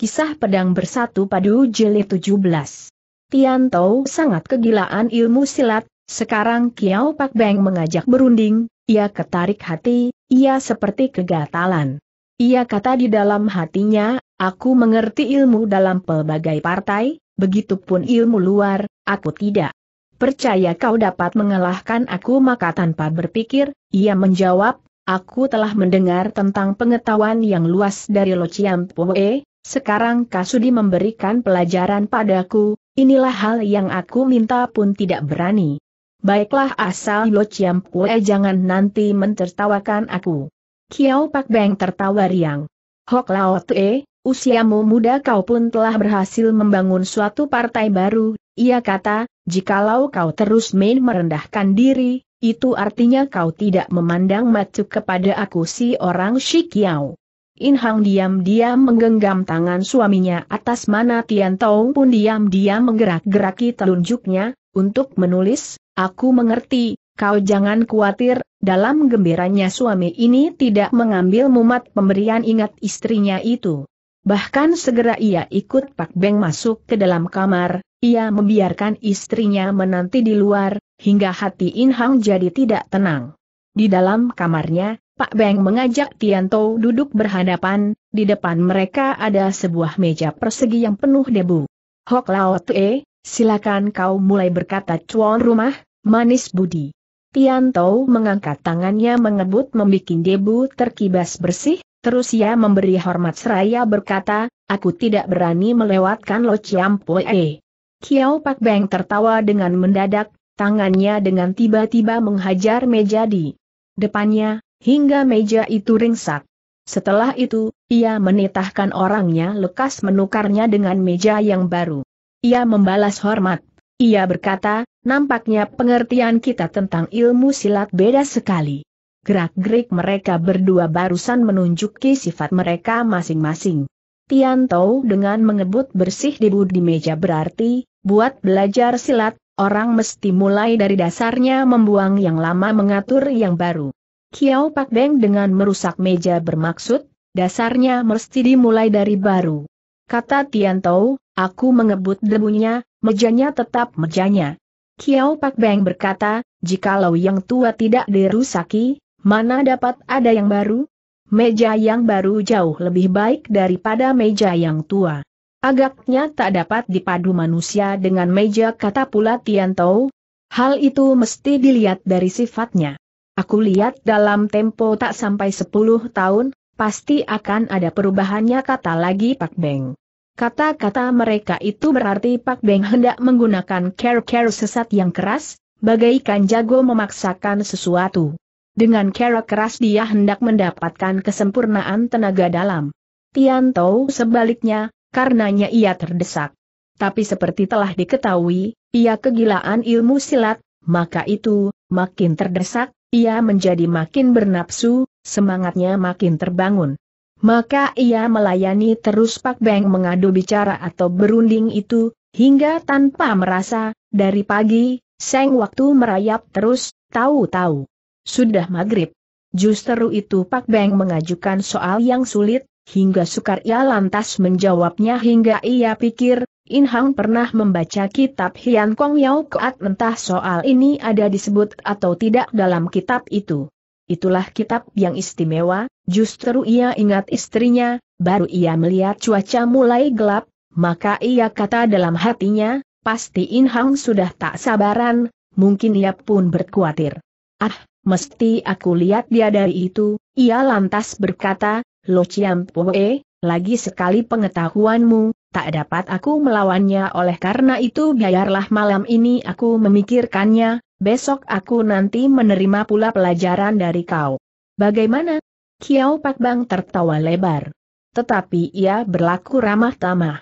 Kisah Pedang Bersatu Padu Jilid 17 Tianto sangat kegilaan ilmu silat, sekarang Kiao Pak Beng mengajak berunding, ia ketarik hati, ia seperti kegatalan. Ia kata di dalam hatinya, aku mengerti ilmu dalam pelbagai partai, begitupun ilmu luar, aku tidak. Percaya kau dapat mengalahkan aku maka tanpa berpikir, ia menjawab, aku telah mendengar tentang pengetahuan yang luas dari Lo Chiam Pue, sekarang Kasudi memberikan pelajaran padaku, inilah hal yang aku minta pun tidak berani. Baiklah asal Lo Chiam Pue jangan nanti mentertawakan aku. Kiao Pak Beng tertawa riang. Hok Lao Tue, usiamu muda kau pun telah berhasil membangun suatu partai baru, ia kata, jikalau kau terus main merendahkan diri, itu artinya kau tidak memandang matuk kepada aku si orang Shikiao. Inhang diam-diam menggenggam tangan suaminya atas mana Tian Tong pun diam-diam menggerak-geraki telunjuknya, untuk menulis, aku mengerti, kau jangan khawatir, dalam gembiranya suami ini tidak mengambil mumat pemberian ingat istrinya itu. Bahkan segera ia ikut Pak Beng masuk ke dalam kamar, ia membiarkan istrinya menanti di luar, hingga hati Inhang jadi tidak tenang. Di dalam kamarnya, Pak Beng mengajak Tianto duduk berhadapan, di depan mereka ada sebuah meja persegi yang penuh debu. Hok Lao Tue, silakan kau mulai berkata cuan rumah, manis budi. Tianto mengangkat tangannya mengebut membuat debu terkibas bersih, terus ia memberi hormat seraya berkata, aku tidak berani melewatkan Lo Chiam E. Kiao Pak Beng tertawa dengan mendadak, tangannya dengan tiba-tiba menghajar meja di depannya, hingga meja itu ringsek. Setelah itu, ia menitahkan orangnya lekas menukarnya dengan meja yang baru. Ia membalas hormat. Ia berkata, nampaknya pengertian kita tentang ilmu silat beda sekali. Gerak-gerik mereka berdua barusan menunjuki sifat mereka masing-masing. Tian Tao dengan mengebut bersih debu di meja berarti, buat belajar silat, orang mesti mulai dari dasarnya membuang yang lama mengatur yang baru. Kiao Pak Beng dengan merusak meja bermaksud, dasarnya mesti dimulai dari baru. Kata Tian Tou, aku mengebut debunya, mejanya tetap mejanya. Kiao Pak Beng berkata, jikalau yang tua tidak dirusaki, mana dapat ada yang baru? Meja yang baru jauh lebih baik daripada meja yang tua. Agaknya tak dapat dipadu manusia dengan meja kata pula Tian Tou. Hal itu mesti dilihat dari sifatnya. Aku lihat dalam tempo tak sampai 10 tahun, pasti akan ada perubahannya kata lagi Pak Beng. Kata-kata mereka itu berarti Pak Beng hendak menggunakan care-care sesat yang keras, bagaikan jago memaksakan sesuatu. Dengan care keras dia hendak mendapatkan kesempurnaan tenaga dalam. Tian Tou sebaliknya, karenanya ia terdesak. Tapi seperti telah diketahui, ia kegilaan ilmu silat, maka itu, makin terdesak, ia menjadi makin bernapsu, semangatnya makin terbangun. Maka ia melayani terus Pak Beng mengadu bicara atau berunding itu, hingga tanpa merasa, dari pagi, seng waktu merayap terus, tahu-tahu. Sudah maghrib. Justru itu Pak Beng mengajukan soal yang sulit, hingga sukar ia lantas menjawabnya hingga ia pikir, In Hang pernah membaca kitab Hian Kong Yao Koat mentah soal ini ada disebut atau tidak dalam kitab itu. Itulah kitab yang istimewa, justru ia ingat istrinya, baru ia melihat cuaca mulai gelap, maka ia kata dalam hatinya, pasti In Hang sudah tak sabaran, mungkin ia pun berkuatir. Ah, mesti aku lihat dia dari itu, ia lantas berkata, Lo Chiam Poe, lagi sekali pengetahuanmu, Tak dapat aku melawannya oleh karena itu biarlah malam ini aku memikirkannya, besok aku nanti menerima pula pelajaran dari kau. Bagaimana? Kiao Pak Bang tertawa lebar. Tetapi ia berlaku ramah tamah.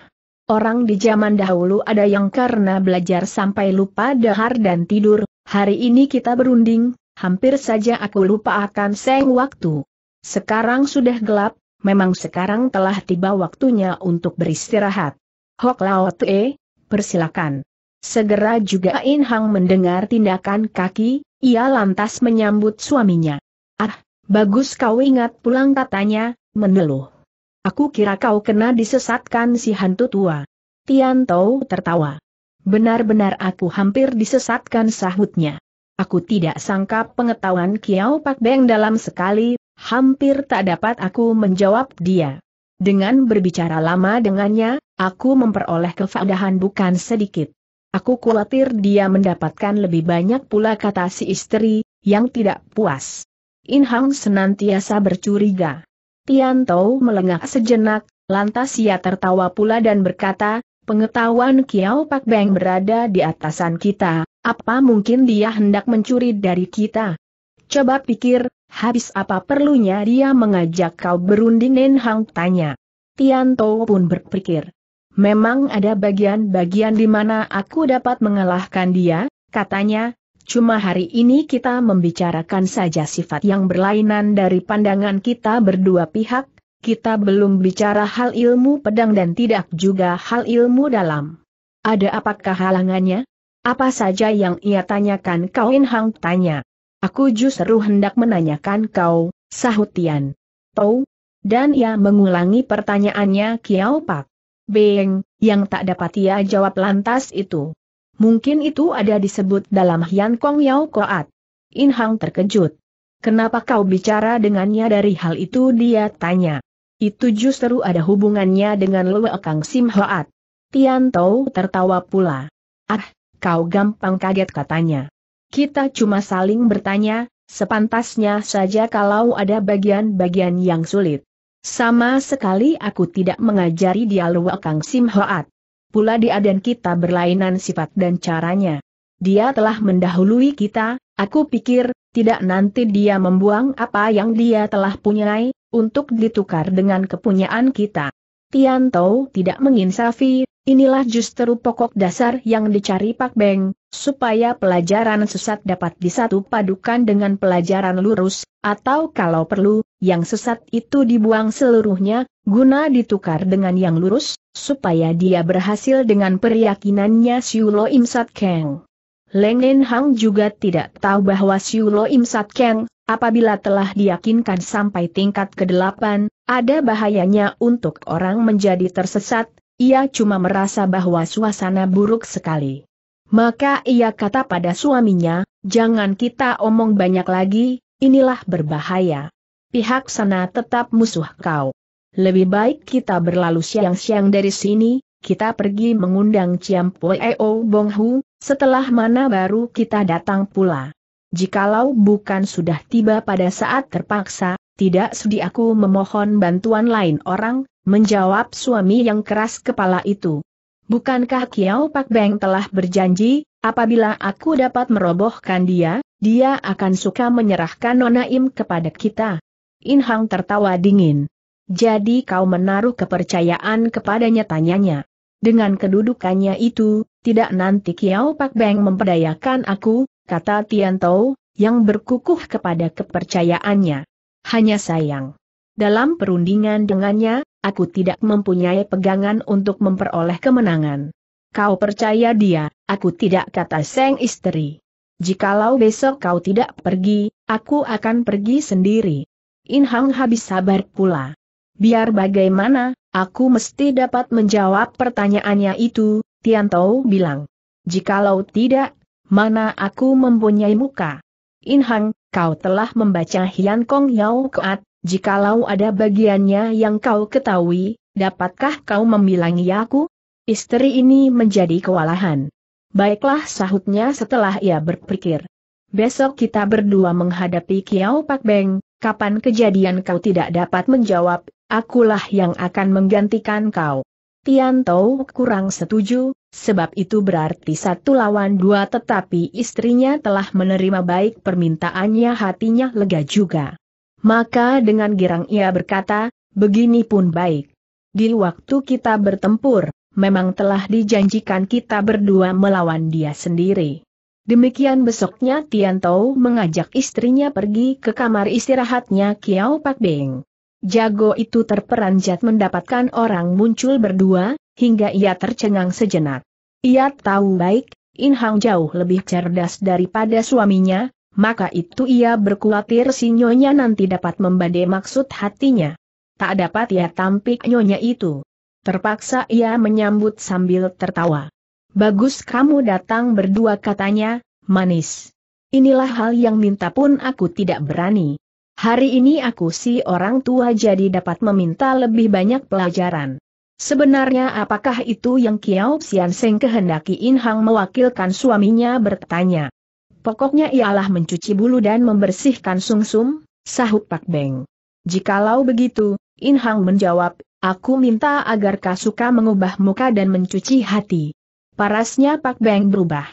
Orang di zaman dahulu ada yang karena belajar sampai lupa dahar dan tidur, hari ini kita berunding, hampir saja aku lupa akan seng waktu. Sekarang sudah gelap, memang sekarang telah tiba waktunya untuk beristirahat. Hok Lao E, persilakan. Segera juga In Hang mendengar tindakan kaki, ia lantas menyambut suaminya. Ah, bagus kau ingat pulang katanya, meneluh. Aku kira kau kena disesatkan si hantu tua. Tian Tou tertawa. Benar-benar aku hampir disesatkan sahutnya. Aku tidak sangka pengetahuan Kiao Pak Beng dalam sekali, Hampir tak dapat aku menjawab dia. Dengan berbicara lama dengannya, aku memperoleh kefadahan bukan sedikit. Aku khawatir dia mendapatkan lebih banyak pula kata si istri, yang tidak puas. Inhang senantiasa bercuriga. Tou melengah sejenak, lantas ia tertawa pula dan berkata, pengetahuan Kiao Pak Beng berada di atasan kita, apa mungkin dia hendak mencuri dari kita? Coba pikir, Habis apa perlunya dia mengajak kau berunding Nen Hang tanya. Tianto pun berpikir. Memang ada bagian-bagian di mana aku dapat mengalahkan dia, katanya, Cuma hari ini kita membicarakan saja sifat yang berlainan dari pandangan kita berdua pihak, kita belum bicara hal ilmu pedang dan tidak juga hal ilmu dalam. Ada apakah halangannya? Apa saja yang ia tanyakan Kau Hang tanya. Aku justru hendak menanyakan kau, sahut Tian. Tahu? Dan ia mengulangi pertanyaannya Kiao Pak. Beng, yang tak dapat ia jawab lantas itu. Mungkin itu ada disebut dalam Hian Kong Yao Koat. In Hang terkejut. Kenapa kau bicara dengannya dari hal itu dia tanya. Itu justru ada hubungannya dengan Lue Kang Sim Hoat. Tian Tau tertawa pula. Ah, kau gampang kaget katanya. Kita cuma saling bertanya, sepantasnya saja kalau ada bagian-bagian yang sulit. Sama sekali aku tidak mengajari dia luwak Kang Sim Hoat. Pula dia dan kita berlainan sifat dan caranya. Dia telah mendahului kita, aku pikir, tidak nanti dia membuang apa yang dia telah punyai, untuk ditukar dengan kepunyaan kita. Tianto tidak menginsafi, Inilah justru pokok dasar yang dicari Pak Beng, supaya pelajaran sesat dapat disatu padukan dengan pelajaran lurus, atau kalau perlu, yang sesat itu dibuang seluruhnya, guna ditukar dengan yang lurus, supaya dia berhasil dengan peryakinannya Siulo Imsat Keng. Leng Nen Hang juga tidak tahu bahwa Siulo Imsat Keng, apabila telah diyakinkan sampai tingkat ke-8, ada bahayanya untuk orang menjadi tersesat, ia cuma merasa bahwa suasana buruk sekali. Maka ia kata pada suaminya, jangan kita omong banyak lagi, inilah berbahaya. Pihak sana tetap musuh kau. Lebih baik kita berlalu siang-siang dari sini, kita pergi mengundang Ciam Poeo Bonghu, setelah mana baru kita datang pula. Jikalau bukan sudah tiba pada saat terpaksa, tidak sudi aku memohon bantuan lain orang, menjawab suami yang keras kepala itu. Bukankah Kiao Pak Beng telah berjanji, apabila aku dapat merobohkan dia, dia akan suka menyerahkan Nona Im kepada kita. In Hang tertawa dingin. Jadi kau menaruh kepercayaan kepadanya tanyanya. Dengan kedudukannya itu, tidak nanti Kiao Pak Beng memperdayakan aku, kata Tian Tao, yang berkukuh kepada kepercayaannya hanya sayang. Dalam perundingan dengannya, aku tidak mempunyai pegangan untuk memperoleh kemenangan. Kau percaya dia, aku tidak kata seng istri. Jikalau besok kau tidak pergi, aku akan pergi sendiri. In Hang habis sabar pula. Biar bagaimana, aku mesti dapat menjawab pertanyaannya itu, Tiantou bilang. Jikalau tidak, mana aku mempunyai muka. In Hang, kau telah membaca Hian Kong Yao Keat, jikalau ada bagiannya yang kau ketahui, dapatkah kau membilangi aku? Istri ini menjadi kewalahan. Baiklah sahutnya setelah ia berpikir. Besok kita berdua menghadapi Kiao Pak Beng, kapan kejadian kau tidak dapat menjawab, akulah yang akan menggantikan kau. Tian Tau kurang setuju, sebab itu berarti satu lawan dua tetapi istrinya telah menerima baik permintaannya hatinya lega juga. Maka dengan girang ia berkata, begini pun baik. Di waktu kita bertempur, memang telah dijanjikan kita berdua melawan dia sendiri. Demikian besoknya Tian Tou mengajak istrinya pergi ke kamar istirahatnya Kiao Pak Beng. Jago itu terperanjat mendapatkan orang muncul berdua, hingga ia tercengang sejenak. Ia tahu baik, In Hang jauh lebih cerdas daripada suaminya, maka itu ia berkhawatir si nyonya nanti dapat membandai maksud hatinya. Tak dapat ia tampik nyonya itu. Terpaksa ia menyambut sambil tertawa. Bagus kamu datang berdua katanya, manis. Inilah hal yang minta pun aku tidak berani. Hari ini aku si orang tua jadi dapat meminta lebih banyak pelajaran. Sebenarnya apakah itu yang Kiao Xian Seng kehendaki In Hang mewakilkan suaminya bertanya. Pokoknya ialah mencuci bulu dan membersihkan sungsum, sahut Pak Beng. Jikalau begitu, In Hang menjawab, aku minta agar Suka mengubah muka dan mencuci hati. Parasnya Pak Beng berubah.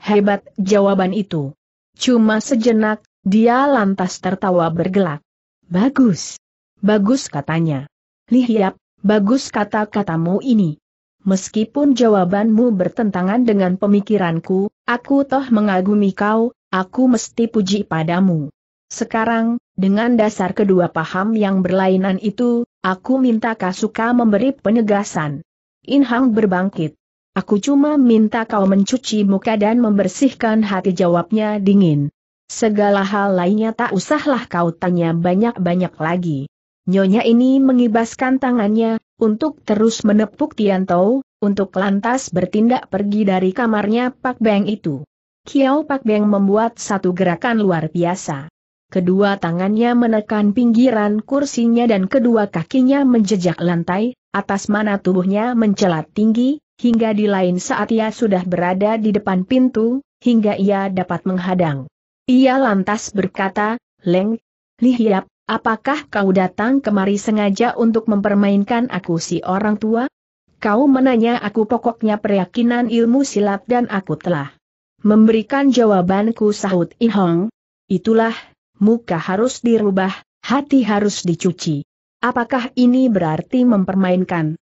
Hebat jawaban itu. Cuma sejenak, dia lantas tertawa bergelak. Bagus. Bagus katanya. Lihiap, Bagus kata-katamu ini. Meskipun jawabanmu bertentangan dengan pemikiranku, aku toh mengagumi kau, aku mesti puji padamu. Sekarang, dengan dasar kedua paham yang berlainan itu, aku minta Kasuka memberi penegasan. Inhang berbangkit. Aku cuma minta kau mencuci muka dan membersihkan hati jawabnya dingin. Segala hal lainnya tak usahlah kau tanya banyak-banyak lagi. Nyonya ini mengibaskan tangannya, untuk terus menepuk Tiantou, untuk lantas bertindak pergi dari kamarnya Pak Beng itu. Kiao Pak Beng membuat satu gerakan luar biasa. Kedua tangannya menekan pinggiran kursinya dan kedua kakinya menjejak lantai, atas mana tubuhnya mencelat tinggi, hingga di lain saat ia sudah berada di depan pintu, hingga ia dapat menghadang. Ia lantas berkata, Leng, Lihiap, Apakah kau datang kemari sengaja untuk mempermainkan aku si orang tua? Kau menanya aku pokoknya peryakinan ilmu silat dan aku telah memberikan jawabanku sahut Ihong. Itulah, muka harus dirubah, hati harus dicuci. Apakah ini berarti mempermainkan?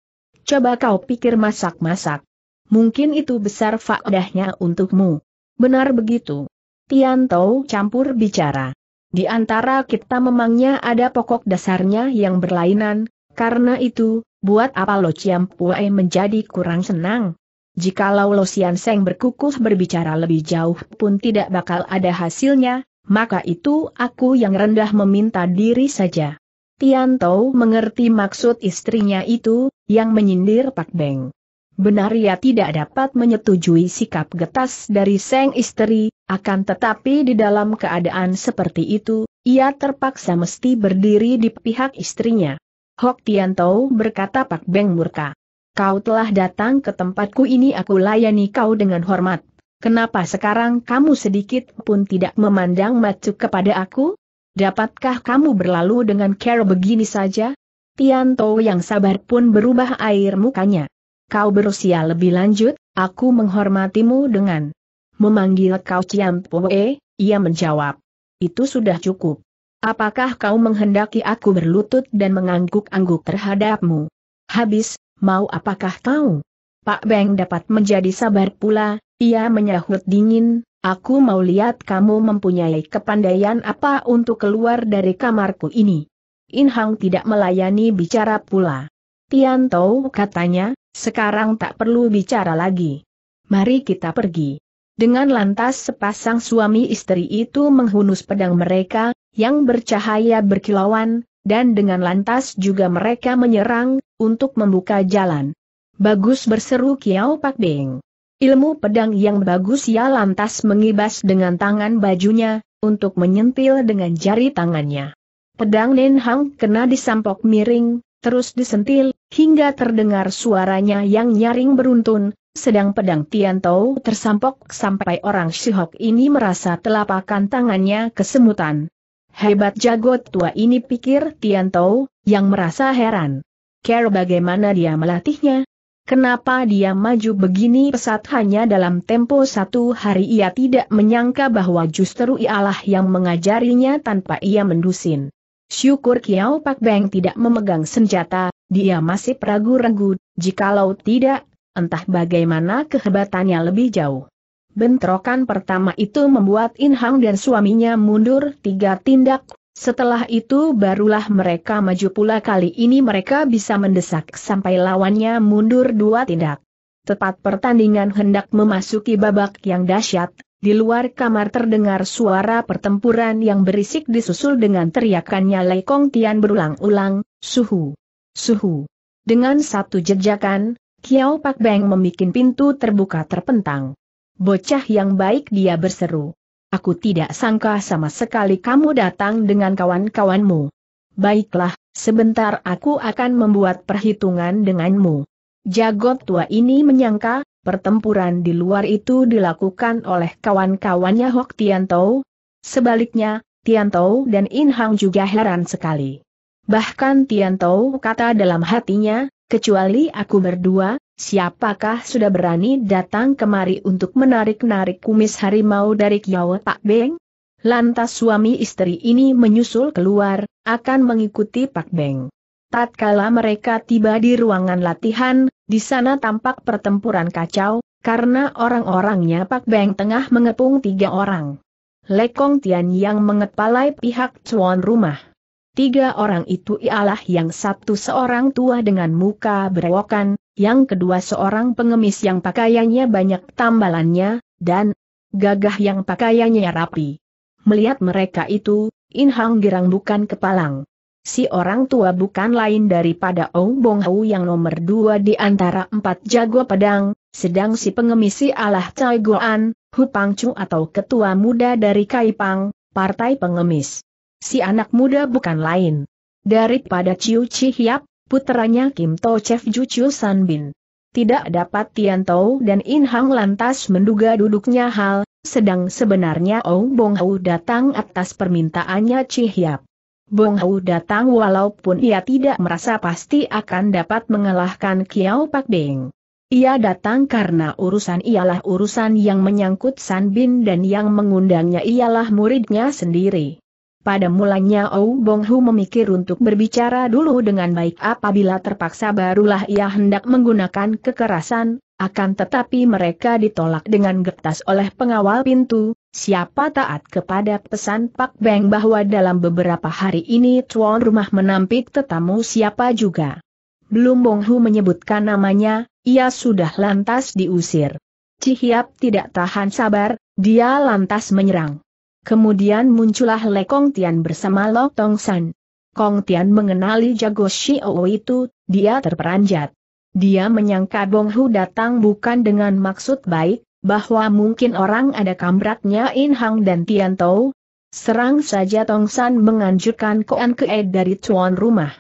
Coba kau pikir masak-masak. Mungkin itu besar faedahnya untukmu. Benar begitu. Tian Tao campur bicara. Di antara kita memangnya ada pokok dasarnya yang berlainan, karena itu, buat apa Lo Chiam Pue menjadi kurang senang? Jikalau Lo Sian Seng berkukuh berbicara lebih jauh pun tidak bakal ada hasilnya, maka itu aku yang rendah meminta diri saja. Tian Tou mengerti maksud istrinya itu, yang menyindir Pak Beng. Benar ia tidak dapat menyetujui sikap getas dari sang istri, akan tetapi di dalam keadaan seperti itu, ia terpaksa mesti berdiri di pihak istrinya. Hok Tian Tianto berkata Pak Beng murka. Kau telah datang ke tempatku ini aku layani kau dengan hormat. Kenapa sekarang kamu sedikit pun tidak memandang macu kepada aku? Dapatkah kamu berlalu dengan care begini saja? Tianto yang sabar pun berubah air mukanya kau berusia lebih lanjut, aku menghormatimu dengan memanggil kau Ciam Poe, ia menjawab. Itu sudah cukup. Apakah kau menghendaki aku berlutut dan mengangguk-angguk terhadapmu? Habis, mau apakah kau? Pak Beng dapat menjadi sabar pula, ia menyahut dingin, aku mau lihat kamu mempunyai kepandaian apa untuk keluar dari kamarku ini. In Hang tidak melayani bicara pula. Tian Tau katanya, sekarang tak perlu bicara lagi. Mari kita pergi. Dengan lantas sepasang suami istri itu menghunus pedang mereka, yang bercahaya berkilauan, dan dengan lantas juga mereka menyerang, untuk membuka jalan. Bagus berseru Kiao Pak Beng. Ilmu pedang yang bagus ya lantas mengibas dengan tangan bajunya, untuk menyentil dengan jari tangannya. Pedang Nen Hang kena disampok miring, terus disentil, hingga terdengar suaranya yang nyaring beruntun, sedang pedang Tian Tou tersampok sampai orang Shihok ini merasa telapakan tangannya kesemutan. Hebat jagot tua ini pikir Tian Tou, yang merasa heran. Care bagaimana dia melatihnya? Kenapa dia maju begini pesat hanya dalam tempo satu hari ia tidak menyangka bahwa justru ialah yang mengajarinya tanpa ia mendusin. Syukur Kiao Pak Beng tidak memegang senjata, dia masih ragu-ragu, jikalau tidak, entah bagaimana kehebatannya lebih jauh. Bentrokan pertama itu membuat In Hang dan suaminya mundur tiga tindak, setelah itu barulah mereka maju pula kali ini mereka bisa mendesak sampai lawannya mundur dua tindak. Tepat pertandingan hendak memasuki babak yang dahsyat, di luar kamar terdengar suara pertempuran yang berisik disusul dengan teriakannya Kong Tian berulang-ulang, suhu, suhu. Dengan satu jejakan, Kiao Pak Beng membuat pintu terbuka terpentang. Bocah yang baik dia berseru. Aku tidak sangka sama sekali kamu datang dengan kawan-kawanmu. Baiklah, sebentar aku akan membuat perhitungan denganmu. Jagot tua ini menyangka, pertempuran di luar itu dilakukan oleh kawan-kawannya Hok Tian Tou. Sebaliknya, Tian Tou dan In Hang juga heran sekali. Bahkan Tian Tou kata dalam hatinya, kecuali aku berdua, siapakah sudah berani datang kemari untuk menarik-narik kumis harimau dari Kiawe Pak Beng? Lantas suami istri ini menyusul keluar, akan mengikuti Pak Beng. Tatkala mereka tiba di ruangan latihan, di sana tampak pertempuran kacau, karena orang-orangnya Pak Beng tengah mengepung tiga orang. Lekong Tian yang mengepalai pihak cuan rumah. Tiga orang itu ialah yang satu seorang tua dengan muka berewokan, yang kedua seorang pengemis yang pakaiannya banyak tambalannya, dan gagah yang pakaiannya rapi. Melihat mereka itu, Inhang Girang bukan kepalang. Si orang tua bukan lain daripada Ong Bong Hau yang nomor dua di antara empat jago pedang, sedang si pengemisi Allah Chai Guan, Hu Pang Chu atau ketua muda dari Kaipang, partai pengemis. Si anak muda bukan lain. Daripada Chiu Chi Hiap, puteranya Kim To Chef Ju Chiu San Bin. Tidak dapat Tian Tou dan In Hang lantas menduga duduknya hal, sedang sebenarnya Ong Bong Hau datang atas permintaannya Chi Hiap. Bong Hau datang walaupun ia tidak merasa pasti akan dapat mengalahkan Kiao Pak Beng. Ia datang karena urusan ialah urusan yang menyangkut San Bin dan yang mengundangnya ialah muridnya sendiri. Pada mulanya Ou Bong Hu memikir untuk berbicara dulu dengan baik apabila terpaksa barulah ia hendak menggunakan kekerasan, akan tetapi mereka ditolak dengan getas oleh pengawal pintu, siapa taat kepada pesan Pak Beng bahwa dalam beberapa hari ini tuan rumah menampik tetamu siapa juga. Belum Bong Hu menyebutkan namanya, ia sudah lantas diusir. Cihiap tidak tahan sabar, dia lantas menyerang. Kemudian muncullah Le Kong Tian bersama Lo Tong San. Kong Tian mengenali jago Xiao itu, dia terperanjat. Dia menyangka Bong Hu datang bukan dengan maksud baik, bahwa mungkin orang ada kamratnya In Hang dan Tian Tou. Serang saja Tong San menganjurkan Koan Kee dari tuan rumah.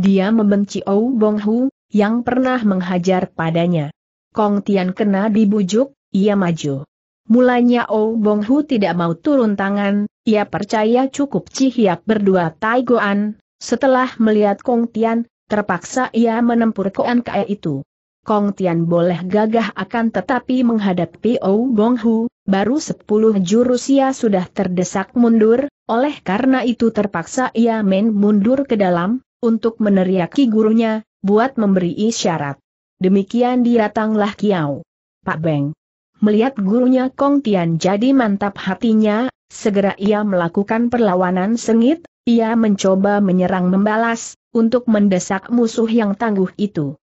Dia membenci Ou Bong Hu, yang pernah menghajar padanya. Kong Tian kena dibujuk, ia maju. Mulanya Ou Bong Hu tidak mau turun tangan, ia percaya cukup Cihiap berdua Tai Goan. Setelah melihat Kong Tian, Terpaksa ia menempur koan kaya itu. Kong Tian boleh gagah akan tetapi menghadapi Ou Bong Hu, baru sepuluh jurus ia sudah terdesak mundur, oleh karena itu terpaksa ia main mundur ke dalam, untuk meneriaki gurunya, buat memberi isyarat. Demikian diratanglah Kiao. Pak Beng. Melihat gurunya Kong Tian jadi mantap hatinya, segera ia melakukan perlawanan sengit, ia mencoba menyerang membalas, untuk mendesak musuh yang tangguh itu.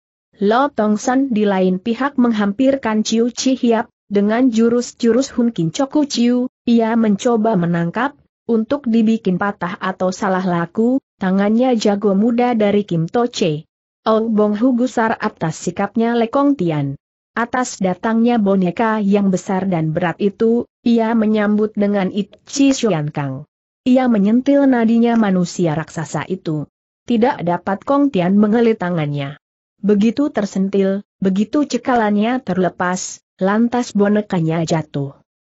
Lo Tong San di lain pihak menghampirkan Ciu Chi Hiap, dengan jurus-jurus Hun Kin Choku Ciu, ia mencoba menangkap, untuk dibikin patah atau salah laku, tangannya jago muda dari Kim To Che. Ong Bong Hu gusar atas sikapnya Lekong Tian. Atas datangnya boneka yang besar dan berat itu, ia menyambut dengan Itchi Xuan Kang. Ia menyentil nadinya manusia raksasa itu tidak dapat Kong Tian mengelit tangannya. Begitu tersentil, begitu cekalannya terlepas, lantas bonekanya jatuh.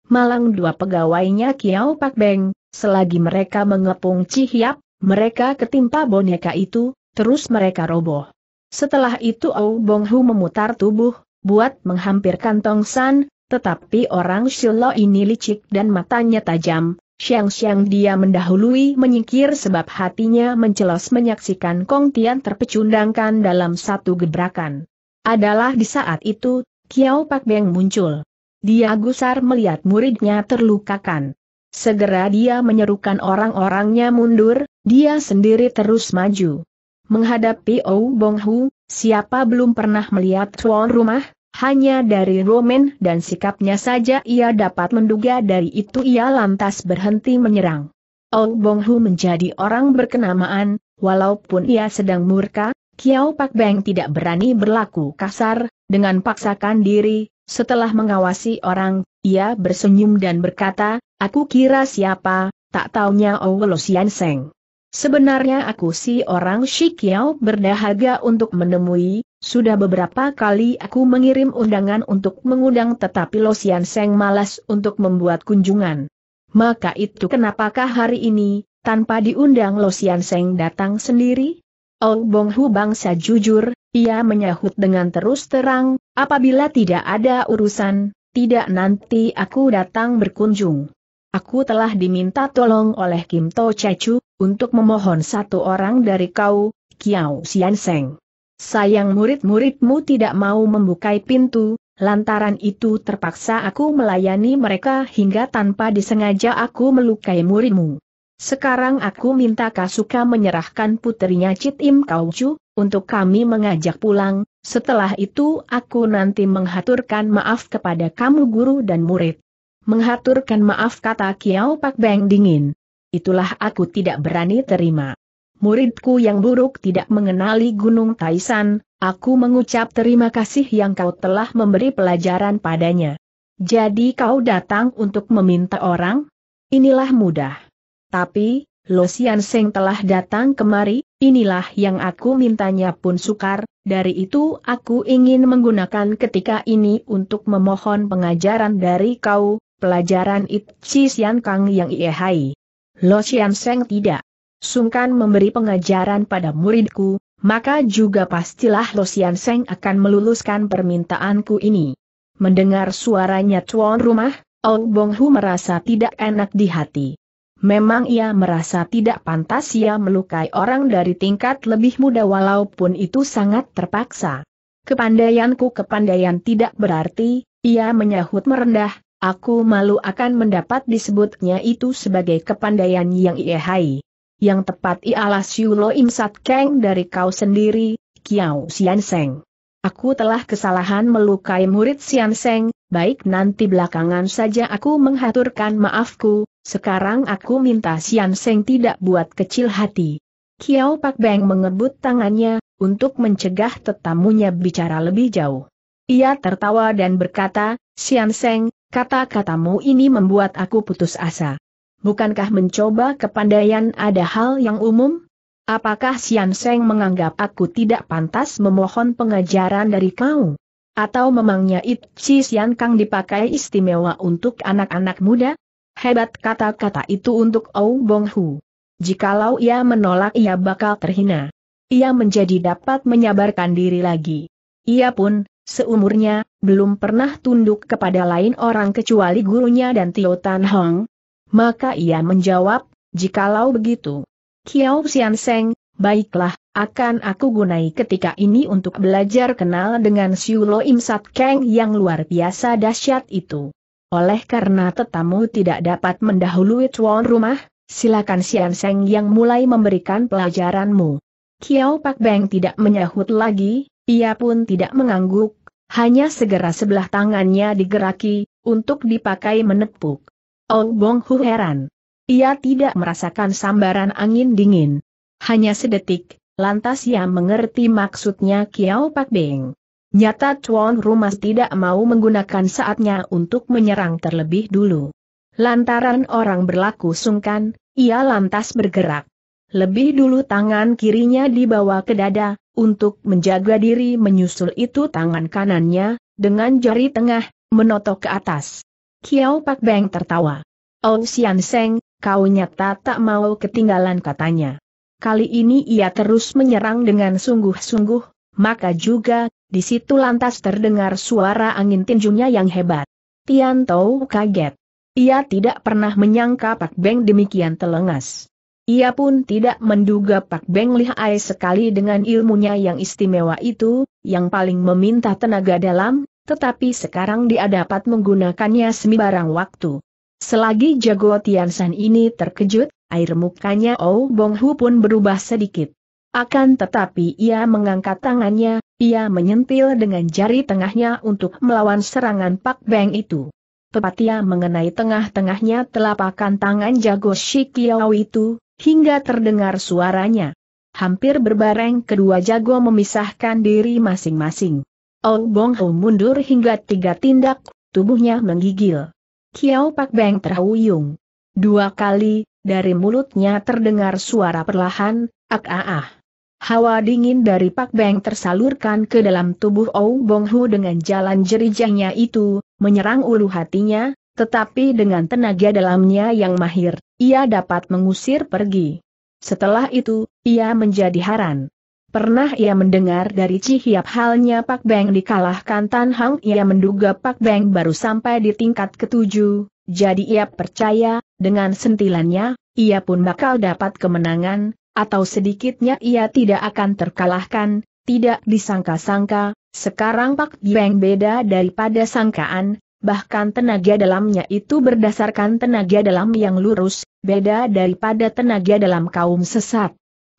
Malang dua pegawainya Kiao Pak Beng, selagi mereka mengepung Cihiap, mereka ketimpa boneka itu, terus mereka roboh. Setelah itu Au Bong Hu memutar tubuh, buat menghampirkan Tong San, tetapi orang Shilo ini licik dan matanya tajam, Siang-siang dia mendahului menyingkir sebab hatinya mencelos menyaksikan Kong Tian terpecundangkan dalam satu gebrakan. Adalah di saat itu, Kiao Pak Beng muncul. Dia gusar melihat muridnya terlukakan. Segera dia menyerukan orang-orangnya mundur, dia sendiri terus maju. Menghadapi Ou Bong Hu, siapa belum pernah melihat tuan rumah? Hanya dari Roman dan sikapnya saja ia dapat menduga dari itu ia lantas berhenti menyerang. Ong Bong Hu menjadi orang berkenamaan, walaupun ia sedang murka, Kiao Pak Beng tidak berani berlaku kasar, dengan paksakan diri, setelah mengawasi orang, ia bersenyum dan berkata, aku kira siapa, tak taunya Ong Lo Sian Seng. Sebenarnya aku si orang Shikiao berdahaga untuk menemui, sudah beberapa kali aku mengirim undangan untuk mengundang tetapi Losian Seng malas untuk membuat kunjungan. Maka itu kenapakah hari ini, tanpa diundang Losian Seng datang sendiri? Oh Bong Hu bangsa jujur, ia menyahut dengan terus terang, apabila tidak ada urusan, tidak nanti aku datang berkunjung. Aku telah diminta tolong oleh Kim To Chechu, untuk memohon satu orang dari kau, Kiao Sian Seng. Sayang murid-muridmu tidak mau membuka pintu, lantaran itu terpaksa aku melayani mereka hingga tanpa disengaja aku melukai muridmu. Sekarang aku minta Kasuka menyerahkan putrinya Cit Im untuk kami mengajak pulang, setelah itu aku nanti menghaturkan maaf kepada kamu guru dan murid. Menghaturkan maaf kata Kiao Pak Beng dingin. Itulah aku tidak berani terima muridku yang buruk tidak mengenali Gunung Taisan, aku mengucap terima kasih yang kau telah memberi pelajaran padanya. Jadi kau datang untuk meminta orang? Inilah mudah. Tapi, Lo Sian Seng telah datang kemari, inilah yang aku mintanya pun sukar, dari itu aku ingin menggunakan ketika ini untuk memohon pengajaran dari kau, pelajaran Chi Sian Kang yang Iehai. Lo Sian Seng tidak sungkan memberi pengajaran pada muridku, maka juga pastilah Losian Seng akan meluluskan permintaanku ini. Mendengar suaranya tuan rumah, Ong Bong Hu merasa tidak enak di hati. Memang ia merasa tidak pantas ia melukai orang dari tingkat lebih muda walaupun itu sangat terpaksa. Kepandaianku kepandaian tidak berarti, ia menyahut merendah, aku malu akan mendapat disebutnya itu sebagai kepandaian yang ia hai yang tepat ialah Siu Lo Im Sat Keng dari kau sendiri, Kiao Sian Seng. Aku telah kesalahan melukai murid Sian Seng, baik nanti belakangan saja aku menghaturkan maafku, sekarang aku minta Sian Seng tidak buat kecil hati. Kiao Pak Beng mengebut tangannya, untuk mencegah tetamunya bicara lebih jauh. Ia tertawa dan berkata, Sian Seng, kata-katamu ini membuat aku putus asa bukankah mencoba kepandaian ada hal yang umum? Apakah Sian Seng menganggap aku tidak pantas memohon pengajaran dari kau? Atau memangnya Itchi Sian Kang dipakai istimewa untuk anak-anak muda? Hebat kata-kata itu untuk Ou Bong Hu. Jikalau ia menolak ia bakal terhina. Ia menjadi dapat menyabarkan diri lagi. Ia pun, seumurnya, belum pernah tunduk kepada lain orang kecuali gurunya dan Tio Tan Hong, maka ia menjawab, jikalau begitu. Kiao Xian Seng, baiklah, akan aku gunai ketika ini untuk belajar kenal dengan Siulo Im Sat Keng yang luar biasa dahsyat itu. Oleh karena tetamu tidak dapat mendahului tuan rumah, silakan Xian Seng yang mulai memberikan pelajaranmu. Kiao Pak Beng tidak menyahut lagi, ia pun tidak mengangguk, hanya segera sebelah tangannya digeraki, untuk dipakai menepuk. Ong Bong Hu heran. Ia tidak merasakan sambaran angin dingin. Hanya sedetik, lantas ia mengerti maksudnya Kiao Pak Beng. Nyata Chuan Rumas tidak mau menggunakan saatnya untuk menyerang terlebih dulu. Lantaran orang berlaku sungkan, ia lantas bergerak. Lebih dulu tangan kirinya dibawa ke dada, untuk menjaga diri menyusul itu tangan kanannya, dengan jari tengah, menotok ke atas. Kiao Pak Beng tertawa. Oh Sian Seng, kau nyata tak mau ketinggalan katanya. Kali ini ia terus menyerang dengan sungguh-sungguh, maka juga, di situ lantas terdengar suara angin tinjunya yang hebat. Tian Tianto kaget. Ia tidak pernah menyangka Pak Beng demikian telengas. Ia pun tidak menduga Pak Beng lihai sekali dengan ilmunya yang istimewa itu, yang paling meminta tenaga dalam, tetapi sekarang dia dapat menggunakannya sembarang waktu. Selagi jago Tiansan ini terkejut, air mukanya Oh Bong Hu pun berubah sedikit. Akan tetapi ia mengangkat tangannya, ia menyentil dengan jari tengahnya untuk melawan serangan Pak Beng itu. Pepatia mengenai tengah-tengahnya telapakan tangan jago Kiao itu, hingga terdengar suaranya. Hampir berbareng kedua jago memisahkan diri masing-masing. Ong Bong Ho mundur hingga tiga tindak, tubuhnya menggigil. Kiao Pak Beng terhuyung. Dua kali, dari mulutnya terdengar suara perlahan, ak ah ah. Hawa dingin dari Pak Beng tersalurkan ke dalam tubuh Ong Bong Hu dengan jalan jerijahnya itu, menyerang ulu hatinya, tetapi dengan tenaga dalamnya yang mahir, ia dapat mengusir pergi. Setelah itu, ia menjadi haran. Pernah ia mendengar dari Cihiap halnya Pak Beng dikalahkan Tan Hang ia menduga Pak Beng baru sampai di tingkat ketujuh, jadi ia percaya, dengan sentilannya, ia pun bakal dapat kemenangan, atau sedikitnya ia tidak akan terkalahkan, tidak disangka-sangka, sekarang Pak Beng beda daripada sangkaan, bahkan tenaga dalamnya itu berdasarkan tenaga dalam yang lurus, beda daripada tenaga dalam kaum sesat.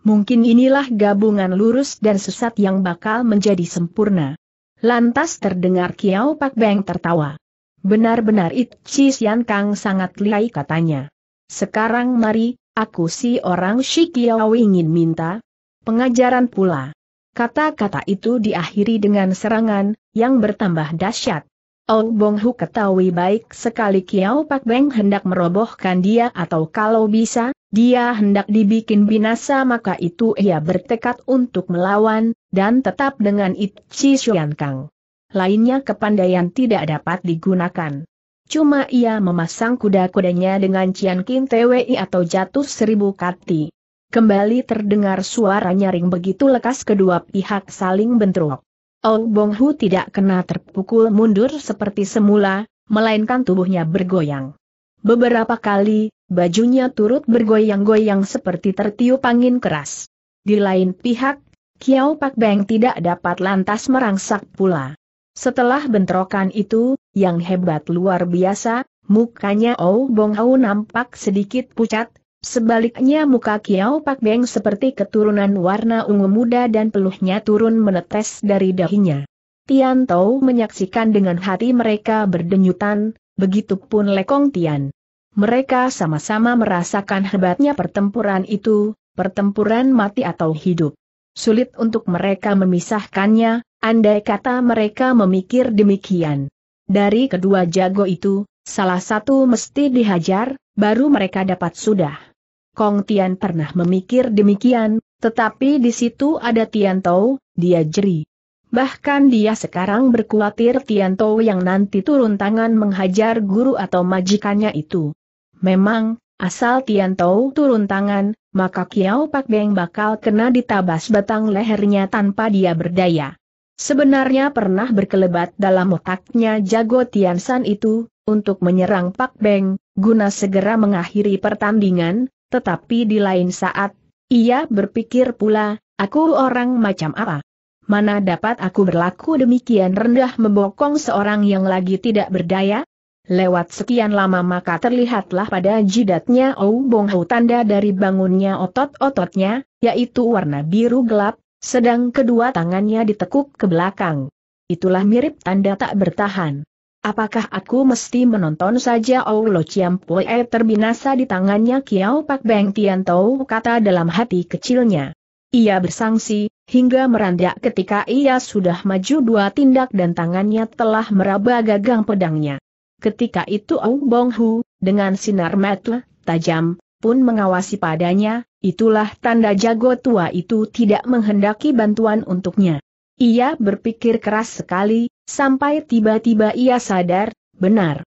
Mungkin inilah gabungan lurus dan sesat yang bakal menjadi sempurna. Lantas terdengar Kiao Pak Beng tertawa. Benar-benar Chi Sian Kang sangat lihai katanya. Sekarang mari, aku si orang kiau ingin minta pengajaran pula. Kata-kata itu diakhiri dengan serangan, yang bertambah dahsyat. Ong Bong Hu ketahui baik sekali Kiao Pak Beng hendak merobohkan dia atau kalau bisa, dia hendak dibikin binasa maka itu ia bertekad untuk melawan, dan tetap dengan Chi Xuan Kang. Lainnya kepandaian tidak dapat digunakan. Cuma ia memasang kuda-kudanya dengan Cian Kin TWI atau jatuh seribu kati. Kembali terdengar suara nyaring begitu lekas kedua pihak saling bentrok. Ong Bong Hu tidak kena terpukul mundur seperti semula, melainkan tubuhnya bergoyang. Beberapa kali, bajunya turut bergoyang-goyang seperti tertiup angin keras. Di lain pihak, Kiao Pak Beng tidak dapat lantas merangsak pula. Setelah bentrokan itu, yang hebat luar biasa, mukanya Ong Bong Hu nampak sedikit pucat, Sebaliknya muka Kiao Pak Beng seperti keturunan warna ungu muda dan peluhnya turun menetes dari dahinya. Tian Tao menyaksikan dengan hati mereka berdenyutan, begitupun Lekong Tian. Mereka sama-sama merasakan hebatnya pertempuran itu, pertempuran mati atau hidup. Sulit untuk mereka memisahkannya, andai kata mereka memikir demikian. Dari kedua jago itu, salah satu mesti dihajar, baru mereka dapat sudah. Kong Tian pernah memikir demikian, tetapi di situ ada Tian Tao, dia jeri. Bahkan dia sekarang berkhawatir Tian Tao yang nanti turun tangan menghajar guru atau majikannya itu. Memang, asal Tian Tao turun tangan, maka Kiao Pak Beng bakal kena ditabas batang lehernya tanpa dia berdaya. Sebenarnya pernah berkelebat dalam otaknya jago Tian San itu, untuk menyerang Pak Beng, guna segera mengakhiri pertandingan, tetapi di lain saat, ia berpikir pula, aku orang macam apa? Mana dapat aku berlaku demikian rendah membokong seorang yang lagi tidak berdaya? Lewat sekian lama maka terlihatlah pada jidatnya Ou Bong tanda dari bangunnya otot-ototnya, yaitu warna biru gelap, sedang kedua tangannya ditekuk ke belakang. Itulah mirip tanda tak bertahan. Apakah aku mesti menonton saja Oulo Chiampue terbinasa di tangannya Kiao Pak Beng Tian Tau, kata dalam hati kecilnya. Ia bersangsi, hingga merandak ketika ia sudah maju dua tindak dan tangannya telah meraba gagang pedangnya. Ketika itu Au Bong Hu, dengan sinar mata tajam, pun mengawasi padanya, itulah tanda jago tua itu tidak menghendaki bantuan untuknya. Ia berpikir keras sekali, Sampai tiba-tiba ia sadar, benar.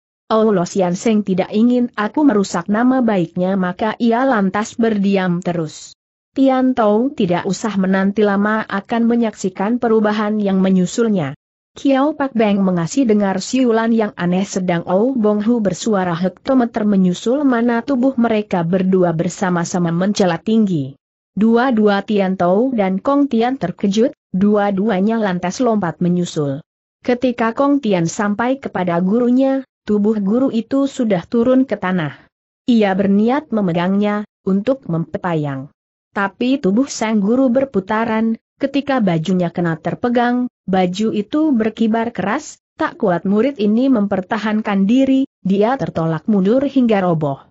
Sian oh, Seng tidak ingin aku merusak nama baiknya maka ia lantas berdiam terus. Tian Tong tidak usah menanti lama akan menyaksikan perubahan yang menyusulnya. Kiao Pak Beng mengasih dengar siulan yang aneh sedang Ou oh Bong Hu bersuara hektometer menyusul mana tubuh mereka berdua bersama-sama mencela tinggi. Dua-dua Tian Tau dan Kong Tian terkejut, dua-duanya lantas lompat menyusul. Ketika Kong Tian sampai kepada gurunya, tubuh guru itu sudah turun ke tanah. Ia berniat memegangnya, untuk mempepayang. Tapi tubuh sang guru berputaran, ketika bajunya kena terpegang, baju itu berkibar keras, tak kuat murid ini mempertahankan diri, dia tertolak mundur hingga roboh.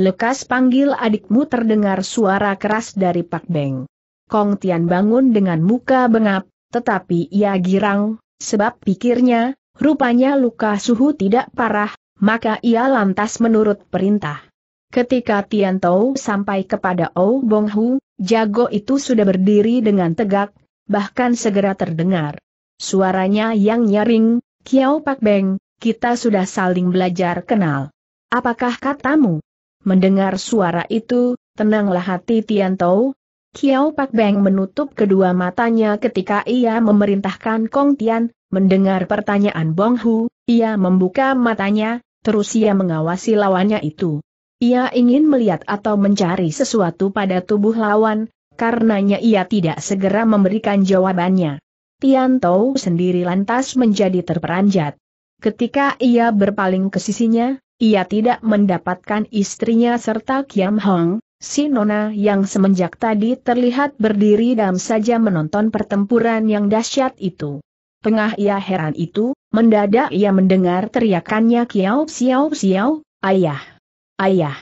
Lekas panggil adikmu terdengar suara keras dari Pak Beng. Kong Tian bangun dengan muka bengap, tetapi ia girang, sebab pikirnya, rupanya luka suhu tidak parah, maka ia lantas menurut perintah. Ketika Tian Tao sampai kepada Ou Bong Hu, jago itu sudah berdiri dengan tegak, bahkan segera terdengar. Suaranya yang nyaring, Kiao Pak Beng, kita sudah saling belajar kenal. Apakah katamu? Mendengar suara itu, tenanglah hati Tian Tao, Kiao Pak Beng menutup kedua matanya ketika ia memerintahkan Kong Tian, mendengar pertanyaan Bong Hu, ia membuka matanya, terus ia mengawasi lawannya itu. Ia ingin melihat atau mencari sesuatu pada tubuh lawan, karenanya ia tidak segera memberikan jawabannya. Tian Tou sendiri lantas menjadi terperanjat. Ketika ia berpaling ke sisinya, ia tidak mendapatkan istrinya serta Kiam Hong, Si Nona yang semenjak tadi terlihat berdiri dam saja menonton pertempuran yang dahsyat itu. Tengah ia heran itu, mendadak ia mendengar teriakannya Kiau Siau Siau, Ayah! Ayah!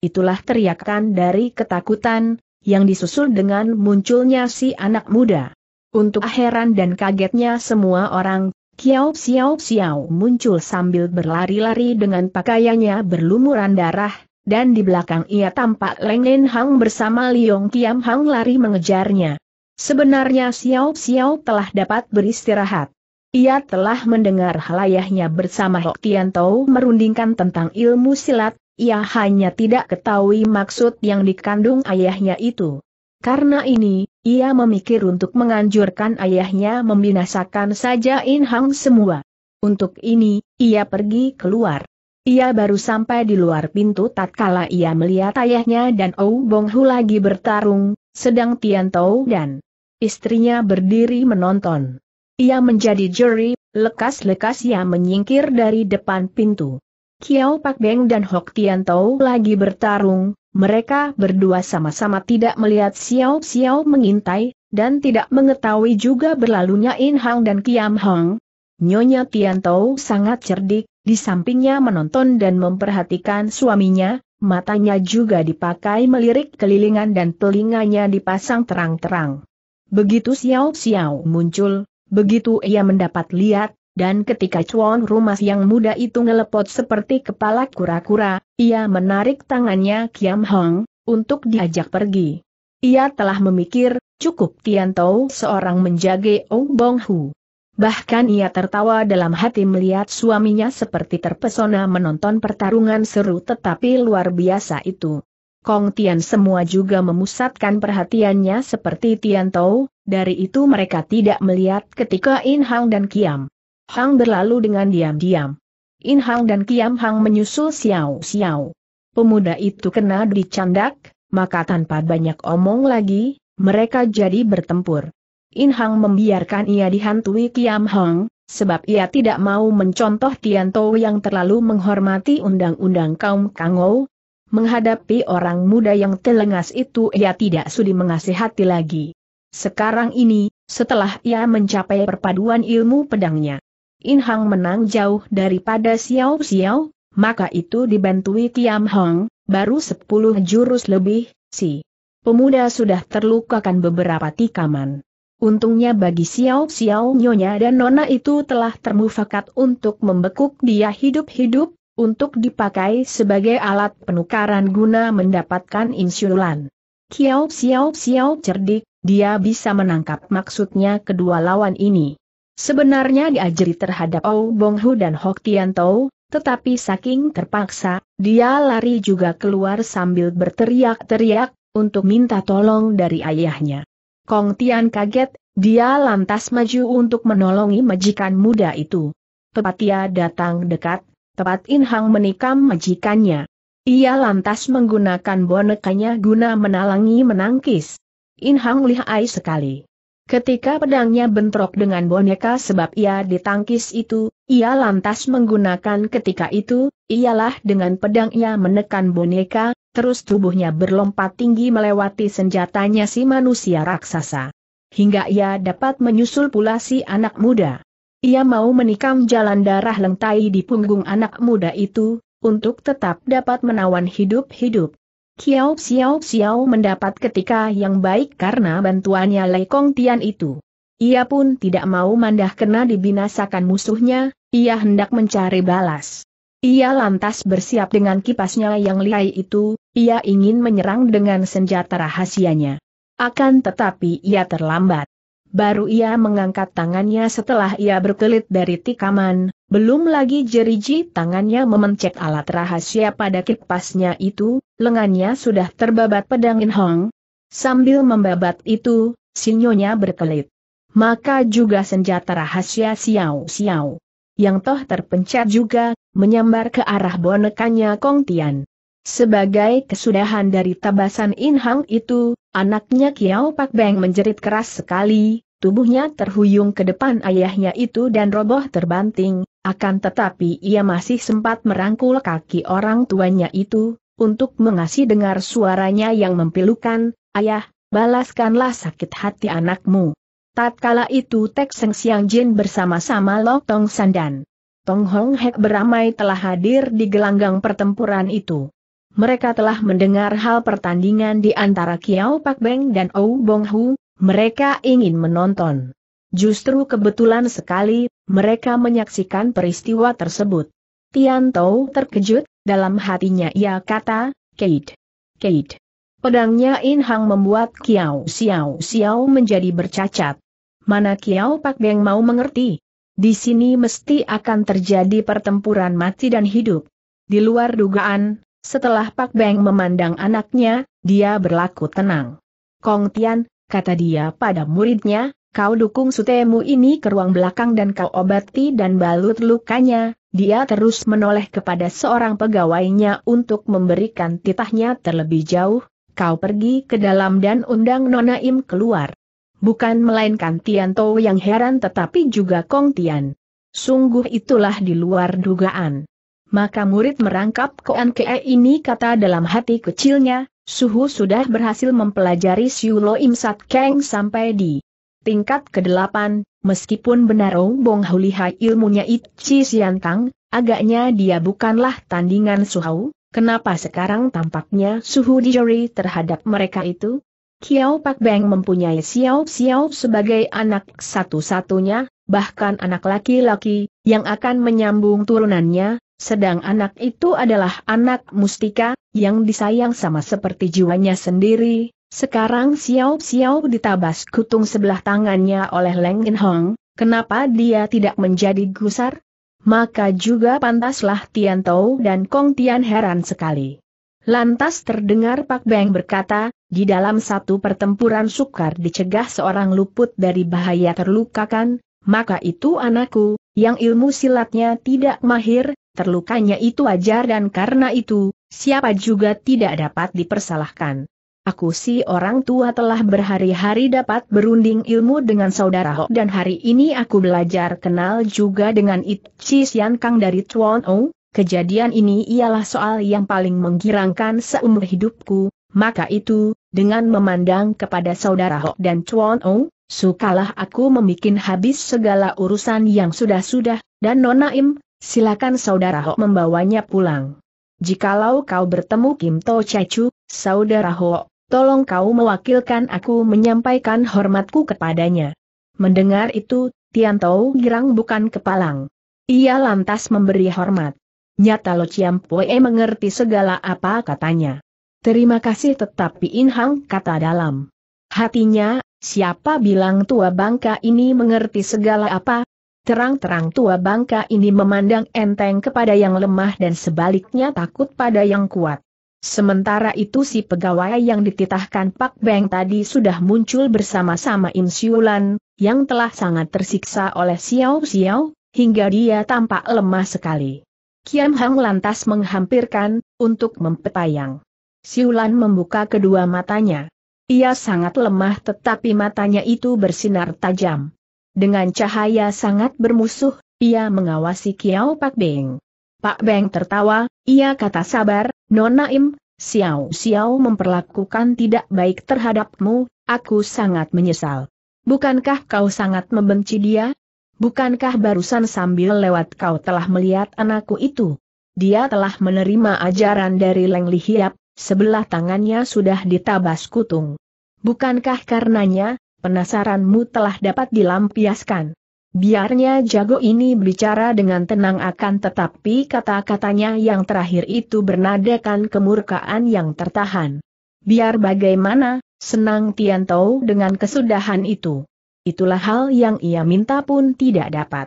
Itulah teriakan dari ketakutan, yang disusul dengan munculnya si anak muda. Untuk heran dan kagetnya semua orang, Kiau Siau Siau muncul sambil berlari-lari dengan pakaiannya berlumuran darah, dan di belakang ia tampak Leng Hang bersama Liong Kiam Hang lari mengejarnya. Sebenarnya Xiao Xiao telah dapat beristirahat. Ia telah mendengar halayahnya bersama Hok Tian Tau merundingkan tentang ilmu silat, ia hanya tidak ketahui maksud yang dikandung ayahnya itu. Karena ini, ia memikir untuk menganjurkan ayahnya membinasakan saja In Hang semua. Untuk ini, ia pergi keluar. Ia baru sampai di luar pintu tatkala ia melihat ayahnya dan Ou Bong Hu lagi bertarung, sedang Tian Tao dan istrinya berdiri menonton. Ia menjadi juri, lekas-lekas ia menyingkir dari depan pintu. Kiao Pak Beng dan Hok Tian Tao lagi bertarung, mereka berdua sama-sama tidak melihat Xiao Xiao mengintai, dan tidak mengetahui juga berlalunya In Hang dan Kiam Hang. Nyonya Tian Tao sangat cerdik, di sampingnya menonton dan memperhatikan suaminya, matanya juga dipakai melirik kelilingan dan telinganya dipasang terang-terang. Begitu Xiao Xiao muncul, begitu ia mendapat lihat, dan ketika cuan rumah yang muda itu ngelepot seperti kepala kura-kura, ia menarik tangannya Kiam Hong, untuk diajak pergi. Ia telah memikir, cukup Tian Tao seorang menjaga Ong Bong Hu. Bahkan ia tertawa dalam hati melihat suaminya seperti terpesona menonton pertarungan seru tetapi luar biasa itu. Kong Tian semua juga memusatkan perhatiannya seperti Tian Tao, dari itu mereka tidak melihat ketika In Hang dan Kiam. Hang berlalu dengan diam-diam. In Hang dan Kiam Hang menyusul Xiao Xiao. Pemuda itu kena dicandak, maka tanpa banyak omong lagi, mereka jadi bertempur. In Hang membiarkan ia dihantui Kiam Hong, sebab ia tidak mau mencontoh Tian Tou yang terlalu menghormati undang-undang kaum Kangou. Menghadapi orang muda yang telengas itu ia tidak sudi mengasihati lagi. Sekarang ini, setelah ia mencapai perpaduan ilmu pedangnya, In Hang menang jauh daripada Xiao Xiao, maka itu dibantui Kiam Hong, baru sepuluh jurus lebih, si pemuda sudah terlukakan beberapa tikaman. Untungnya bagi Xiao Xiao Nyonya dan Nona itu telah termufakat untuk membekuk dia hidup-hidup, untuk dipakai sebagai alat penukaran guna mendapatkan insulan. Xiao Xiao Xiao cerdik, dia bisa menangkap maksudnya kedua lawan ini. Sebenarnya diajari terhadap Ou Hu dan Hok Tian Tou, tetapi saking terpaksa, dia lari juga keluar sambil berteriak-teriak, untuk minta tolong dari ayahnya. Kong Tian kaget, dia lantas maju untuk menolongi majikan muda itu. Pepatia datang dekat, tepat Inhang menikam majikannya. Ia lantas menggunakan bonekanya guna menalangi menangkis. Inhang lihai sekali. Ketika pedangnya bentrok dengan boneka sebab ia ditangkis itu, ia lantas menggunakan ketika itu, ialah dengan pedangnya menekan boneka, terus tubuhnya berlompat tinggi melewati senjatanya si manusia raksasa hingga ia dapat menyusul pula si anak muda. Ia mau menikam jalan darah lengtai di punggung anak muda itu, untuk tetap dapat menawan hidup-hidup. Kiao Xiao Xiao mendapat ketika yang baik karena bantuannya Lei Kong Tian itu. Ia pun tidak mau mandah kena dibinasakan musuhnya, ia hendak mencari balas. Ia lantas bersiap dengan kipasnya yang lihai itu, ia ingin menyerang dengan senjata rahasianya. Akan tetapi ia terlambat. Baru ia mengangkat tangannya setelah ia berkelit dari tikaman, belum lagi jeriji tangannya memencet alat rahasia pada kipasnya itu, lengannya sudah terbabat pedang In Hong. Sambil membabat itu, sinyonya berkelit. Maka juga senjata rahasia Xiao Xiao. Yang toh terpencet juga, menyambar ke arah bonekanya Kong Tian. Sebagai kesudahan dari tabasan Inhang itu, anaknya Kiao Pak Beng menjerit keras sekali, tubuhnya terhuyung ke depan ayahnya itu dan roboh terbanting, akan tetapi ia masih sempat merangkul kaki orang tuanya itu, untuk mengasih dengar suaranya yang mempilukan, ayah, balaskanlah sakit hati anakmu. Tatkala itu Tek Seng Siang Jin bersama-sama Lok Tong Sandan. Tong Hong Hek beramai telah hadir di gelanggang pertempuran itu mereka telah mendengar hal pertandingan di antara Kiao Pak Beng dan Ou Bong Hu, mereka ingin menonton. Justru kebetulan sekali, mereka menyaksikan peristiwa tersebut. Tian Tou terkejut, dalam hatinya ia kata, Kate. Kate. Pedangnya In Hang membuat Kiao Xiao Xiao menjadi bercacat. Mana Kiao Pak Beng mau mengerti? Di sini mesti akan terjadi pertempuran mati dan hidup. Di luar dugaan, setelah Pak Beng memandang anaknya, dia berlaku tenang. Kong Tian, kata dia pada muridnya, kau dukung sutemu ini ke ruang belakang dan kau obati dan balut lukanya, dia terus menoleh kepada seorang pegawainya untuk memberikan titahnya terlebih jauh, kau pergi ke dalam dan undang Nona Im keluar. Bukan melainkan Tian Tianto yang heran tetapi juga Kong Tian. Sungguh itulah di luar dugaan. Maka murid merangkap Koan Kee ini kata dalam hati kecilnya, Suhu sudah berhasil mempelajari Siulo Imsat Sat Keng sampai di tingkat ke-8, meskipun benar Bong Hulihai ilmunya Ichi Siantang, agaknya dia bukanlah tandingan Suhu, kenapa sekarang tampaknya Suhu dijori terhadap mereka itu? Kiao Pak Beng mempunyai Xiao Xiao sebagai anak satu-satunya, bahkan anak laki-laki, yang akan menyambung turunannya, sedang anak itu adalah anak mustika, yang disayang sama seperti jiwanya sendiri. Sekarang Xiao Xiao ditabas kutung sebelah tangannya oleh Leng In Hong, kenapa dia tidak menjadi gusar? Maka juga pantaslah Tian Tou dan Kong Tian heran sekali. Lantas terdengar Pak Beng berkata, di dalam satu pertempuran sukar dicegah seorang luput dari bahaya terlukakan, maka itu anakku, yang ilmu silatnya tidak mahir, terlukanya itu wajar dan karena itu, siapa juga tidak dapat dipersalahkan. Aku si orang tua telah berhari-hari dapat berunding ilmu dengan saudara Hok dan hari ini aku belajar kenal juga dengan Itchi Sian Kang dari Tuan O. Kejadian ini ialah soal yang paling menggirangkan seumur hidupku, maka itu, dengan memandang kepada saudara Hok dan Tuan O, sukalah aku membuat habis segala urusan yang sudah-sudah, dan Nona Im, silakan saudara Ho membawanya pulang. Jikalau kau bertemu Kim To Chachu, saudara Ho, tolong kau mewakilkan aku menyampaikan hormatku kepadanya. Mendengar itu, Tian Tou girang bukan kepalang. Ia lantas memberi hormat. Nyata Lo Chiam Pue mengerti segala apa katanya. Terima kasih tetapi In Hang kata dalam. Hatinya, siapa bilang tua bangka ini mengerti segala apa, Terang-terang tua bangka ini memandang enteng kepada yang lemah dan sebaliknya takut pada yang kuat. Sementara itu si pegawai yang dititahkan Pak Beng tadi sudah muncul bersama-sama Im Siulan, yang telah sangat tersiksa oleh Xiao Xiao, hingga dia tampak lemah sekali. Kiam Hang lantas menghampirkan, untuk mempetayang. Siulan membuka kedua matanya. Ia sangat lemah tetapi matanya itu bersinar tajam. Dengan cahaya sangat bermusuh, ia mengawasi Kiao Pak Beng. Pak Beng tertawa, ia kata sabar, Nonaim, Xiao Xiao memperlakukan tidak baik terhadapmu, aku sangat menyesal. Bukankah kau sangat membenci dia? Bukankah barusan sambil lewat kau telah melihat anakku itu? Dia telah menerima ajaran dari Leng Lihiap, sebelah tangannya sudah ditabas kutung. Bukankah karenanya, penasaranmu telah dapat dilampiaskan. Biarnya jago ini bicara dengan tenang akan tetapi kata-katanya yang terakhir itu bernadakan kemurkaan yang tertahan. Biar bagaimana, senang Tian Tou dengan kesudahan itu. Itulah hal yang ia minta pun tidak dapat.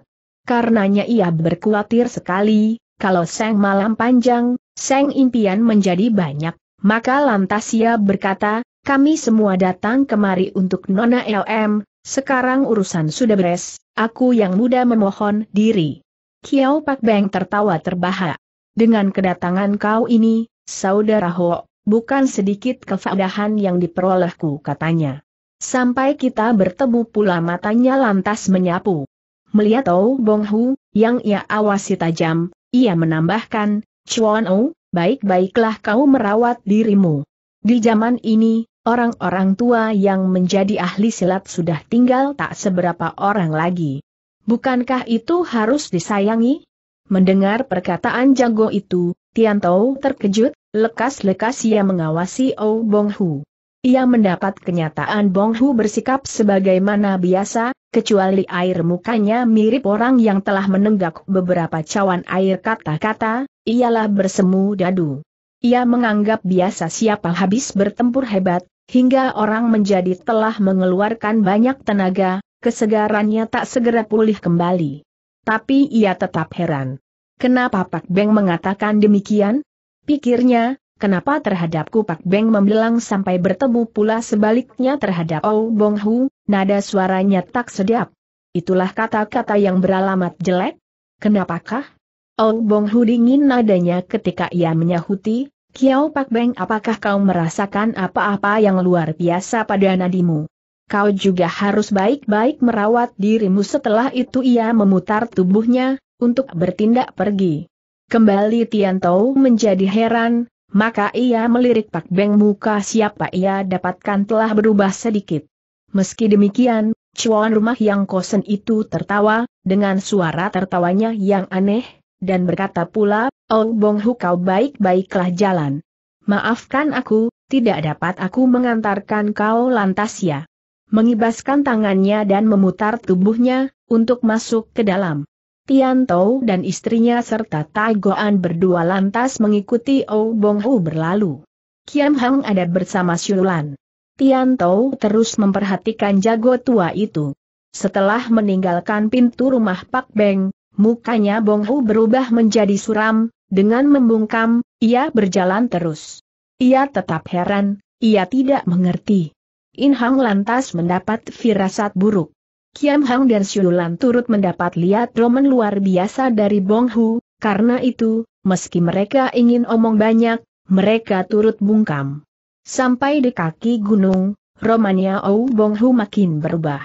Karenanya ia berkhawatir sekali, kalau Seng malam panjang, Seng impian menjadi banyak, maka lantas ia berkata, kami semua datang kemari untuk Nona LM, sekarang urusan sudah beres, aku yang muda memohon diri. Kiao Pak Beng tertawa terbahak. Dengan kedatangan kau ini, saudara Ho, bukan sedikit kefadahan yang diperolehku katanya. Sampai kita bertemu pula matanya lantas menyapu. Melihat Ou Bong Hu, yang ia awasi tajam, ia menambahkan, Chuan Ou, baik-baiklah kau merawat dirimu. Di zaman ini, Orang-orang tua yang menjadi ahli silat sudah tinggal tak seberapa orang lagi. Bukankah itu harus disayangi? Mendengar perkataan jago itu, Tian Tiantou terkejut, lekas-lekas ia mengawasi O Bong Hu. Ia mendapat kenyataan Bong Hu bersikap sebagaimana biasa, kecuali air mukanya mirip orang yang telah menenggak beberapa cawan air kata-kata, ialah bersemu dadu. Ia menganggap biasa siapa habis bertempur hebat, hingga orang menjadi telah mengeluarkan banyak tenaga, kesegarannya tak segera pulih kembali. Tapi ia tetap heran. Kenapa Pak Beng mengatakan demikian? Pikirnya, kenapa terhadapku Pak Beng membelang sampai bertemu pula sebaliknya terhadap Ou Bong Hu, nada suaranya tak sedap. Itulah kata-kata yang beralamat jelek? Kenapakah? Ou Bong Hu dingin nadanya ketika ia menyahuti, Kiao Pak Beng apakah kau merasakan apa-apa yang luar biasa pada nadimu? Kau juga harus baik-baik merawat dirimu setelah itu ia memutar tubuhnya, untuk bertindak pergi. Kembali Tian Tiantou menjadi heran, maka ia melirik Pak Beng muka siapa ia dapatkan telah berubah sedikit. Meski demikian, cuan rumah yang kosen itu tertawa, dengan suara tertawanya yang aneh, dan berkata pula, Oh Bong Hu kau baik-baiklah jalan. Maafkan aku, tidak dapat aku mengantarkan kau lantas ya. Mengibaskan tangannya dan memutar tubuhnya, untuk masuk ke dalam. Tian Tou dan istrinya serta Tai Goan berdua lantas mengikuti Oh Bong Hu berlalu. Kiam Hang ada bersama Siulan. Tian Tou terus memperhatikan jago tua itu. Setelah meninggalkan pintu rumah Pak Beng, Mukanya Bonghu berubah menjadi suram, dengan membungkam, ia berjalan terus. Ia tetap heran, ia tidak mengerti. In Hang lantas mendapat firasat buruk. Kiam Hang dan Siulan turut mendapat lihat roman luar biasa dari Bonghu, karena itu, meski mereka ingin omong banyak, mereka turut bungkam. Sampai di kaki gunung, romannya Ou Bonghu makin berubah.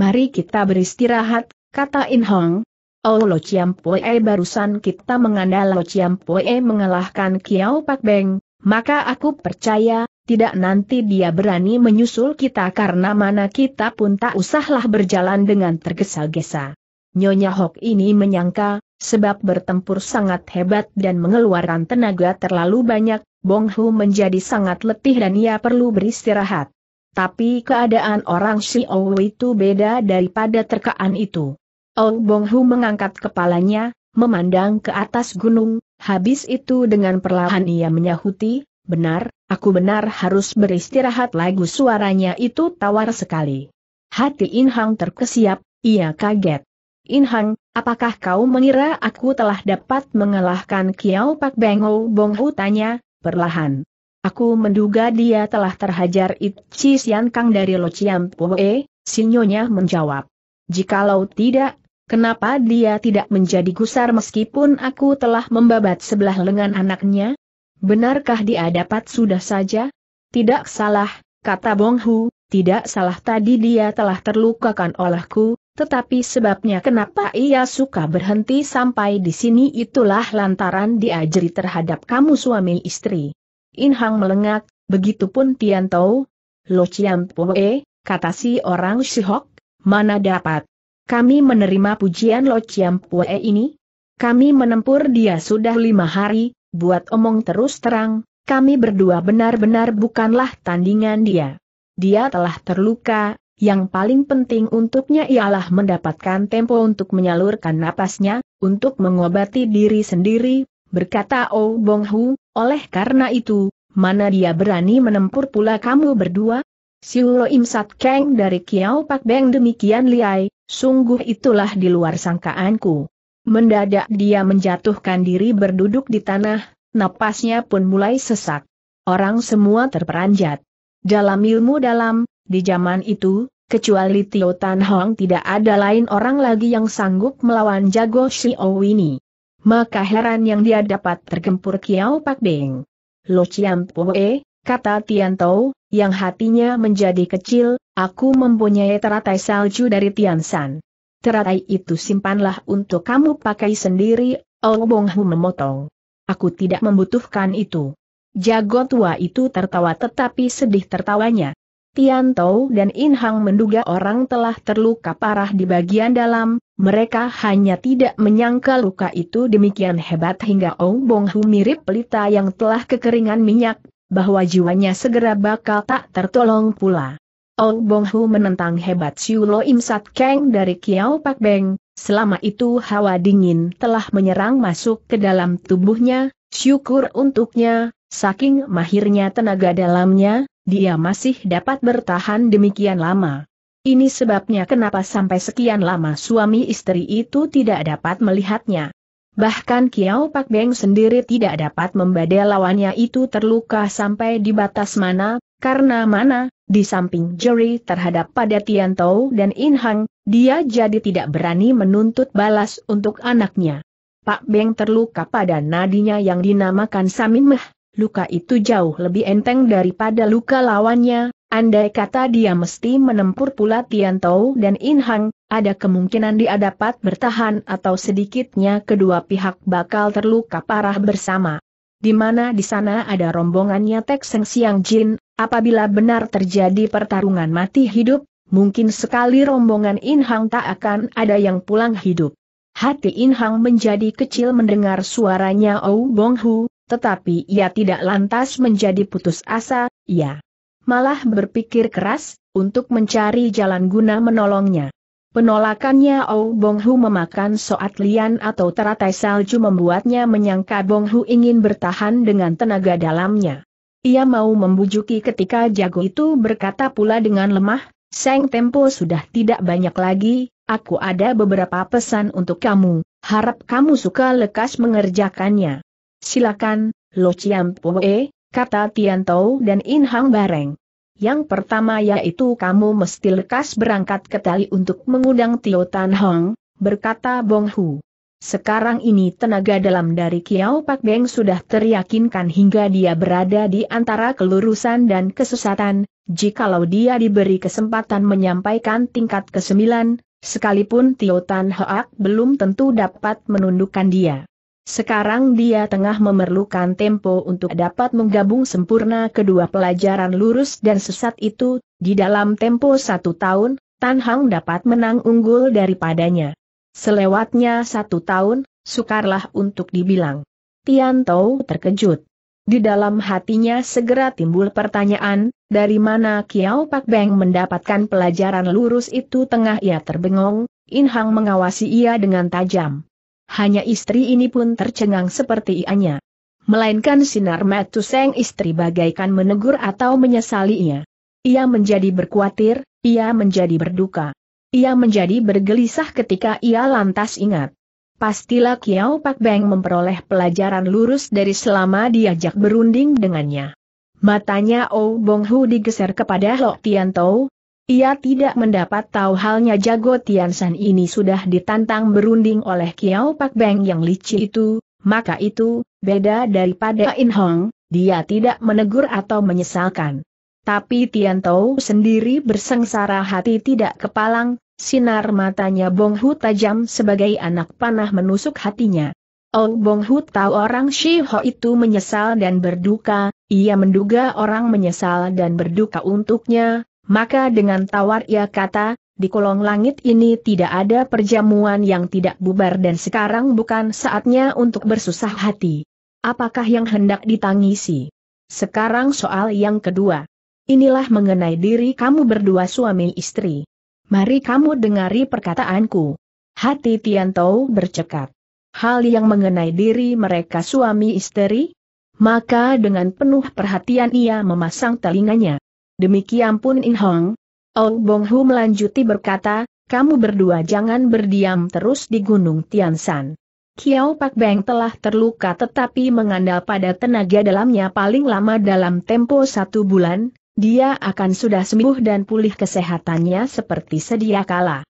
Mari kita beristirahat, kata In Hong, Oh Lo Poe barusan kita mengandal Lo Poe mengalahkan Kiao Pak Beng, maka aku percaya, tidak nanti dia berani menyusul kita karena mana kita pun tak usahlah berjalan dengan tergesa-gesa. Nyonya Hok ini menyangka, sebab bertempur sangat hebat dan mengeluarkan tenaga terlalu banyak, Bong Hu menjadi sangat letih dan ia perlu beristirahat. Tapi keadaan orang Si Xiao itu beda daripada terkaan itu. Ong Bong Hu mengangkat kepalanya, memandang ke atas gunung, habis itu dengan perlahan ia menyahuti, benar, aku benar harus beristirahat lagu suaranya itu tawar sekali. Hati Inhang terkesiap, ia kaget. Inhang, apakah kau mengira aku telah dapat mengalahkan Kiao Pak Beng Ho Bong Hu tanya, perlahan. Aku menduga dia telah terhajar Chi Sian Kang dari Lo Chiam E. sinyonya menjawab. Jikalau tidak, Kenapa dia tidak menjadi gusar meskipun aku telah membabat sebelah lengan anaknya? Benarkah dia dapat sudah saja? Tidak salah, kata Bong Hu, tidak salah tadi dia telah terlukakan olehku, tetapi sebabnya kenapa ia suka berhenti sampai di sini itulah lantaran diajari terhadap kamu suami istri. In Hang melengak, begitupun Tian Tau. Lo Chiam Pue, kata si orang Shihok, mana dapat, kami menerima pujian Lo Chiam Pue ini? Kami menempur dia sudah lima hari, buat omong terus terang, kami berdua benar-benar bukanlah tandingan dia. Dia telah terluka, yang paling penting untuknya ialah mendapatkan tempo untuk menyalurkan napasnya, untuk mengobati diri sendiri, berkata Oh Bong Hu, oleh karena itu, mana dia berani menempur pula kamu berdua? Siulo Imsat Kang dari Kiao Pak Beng demikian liai, Sungguh itulah di luar sangkaanku. Mendadak dia menjatuhkan diri berduduk di tanah, napasnya pun mulai sesak. Orang semua terperanjat. Dalam ilmu dalam, di zaman itu, kecuali Tio Tan Hong tidak ada lain orang lagi yang sanggup melawan jago Xiao Wini. Maka heran yang dia dapat tergempur Kiao Pak Beng. Lo Chiam Pue, kata Tian Tou, yang hatinya menjadi kecil, aku mempunyai teratai salju dari Tiansan. Teratai itu simpanlah untuk kamu pakai sendiri, Bong Hu memotong. Aku tidak membutuhkan itu. Jago tua itu tertawa tetapi sedih tertawanya. Tian Tao dan In Hang menduga orang telah terluka parah di bagian dalam, mereka hanya tidak menyangka luka itu demikian hebat hingga Ong Bong Hu mirip pelita yang telah kekeringan minyak, bahwa jiwanya segera bakal tak tertolong pula. Ong Bong Hu menentang hebat Siu Lo Im Sat Kang dari Kiao Pak Beng, selama itu hawa dingin telah menyerang masuk ke dalam tubuhnya, syukur untuknya, saking mahirnya tenaga dalamnya, dia masih dapat bertahan demikian lama. Ini sebabnya kenapa sampai sekian lama suami istri itu tidak dapat melihatnya. Bahkan Kiao Pak Beng sendiri tidak dapat membadai lawannya itu terluka sampai di batas mana, karena mana, di samping juri terhadap pada Tian Tou dan In Hang, dia jadi tidak berani menuntut balas untuk anaknya. Pak Beng terluka pada nadinya yang dinamakan Samimeh, luka itu jauh lebih enteng daripada luka lawannya, andai kata dia mesti menempur pula Tian Tao dan In Hang, ada kemungkinan dia dapat bertahan atau sedikitnya kedua pihak bakal terluka parah bersama. Di mana di sana ada rombongannya Tek Seng Siang Jin, apabila benar terjadi pertarungan mati hidup, mungkin sekali rombongan In Hang tak akan ada yang pulang hidup. Hati In Hang menjadi kecil mendengar suaranya Ou Bong Hu, tetapi ia tidak lantas menjadi putus asa, ia malah berpikir keras, untuk mencari jalan guna menolongnya. Penolakannya Oh Bong Hu memakan soat lian atau teratai salju membuatnya menyangka Bong Hu ingin bertahan dengan tenaga dalamnya. Ia mau membujuki ketika jago itu berkata pula dengan lemah, Seng Tempo sudah tidak banyak lagi, aku ada beberapa pesan untuk kamu, harap kamu suka lekas mengerjakannya. Silakan, Lo Chiam Poe, kata Tian Tou dan In Hang Bareng. Yang pertama yaitu kamu mesti lekas berangkat ke Tali untuk mengundang Tio Tan Hong, berkata Bong Hu. Sekarang ini tenaga dalam dari Kiao Pak Beng sudah teryakinkan hingga dia berada di antara kelurusan dan kesesatan, jikalau dia diberi kesempatan menyampaikan tingkat ke-9, sekalipun Tio Tan Hoak belum tentu dapat menundukkan dia. Sekarang dia tengah memerlukan tempo untuk dapat menggabung sempurna kedua pelajaran lurus dan sesat itu, di dalam tempo satu tahun, Tan Hang dapat menang unggul daripadanya. Selewatnya satu tahun, sukarlah untuk dibilang. Tian Tou terkejut. Di dalam hatinya segera timbul pertanyaan, dari mana Kiao Pak Beng mendapatkan pelajaran lurus itu tengah ia terbengong, In Hang mengawasi ia dengan tajam. Hanya istri ini pun tercengang seperti ianya. Melainkan sinar matu sang istri bagaikan menegur atau menyesali Ia Ia menjadi berkuatir, ia menjadi berduka. Ia menjadi bergelisah ketika ia lantas ingat. Pastilah Kiao Pak Beng memperoleh pelajaran lurus dari selama diajak berunding dengannya. Matanya Oh Bong Hu digeser kepada Lok Tian Tau, ia tidak mendapat tahu halnya jago Tiansan ini sudah ditantang berunding oleh Kiao Pak Beng yang licik itu, maka itu, beda daripada In Hong, dia tidak menegur atau menyesalkan. Tapi Tian Tou sendiri bersengsara hati tidak kepalang, sinar matanya Bong Hu tajam sebagai anak panah menusuk hatinya. Oh Bong Hu tahu orang Shi Ho itu menyesal dan berduka, ia menduga orang menyesal dan berduka untuknya, maka dengan tawar ia kata, di kolong langit ini tidak ada perjamuan yang tidak bubar dan sekarang bukan saatnya untuk bersusah hati. Apakah yang hendak ditangisi? Sekarang soal yang kedua. Inilah mengenai diri kamu berdua suami istri. Mari kamu dengari perkataanku. Hati Tianto bercekap. Hal yang mengenai diri mereka suami istri? Maka dengan penuh perhatian ia memasang telinganya. Demikian pun In Hong. Oh Bong Hu melanjuti berkata, kamu berdua jangan berdiam terus di Gunung Tiansan. Kiao Pak Beng telah terluka tetapi mengandalkan pada tenaga dalamnya paling lama dalam tempo satu bulan, dia akan sudah sembuh dan pulih kesehatannya seperti sedia kala.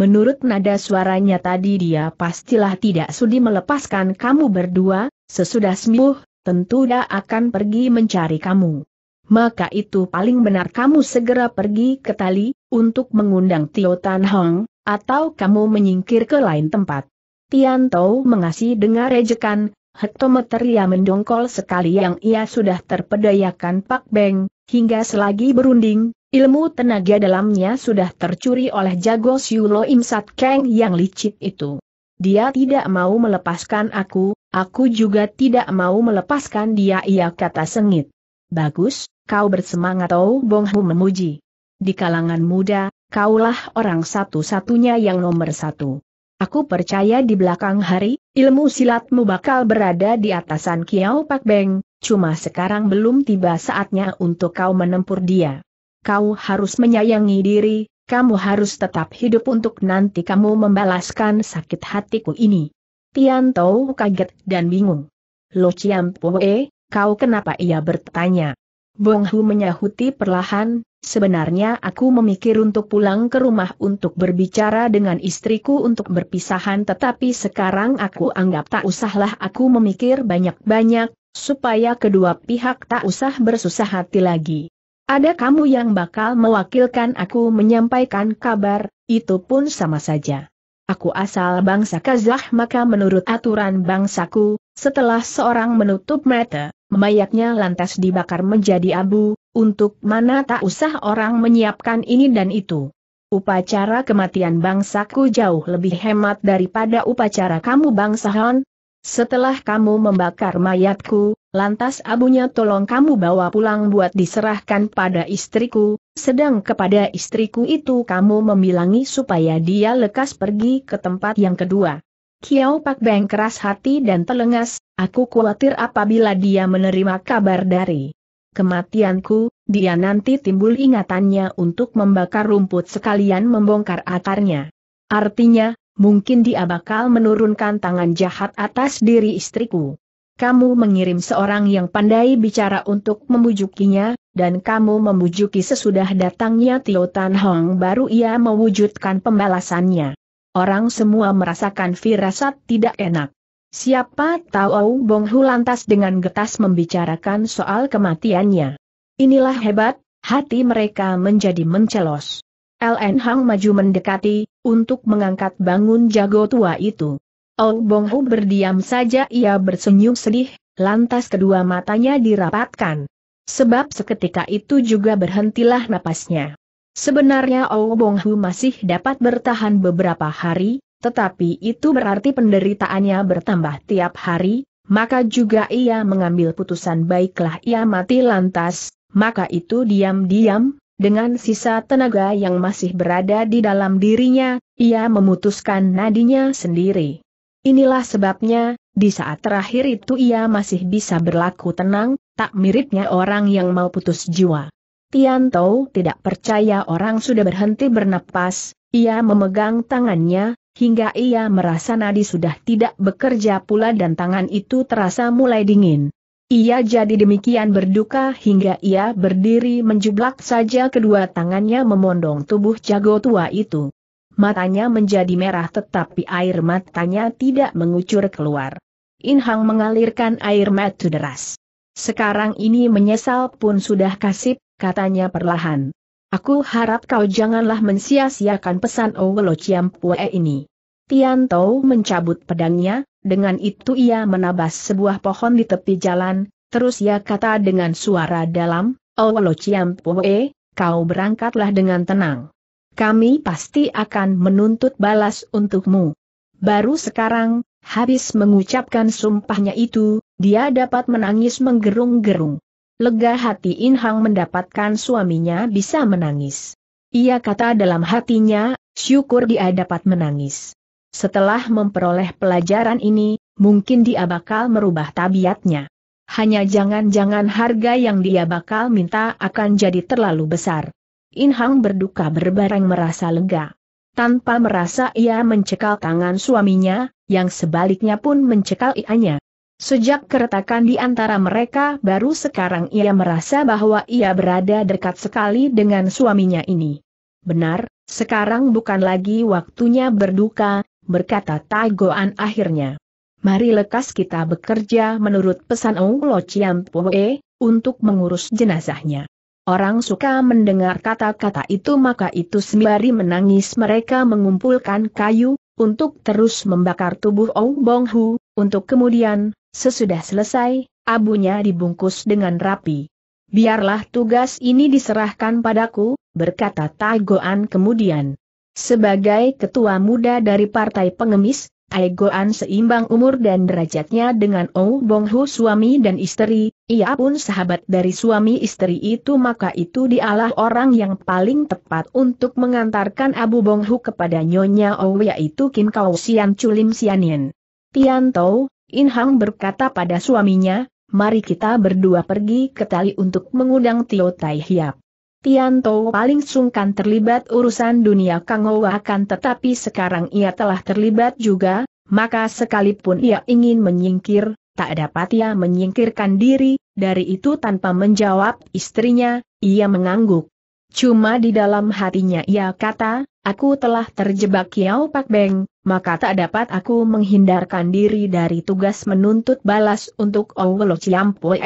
Menurut nada suaranya tadi dia pastilah tidak sudi melepaskan kamu berdua, sesudah sembuh, tentu dia akan pergi mencari kamu maka itu paling benar kamu segera pergi ke Tali, untuk mengundang Tio Tan Hong, atau kamu menyingkir ke lain tempat. Tian Tou mengasih dengar rejekan, hektometer ia mendongkol sekali yang ia sudah terpedayakan Pak Beng, hingga selagi berunding, ilmu tenaga dalamnya sudah tercuri oleh jago Siulo Im Sat Kang yang licik itu. Dia tidak mau melepaskan aku, aku juga tidak mau melepaskan dia ia kata sengit. Bagus, kau bersemangat Oh Bong Hu memuji. Di kalangan muda, kaulah orang satu-satunya yang nomor satu. Aku percaya di belakang hari, ilmu silatmu bakal berada di atasan Kiao Pak Beng, cuma sekarang belum tiba saatnya untuk kau menempur dia. Kau harus menyayangi diri, kamu harus tetap hidup untuk nanti kamu membalaskan sakit hatiku ini. Tian Tau kaget dan bingung. Lo Chiam Pue, kau kenapa ia bertanya? Bong Hu menyahuti perlahan, sebenarnya aku memikir untuk pulang ke rumah untuk berbicara dengan istriku untuk berpisahan tetapi sekarang aku anggap tak usahlah aku memikir banyak-banyak, supaya kedua pihak tak usah bersusah hati lagi. Ada kamu yang bakal mewakilkan aku menyampaikan kabar, itu pun sama saja. Aku asal bangsa Kazakh maka menurut aturan bangsaku, setelah seorang menutup mata, mayatnya lantas dibakar menjadi abu, untuk mana tak usah orang menyiapkan ini dan itu. Upacara kematian bangsaku jauh lebih hemat daripada upacara kamu Hon. Setelah kamu membakar mayatku, lantas abunya tolong kamu bawa pulang buat diserahkan pada istriku, sedang kepada istriku itu kamu memilangi supaya dia lekas pergi ke tempat yang kedua. Kiao Pak Beng keras hati dan telengas, aku khawatir apabila dia menerima kabar dari kematianku, dia nanti timbul ingatannya untuk membakar rumput sekalian membongkar akarnya. Artinya, mungkin dia bakal menurunkan tangan jahat atas diri istriku. Kamu mengirim seorang yang pandai bicara untuk membujukinya, dan kamu membujuki sesudah datangnya Tio Tan Hong baru ia mewujudkan pembalasannya. Orang semua merasakan firasat tidak enak. Siapa tahu Bong Hu lantas dengan getas membicarakan soal kematiannya. Inilah hebat, hati mereka menjadi mencelos. LN Hang maju mendekati, untuk mengangkat bangun jago tua itu. Oh Bong Hu berdiam saja ia bersenyum sedih, lantas kedua matanya dirapatkan. Sebab seketika itu juga berhentilah napasnya. Sebenarnya Owobong Hu masih dapat bertahan beberapa hari, tetapi itu berarti penderitaannya bertambah tiap hari, maka juga ia mengambil putusan baiklah ia mati lantas, maka itu diam-diam, dengan sisa tenaga yang masih berada di dalam dirinya, ia memutuskan nadinya sendiri. Inilah sebabnya, di saat terakhir itu ia masih bisa berlaku tenang, tak miripnya orang yang mau putus jiwa. Tianto tidak percaya orang sudah berhenti bernapas, ia memegang tangannya, hingga ia merasa nadi sudah tidak bekerja pula dan tangan itu terasa mulai dingin. Ia jadi demikian berduka hingga ia berdiri menjublak saja kedua tangannya memondong tubuh jago tua itu. Matanya menjadi merah tetapi air matanya tidak mengucur keluar. Inhang mengalirkan air mata deras. Sekarang ini menyesal pun sudah kasih, katanya perlahan. Aku harap kau janganlah mensia-siakan pesan Owelo Pue ini. Tian Tou mencabut pedangnya, dengan itu ia menabas sebuah pohon di tepi jalan, terus ia kata dengan suara dalam, Owelo Pue, kau berangkatlah dengan tenang. Kami pasti akan menuntut balas untukmu. Baru sekarang, habis mengucapkan sumpahnya itu, dia dapat menangis menggerung-gerung. Lega hati In Hang mendapatkan suaminya bisa menangis. Ia kata dalam hatinya, syukur dia dapat menangis. Setelah memperoleh pelajaran ini, mungkin dia bakal merubah tabiatnya. Hanya jangan-jangan harga yang dia bakal minta akan jadi terlalu besar. In Hang berduka berbareng merasa lega. Tanpa merasa ia mencekal tangan suaminya, yang sebaliknya pun mencekal ianya. Sejak keretakan di antara mereka baru sekarang ia merasa bahwa ia berada dekat sekali dengan suaminya ini. Benar, sekarang bukan lagi waktunya berduka, berkata Tagoan akhirnya. Mari lekas kita bekerja menurut pesan Ong Lo Chiam Poe, untuk mengurus jenazahnya. Orang suka mendengar kata-kata itu maka itu sembari menangis mereka mengumpulkan kayu, untuk terus membakar tubuh Ong Bong Hu, untuk kemudian, Sesudah selesai, abunya dibungkus dengan rapi. Biarlah tugas ini diserahkan padaku, berkata Taigoan kemudian. Sebagai ketua muda dari partai pengemis, Taigoan seimbang umur dan derajatnya dengan Oh Bong suami dan istri, ia pun sahabat dari suami istri itu maka itu dialah orang yang paling tepat untuk mengantarkan Abu Bong Hu kepada Nyonya Oh yaitu Kim Kau Sian Chulim Sianin. Tian Tau, In Hang berkata pada suaminya, mari kita berdua pergi ke Tali untuk mengundang Tio Tai Hiap. Tianto paling sungkan terlibat urusan dunia Kangowa akan tetapi sekarang ia telah terlibat juga, maka sekalipun ia ingin menyingkir, tak dapat ia menyingkirkan diri, dari itu tanpa menjawab istrinya, ia mengangguk. Cuma di dalam hatinya ia kata, aku telah terjebak Kiau Pak Beng, maka tak dapat aku menghindarkan diri dari tugas menuntut balas untuk Owelo Ciampoe.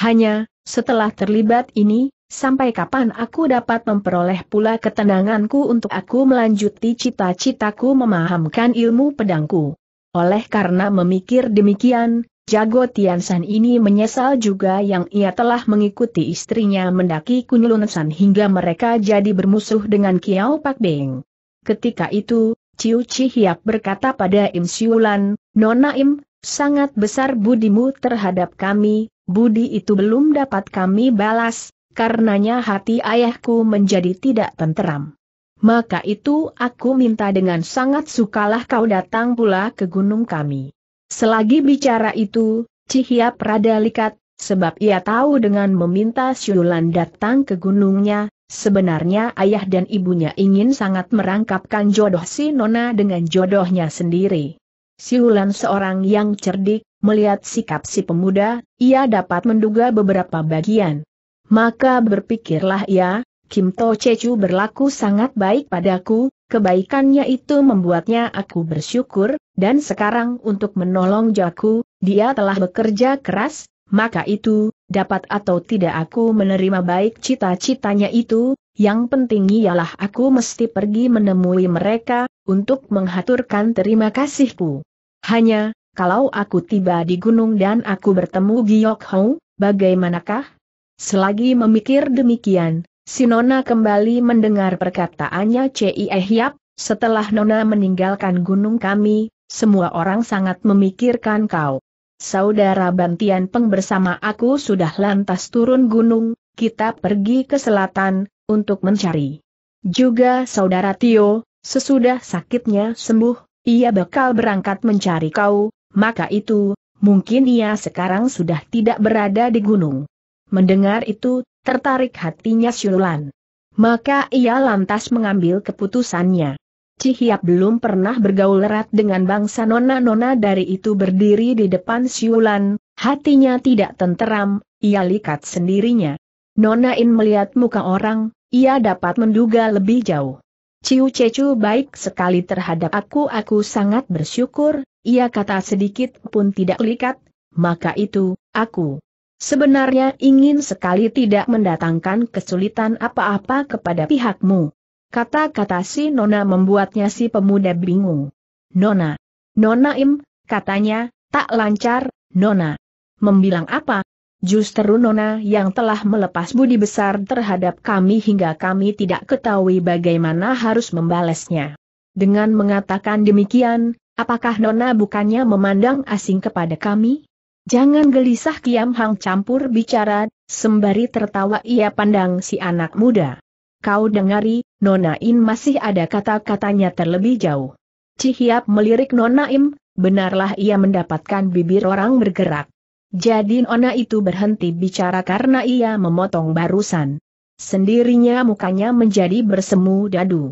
Hanya, setelah terlibat ini, sampai kapan aku dapat memperoleh pula ketenanganku untuk aku melanjuti cita-citaku memahamkan ilmu pedangku. Oleh karena memikir demikian, Jago Tiansan ini menyesal juga yang ia telah mengikuti istrinya mendaki Kunilunsan hingga mereka jadi bermusuh dengan Kiao Pak Beng. Ketika itu, Ciu Cihiap berkata pada Im Siulan, Nona Im, sangat besar budimu terhadap kami, budi itu belum dapat kami balas, karenanya hati ayahku menjadi tidak tenteram. Maka itu aku minta dengan sangat sukalah kau datang pula ke gunung kami. Selagi bicara itu, Cihiap rada likat, sebab ia tahu dengan meminta Siulan datang ke gunungnya, Sebenarnya ayah dan ibunya ingin sangat merangkapkan jodoh si Nona dengan jodohnya sendiri. Si Siulan seorang yang cerdik, melihat sikap si pemuda, ia dapat menduga beberapa bagian. Maka berpikirlah ia, ya, Kim To Chechu berlaku sangat baik padaku, kebaikannya itu membuatnya aku bersyukur, dan sekarang untuk menolong jaku, dia telah bekerja keras, maka itu, dapat atau tidak aku menerima baik cita-citanya itu, yang penting ialah aku mesti pergi menemui mereka, untuk menghaturkan terima kasihku. Hanya, kalau aku tiba di gunung dan aku bertemu Giok Hong, bagaimanakah? Selagi memikir demikian, si Nona kembali mendengar perkataannya C.I. Ehyap, setelah Nona meninggalkan gunung kami, semua orang sangat memikirkan kau. Saudara Bantian Peng bersama aku sudah lantas turun gunung, kita pergi ke selatan, untuk mencari. Juga saudara Tio, sesudah sakitnya sembuh, ia bakal berangkat mencari kau, maka itu, mungkin ia sekarang sudah tidak berada di gunung. Mendengar itu, tertarik hatinya Siulan. Maka ia lantas mengambil keputusannya. Cihiap belum pernah bergaul erat dengan bangsa nona-nona dari itu berdiri di depan Siulan, hatinya tidak tenteram, ia likat sendirinya. Nona In melihat muka orang, ia dapat menduga lebih jauh. Ciu Cecu baik sekali terhadap aku aku sangat bersyukur, ia kata sedikit pun tidak likat, maka itu, aku. Sebenarnya ingin sekali tidak mendatangkan kesulitan apa-apa kepada pihakmu. Kata-kata si Nona membuatnya si pemuda bingung. Nona. Nona Im, katanya, tak lancar, Nona. Membilang apa? Justru Nona yang telah melepas budi besar terhadap kami hingga kami tidak ketahui bagaimana harus membalasnya. Dengan mengatakan demikian, apakah Nona bukannya memandang asing kepada kami? Jangan gelisah Kiam Hang campur bicara, sembari tertawa ia pandang si anak muda. Kau dengari, Nona Im masih ada kata-katanya terlebih jauh. Cihiap melirik Nona Im, benarlah ia mendapatkan bibir orang bergerak. Jadi Nona itu berhenti bicara karena ia memotong barusan. Sendirinya mukanya menjadi bersemu dadu.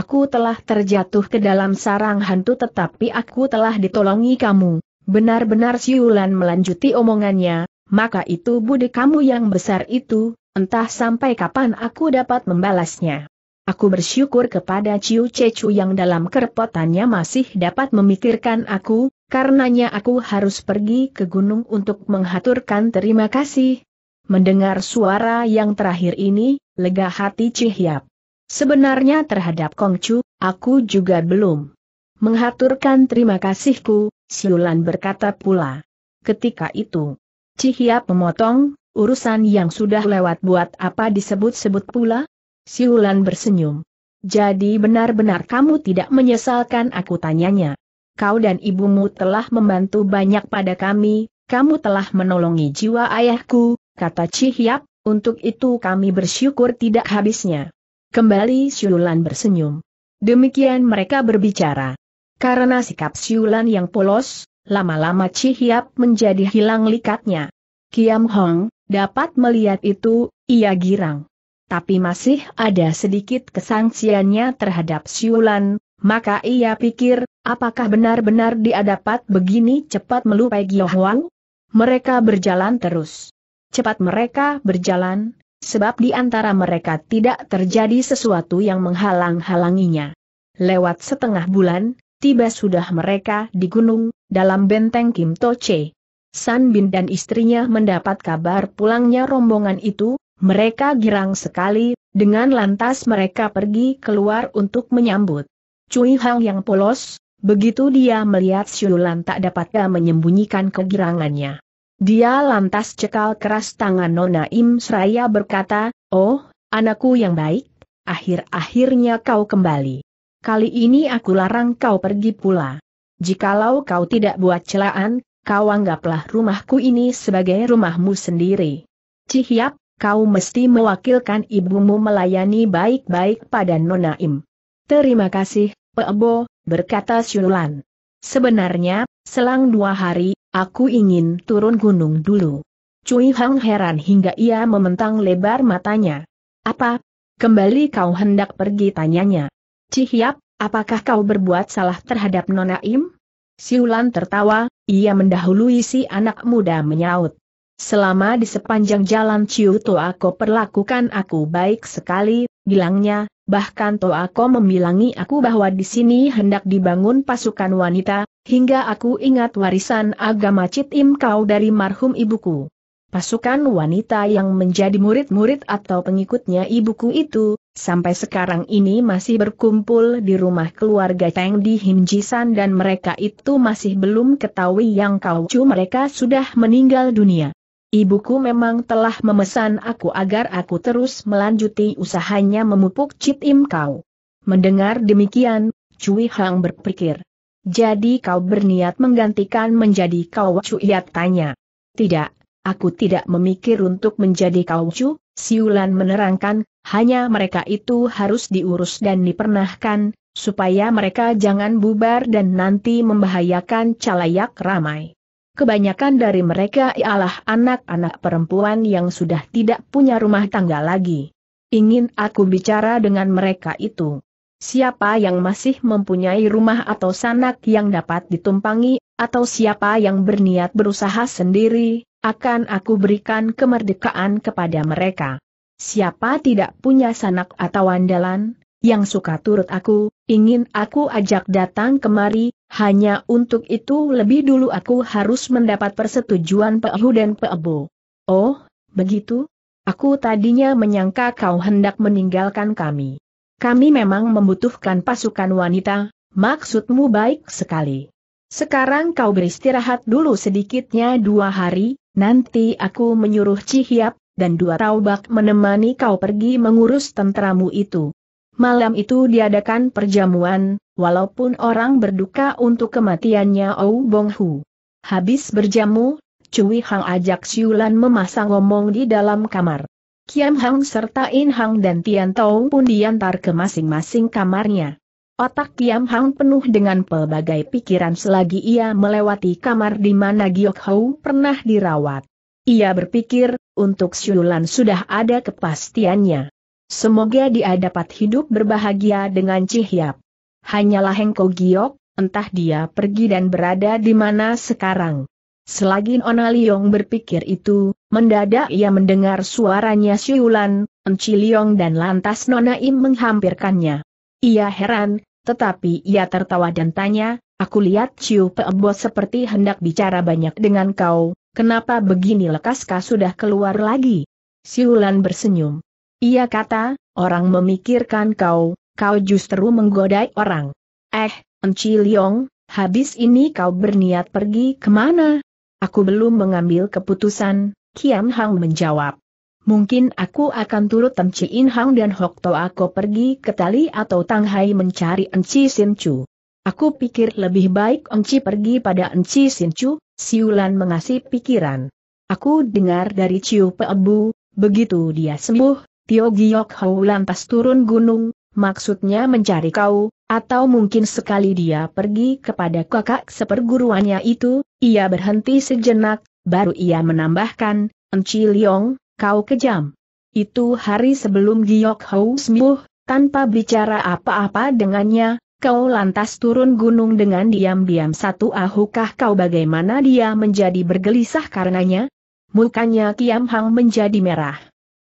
Aku telah terjatuh ke dalam sarang hantu tetapi aku telah ditolongi kamu. Benar-benar siulan melanjuti omongannya, maka itu budi kamu yang besar itu, entah sampai kapan aku dapat membalasnya. Aku bersyukur kepada Ciu Cecu yang dalam kerepotannya masih dapat memikirkan aku, karenanya aku harus pergi ke gunung untuk menghaturkan terima kasih. Mendengar suara yang terakhir ini, lega hati Cihyap. Sebenarnya terhadap Kongcu, aku juga belum menghaturkan terima kasihku, Siulan berkata pula. Ketika itu, Cihyap memotong, urusan yang sudah lewat buat apa disebut-sebut pula? Siulan bersenyum. Jadi benar-benar kamu tidak menyesalkan aku tanyanya. Kau dan ibumu telah membantu banyak pada kami, kamu telah menolongi jiwa ayahku, kata Cihyap, untuk itu kami bersyukur tidak habisnya. Kembali Siulan bersenyum. Demikian mereka berbicara. Karena sikap Siulan yang polos, lama-lama Cihyap menjadi hilang likatnya. Kiam Hong, dapat melihat itu, ia girang tapi masih ada sedikit kesangsiannya terhadap Siulan, maka ia pikir, apakah benar-benar dia dapat begini cepat melupai Huang? Mereka berjalan terus. Cepat mereka berjalan, sebab di antara mereka tidak terjadi sesuatu yang menghalang-halanginya. Lewat setengah bulan, tiba sudah mereka di gunung, dalam benteng Kim Toche. San Bin dan istrinya mendapat kabar pulangnya rombongan itu, mereka girang sekali, dengan lantas mereka pergi keluar untuk menyambut. Cui Hang yang polos, begitu dia melihat Siulan tak dapatnya menyembunyikan kegirangannya. Dia lantas cekal keras tangan Nona Im seraya berkata, Oh, anakku yang baik, akhir-akhirnya kau kembali. Kali ini aku larang kau pergi pula. Jikalau kau tidak buat celaan, kau anggaplah rumahku ini sebagai rumahmu sendiri. Cihiap, kau mesti mewakilkan ibumu melayani baik-baik pada Nona Im. Terima kasih, Pebo, berkata Syulan. Sebenarnya, selang dua hari, aku ingin turun gunung dulu. Cui Hang heran hingga ia mementang lebar matanya. Apa? Kembali kau hendak pergi tanyanya. Cihiap, apakah kau berbuat salah terhadap Nona Im? Siulan tertawa, ia mendahului si anak muda menyaut. Selama di sepanjang jalan Ciu Toako perlakukan aku baik sekali, bilangnya, bahkan Toako membilangi aku bahwa di sini hendak dibangun pasukan wanita, hingga aku ingat warisan agama Cit Im Kau dari marhum ibuku. Pasukan wanita yang menjadi murid-murid atau pengikutnya ibuku itu, sampai sekarang ini masih berkumpul di rumah keluarga Teng di Himjisan dan mereka itu masih belum ketahui yang kau cu mereka sudah meninggal dunia. Ibuku memang telah memesan aku agar aku terus melanjuti usahanya memupuk Cit Im Kau. Mendengar demikian, Cui Hang berpikir. Jadi kau berniat menggantikan menjadi kau Cuiat tanya. Tidak, aku tidak memikir untuk menjadi kau Cu, Siulan menerangkan, hanya mereka itu harus diurus dan dipernahkan, supaya mereka jangan bubar dan nanti membahayakan calayak ramai. Kebanyakan dari mereka ialah anak-anak perempuan yang sudah tidak punya rumah tangga lagi. Ingin aku bicara dengan mereka itu. Siapa yang masih mempunyai rumah atau sanak yang dapat ditumpangi, atau siapa yang berniat berusaha sendiri, akan aku berikan kemerdekaan kepada mereka. Siapa tidak punya sanak atau andalan, yang suka turut aku, ingin aku ajak datang kemari, hanya untuk itu lebih dulu aku harus mendapat persetujuan Pehu dan Pebo. Oh, begitu? Aku tadinya menyangka kau hendak meninggalkan kami. Kami memang membutuhkan pasukan wanita, maksudmu baik sekali. Sekarang kau beristirahat dulu sedikitnya dua hari, nanti aku menyuruh Cihiap, dan dua taubak menemani kau pergi mengurus tentramu itu. Malam itu diadakan perjamuan, walaupun orang berduka untuk kematiannya Ou Bong Hu. Habis berjamu, Cui Hang ajak Siulan memasang ngomong di dalam kamar. Kiam Hang serta In Hang dan Tian Tau pun diantar ke masing-masing kamarnya. Otak Kiam Hang penuh dengan pelbagai pikiran selagi ia melewati kamar di mana Giok Hou pernah dirawat. Ia berpikir, untuk Siulan sudah ada kepastiannya. Semoga dia dapat hidup berbahagia dengan Cihyap. Hanyalah Hengko Giok, entah dia pergi dan berada di mana sekarang. Selagi Nona Liong berpikir itu, mendadak ia mendengar suaranya siulan, Enci Liong dan lantas Nona Im menghampirkannya. Ia heran, tetapi ia tertawa dan tanya, aku lihat Ciu Peebo seperti hendak bicara banyak dengan kau, kenapa begini lekaskah sudah keluar lagi? Siulan bersenyum. Ia kata, orang memikirkan kau, kau justru menggodai orang. Eh, Enci Liong, habis ini kau berniat pergi kemana? Aku belum mengambil keputusan, Kian Hang menjawab. Mungkin aku akan turut Enci In Hang dan Hok aku aku pergi ke Tali atau Tanghai mencari Enci Sin Chu. Aku pikir lebih baik Enci pergi pada Enci Sin Chu, Siulan mengasih pikiran. Aku dengar dari Ciu Pebu, begitu dia sembuh, Tio Giok Hou lantas turun gunung, maksudnya mencari kau, atau mungkin sekali dia pergi kepada kakak seperguruannya itu, ia berhenti sejenak, baru ia menambahkan, Enci Liong, kau kejam. Itu hari sebelum Giok Hou sembuh, tanpa bicara apa-apa dengannya, kau lantas turun gunung dengan diam-diam satu ahukah kau bagaimana dia menjadi bergelisah karenanya? Mukanya Kiam Hang menjadi merah.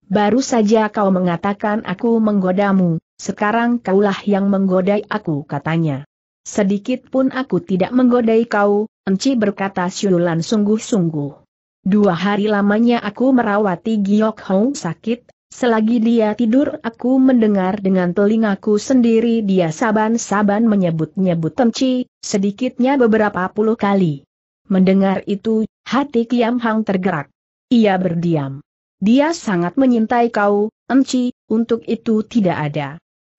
Baru saja kau mengatakan aku menggodamu, sekarang kaulah yang menggodai aku katanya. Sedikit pun aku tidak menggodai kau, Enci berkata siulan sungguh-sungguh. Dua hari lamanya aku merawati Giok Hong sakit, selagi dia tidur aku mendengar dengan telingaku sendiri dia saban-saban menyebut-nyebut Enci, sedikitnya beberapa puluh kali. Mendengar itu, hati Kiam Hang tergerak. Ia berdiam. Dia sangat menyintai kau, Emci, untuk itu tidak ada.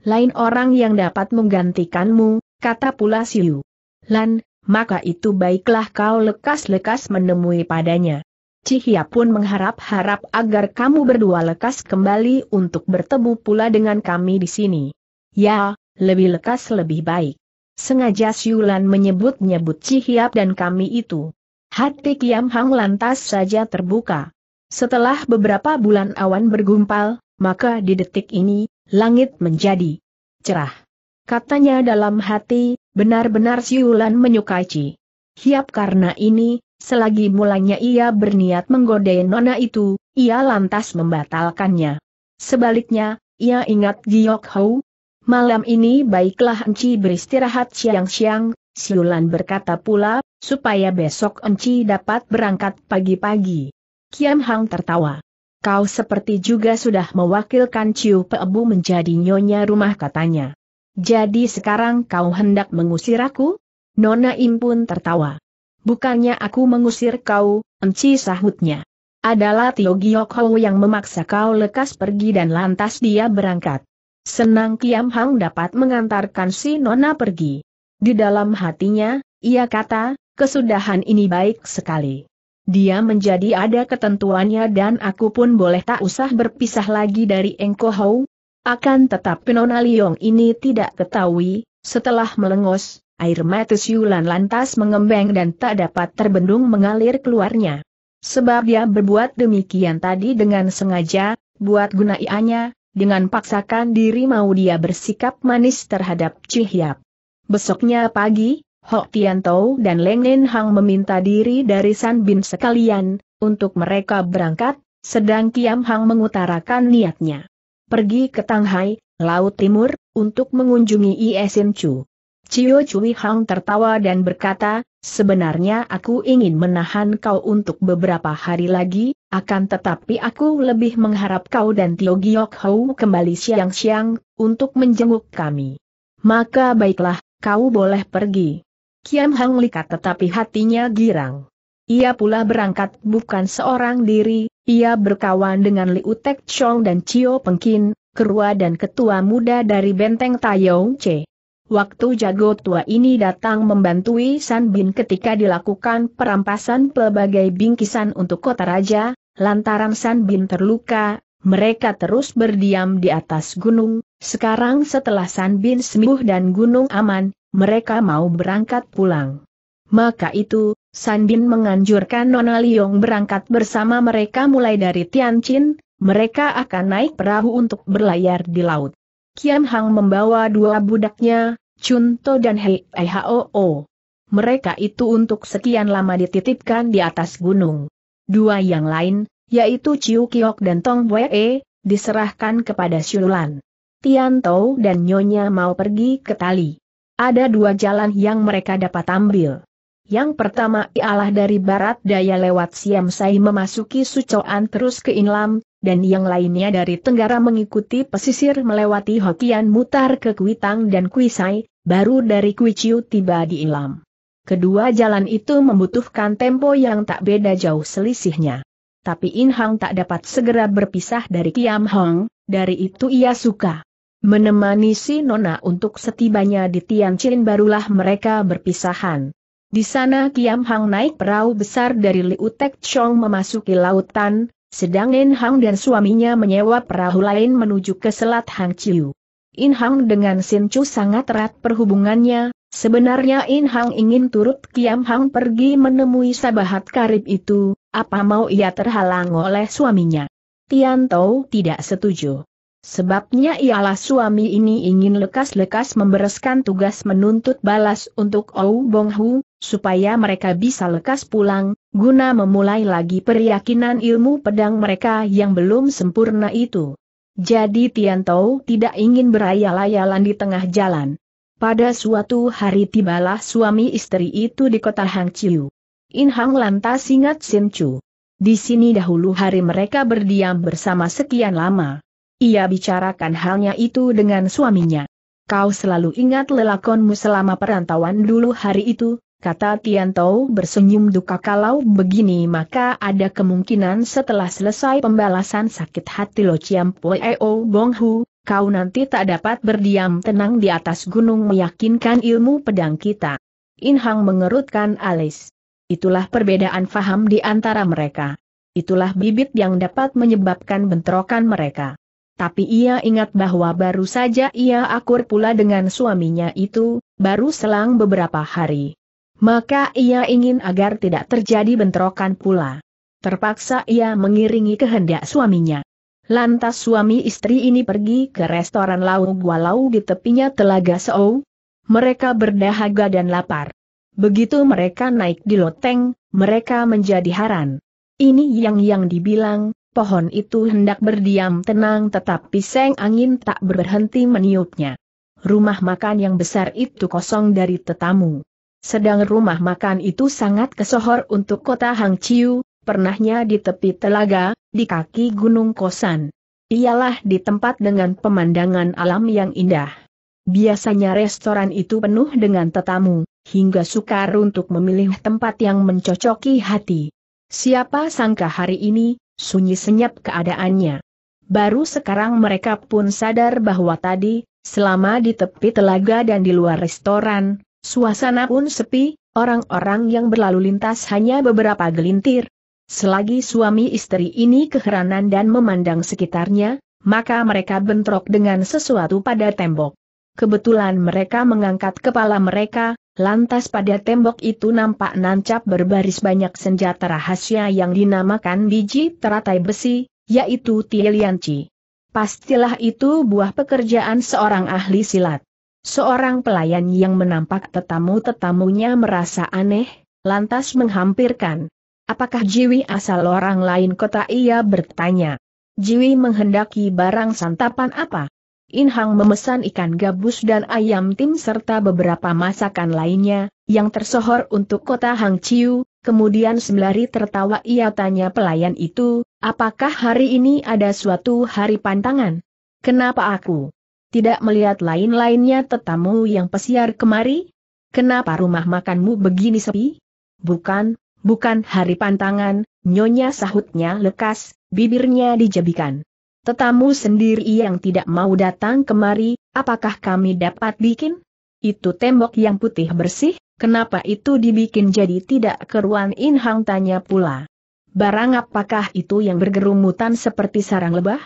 Lain orang yang dapat menggantikanmu, kata pula Siu. Lan, maka itu baiklah kau lekas-lekas menemui padanya. Cihia pun mengharap-harap agar kamu berdua lekas kembali untuk bertemu pula dengan kami di sini. Ya, lebih lekas lebih baik. Sengaja Siulan menyebut-nyebut Cihiap dan kami itu. Hati Kiam Hang lantas saja terbuka. Setelah beberapa bulan awan bergumpal, maka di detik ini, langit menjadi cerah. Katanya dalam hati, benar-benar Siulan menyukai Ci. Hiap karena ini, selagi mulanya ia berniat menggodai nona itu, ia lantas membatalkannya. Sebaliknya, ia ingat Giok Hou. Malam ini baiklah Enci beristirahat siang-siang, Siulan berkata pula, supaya besok Enci dapat berangkat pagi-pagi. Kiam Hang tertawa. Kau seperti juga sudah mewakilkan Ciu Pebu menjadi nyonya rumah katanya. Jadi sekarang kau hendak mengusir aku? Nona Im pun tertawa. Bukannya aku mengusir kau, enci sahutnya. Adalah Tio Giok Ho yang memaksa kau lekas pergi dan lantas dia berangkat. Senang Kiam Hang dapat mengantarkan si Nona pergi. Di dalam hatinya, ia kata, kesudahan ini baik sekali. Dia menjadi ada ketentuannya dan aku pun boleh tak usah berpisah lagi dari Engko Hou. Akan tetap Nona Liong ini tidak ketahui, setelah melengos, air mata siulan lantas mengembeng dan tak dapat terbendung mengalir keluarnya. Sebab dia berbuat demikian tadi dengan sengaja, buat guna ianya, dengan paksakan diri mau dia bersikap manis terhadap Cihyap. Besoknya pagi, Hok Tian Tiantou dan Leng Nen Hang meminta diri dari San Bin sekalian, untuk mereka berangkat, sedang Kiam Hang mengutarakan niatnya. Pergi ke Tanghai, Laut Timur, untuk mengunjungi Iesin Chu. Cio Cui Hang tertawa dan berkata, sebenarnya aku ingin menahan kau untuk beberapa hari lagi, akan tetapi aku lebih mengharap kau dan Tio Giok Hou kembali siang-siang, untuk menjenguk kami. Maka baiklah, kau boleh pergi. Kian Hang melikat tetapi hatinya girang. Ia pula berangkat bukan seorang diri, ia berkawan dengan Liu Tek Chong dan Chio Pengkin, kerua dan ketua muda dari benteng Tayong C. Waktu jago tua ini datang membantui San Bin ketika dilakukan perampasan pelbagai bingkisan untuk kota raja, lantaran San Bin terluka, mereka terus berdiam di atas gunung, sekarang setelah San Bin sembuh dan gunung aman, mereka mau berangkat pulang. Maka itu, Sandin menganjurkan Nona Liong berangkat bersama mereka mulai dari Tianjin, mereka akan naik perahu untuk berlayar di laut. Kian Hang membawa dua budaknya, Chunto dan Hei Hoo. Mereka itu untuk sekian lama dititipkan di atas gunung. Dua yang lain, yaitu Chiu Kiok dan Tong Wee, e, diserahkan kepada Shulan. Tian To dan Nyonya mau pergi ke Tali. Ada dua jalan yang mereka dapat ambil. Yang pertama ialah dari barat daya lewat Siam Sai memasuki Sucoan terus ke Inlam, dan yang lainnya dari tenggara mengikuti pesisir melewati Hokian mutar ke Kuitang dan Kuisai, baru dari Kuiciu tiba di Inlam. Kedua jalan itu membutuhkan tempo yang tak beda jauh selisihnya. Tapi Inhang tak dapat segera berpisah dari Kiam Hong, dari itu ia suka. Menemani si Nona untuk setibanya di Tianjin barulah mereka berpisahan. Di sana Kiam Hang naik perahu besar dari Liu Tek Chong memasuki lautan, sedang In Hang dan suaminya menyewa perahu lain menuju ke Selat Hang Chiu. In Hang dengan Sin Chu sangat erat perhubungannya, sebenarnya In Hang ingin turut Kiam Hang pergi menemui sahabat karib itu, apa mau ia terhalang oleh suaminya. Tian Tou tidak setuju. Sebabnya ialah suami ini ingin lekas-lekas membereskan tugas menuntut balas untuk Ou Bong Hu, supaya mereka bisa lekas pulang, guna memulai lagi periyakinan ilmu pedang mereka yang belum sempurna itu. Jadi Tian Tou tidak ingin berayal-ayalan di tengah jalan. Pada suatu hari tibalah suami istri itu di kota Hang Chiu. In Hang lantas ingat Sin Chu. Di sini dahulu hari mereka berdiam bersama sekian lama. Ia bicarakan halnya itu dengan suaminya. Kau selalu ingat lelakonmu selama perantauan dulu hari itu, kata Tian Tianto bersenyum duka kalau begini maka ada kemungkinan setelah selesai pembalasan sakit hati Lo Chiam Bong Hu, kau nanti tak dapat berdiam tenang di atas gunung meyakinkan ilmu pedang kita. In Hang mengerutkan alis. Itulah perbedaan faham di antara mereka. Itulah bibit yang dapat menyebabkan bentrokan mereka. Tapi ia ingat bahwa baru saja ia akur pula dengan suaminya itu, baru selang beberapa hari. Maka ia ingin agar tidak terjadi bentrokan pula. Terpaksa ia mengiringi kehendak suaminya. Lantas suami istri ini pergi ke restoran lauk walau di tepinya telaga seou. Mereka berdahaga dan lapar. Begitu mereka naik di loteng, mereka menjadi haran. Ini yang yang dibilang, pohon itu hendak berdiam tenang tetapi seng angin tak berhenti meniupnya. Rumah makan yang besar itu kosong dari tetamu. Sedang rumah makan itu sangat kesohor untuk kota Hang Chiu, pernahnya di tepi telaga, di kaki gunung kosan. Ialah di tempat dengan pemandangan alam yang indah. Biasanya restoran itu penuh dengan tetamu, hingga sukar untuk memilih tempat yang mencocoki hati. Siapa sangka hari ini, sunyi senyap keadaannya. Baru sekarang mereka pun sadar bahwa tadi, selama di tepi telaga dan di luar restoran, suasana pun sepi, orang-orang yang berlalu lintas hanya beberapa gelintir. Selagi suami istri ini keheranan dan memandang sekitarnya, maka mereka bentrok dengan sesuatu pada tembok. Kebetulan mereka mengangkat kepala mereka, Lantas pada tembok itu nampak nancap berbaris banyak senjata rahasia yang dinamakan biji teratai besi, yaitu Tielianci. Pastilah itu buah pekerjaan seorang ahli silat. Seorang pelayan yang menampak tetamu-tetamunya merasa aneh, lantas menghampirkan. Apakah Jiwi asal orang lain kota ia bertanya. Jiwi menghendaki barang santapan apa? In Hang memesan ikan gabus dan ayam tim serta beberapa masakan lainnya, yang tersohor untuk kota Hang Chiu, kemudian sembari tertawa ia tanya pelayan itu, apakah hari ini ada suatu hari pantangan? Kenapa aku tidak melihat lain-lainnya tetamu yang pesiar kemari? Kenapa rumah makanmu begini sepi? Bukan, bukan hari pantangan, nyonya sahutnya lekas, bibirnya dijebikan. Tetamu sendiri yang tidak mau datang kemari, apakah kami dapat bikin? Itu tembok yang putih bersih, kenapa itu dibikin jadi tidak keruan In Hang tanya pula. Barang apakah itu yang bergerumutan seperti sarang lebah?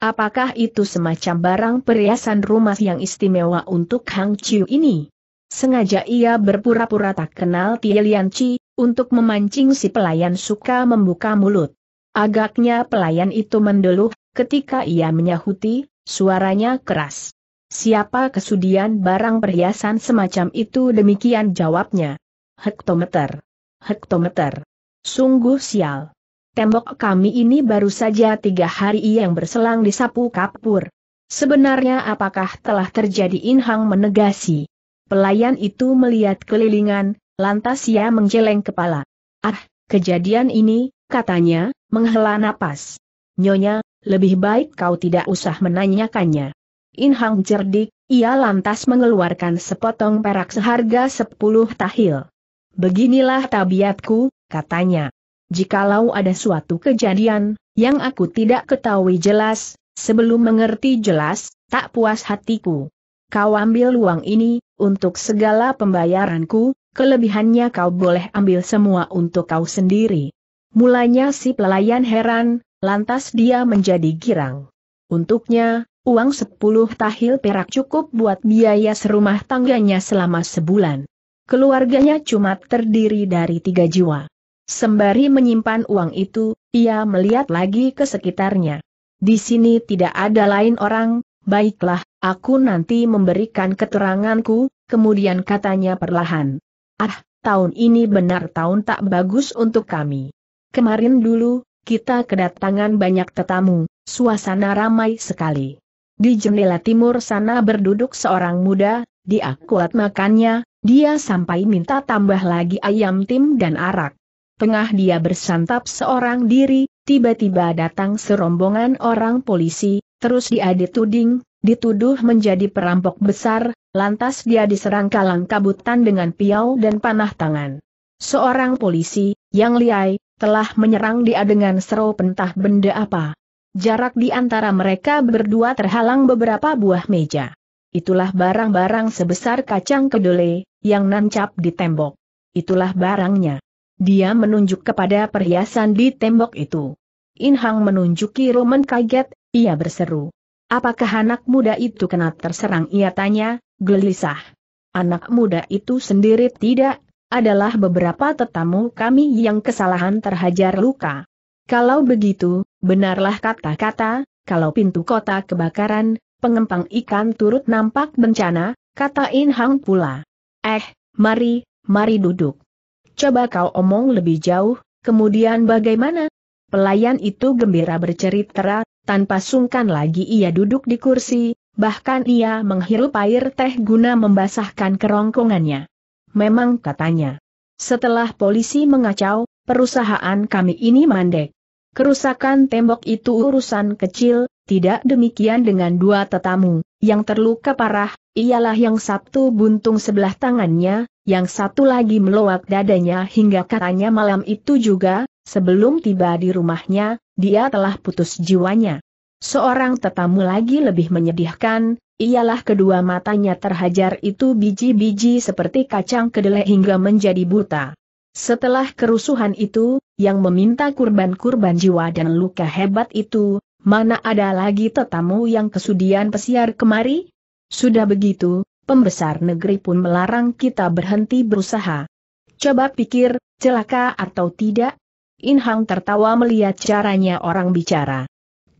Apakah itu semacam barang perhiasan rumah yang istimewa untuk Hang Chiu ini? Sengaja ia berpura-pura tak kenal Tia Lian Chi, untuk memancing si pelayan suka membuka mulut. Agaknya pelayan itu mendeluh, Ketika ia menyahuti, suaranya keras. Siapa kesudian barang perhiasan semacam itu demikian jawabnya. Hektometer. Hektometer. Sungguh sial. Tembok kami ini baru saja tiga hari yang berselang disapu kapur. Sebenarnya apakah telah terjadi Inhang menegasi? Pelayan itu melihat kelilingan, lantas ia menjeleng kepala. Ah, kejadian ini, katanya, menghela napas. Nyonya, lebih baik kau tidak usah menanyakannya. In Hang cerdik, ia lantas mengeluarkan sepotong perak seharga sepuluh tahil. Beginilah tabiatku, katanya. Jikalau ada suatu kejadian, yang aku tidak ketahui jelas, sebelum mengerti jelas, tak puas hatiku. Kau ambil uang ini, untuk segala pembayaranku, kelebihannya kau boleh ambil semua untuk kau sendiri. Mulanya si pelayan heran, Lantas dia menjadi girang. Untuknya, uang sepuluh tahil perak cukup buat biaya serumah tangganya selama sebulan. Keluarganya cuma terdiri dari tiga jiwa. Sembari menyimpan uang itu, ia melihat lagi ke sekitarnya. Di sini tidak ada lain orang, baiklah, aku nanti memberikan keteranganku, kemudian katanya perlahan. Ah, tahun ini benar tahun tak bagus untuk kami. Kemarin dulu, kita kedatangan banyak tetamu, suasana ramai sekali. Di jendela timur sana berduduk seorang muda, dia kuat makannya, dia sampai minta tambah lagi ayam tim dan arak. Tengah dia bersantap seorang diri, tiba-tiba datang serombongan orang polisi, terus dia dituding, dituduh menjadi perampok besar, lantas dia diserang kalang kabutan dengan piau dan panah tangan. Seorang polisi, yang liai, telah menyerang dia dengan seru pentah benda apa. Jarak di antara mereka berdua terhalang beberapa buah meja. Itulah barang-barang sebesar kacang kedele, yang nancap di tembok. Itulah barangnya. Dia menunjuk kepada perhiasan di tembok itu. Inhang menunjuki Roman kaget, ia berseru. Apakah anak muda itu kena terserang? Ia tanya, gelisah. Anak muda itu sendiri tidak, adalah beberapa tetamu kami yang kesalahan terhajar luka. Kalau begitu, benarlah kata-kata, kalau pintu kota kebakaran, pengempang ikan turut nampak bencana, kata In Hang pula. Eh, mari, mari duduk. Coba kau omong lebih jauh, kemudian bagaimana? Pelayan itu gembira bercerita, tanpa sungkan lagi ia duduk di kursi, bahkan ia menghirup air teh guna membasahkan kerongkongannya memang katanya. Setelah polisi mengacau, perusahaan kami ini mandek. Kerusakan tembok itu urusan kecil, tidak demikian dengan dua tetamu, yang terluka parah, ialah yang sabtu buntung sebelah tangannya, yang satu lagi meloak dadanya hingga katanya malam itu juga, sebelum tiba di rumahnya, dia telah putus jiwanya. Seorang tetamu lagi lebih menyedihkan, ialah kedua matanya terhajar itu biji-biji seperti kacang kedelai hingga menjadi buta. Setelah kerusuhan itu, yang meminta kurban-kurban jiwa dan luka hebat itu, mana ada lagi tetamu yang kesudian pesiar kemari? Sudah begitu, pembesar negeri pun melarang kita berhenti berusaha. Coba pikir, celaka atau tidak? Inhang tertawa melihat caranya orang bicara.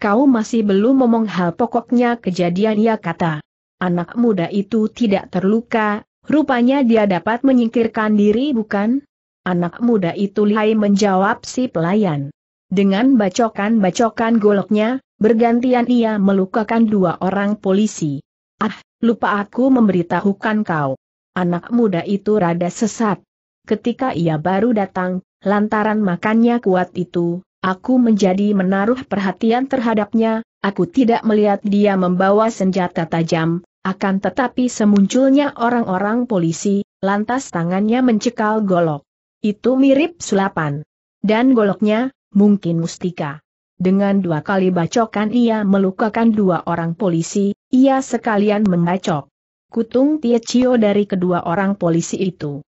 Kau masih belum ngomong hal pokoknya kejadian ya kata. Anak muda itu tidak terluka, rupanya dia dapat menyingkirkan diri bukan? Anak muda itu lihai menjawab si pelayan. Dengan bacokan-bacokan goloknya, bergantian ia melukakan dua orang polisi. Ah, lupa aku memberitahukan kau. Anak muda itu rada sesat. Ketika ia baru datang, lantaran makannya kuat itu, Aku menjadi menaruh perhatian terhadapnya, aku tidak melihat dia membawa senjata tajam, akan tetapi semunculnya orang-orang polisi, lantas tangannya mencekal golok. Itu mirip sulapan. Dan goloknya, mungkin mustika. Dengan dua kali bacokan ia melukakan dua orang polisi, ia sekalian membacok. Kutung Tie Chio dari kedua orang polisi itu.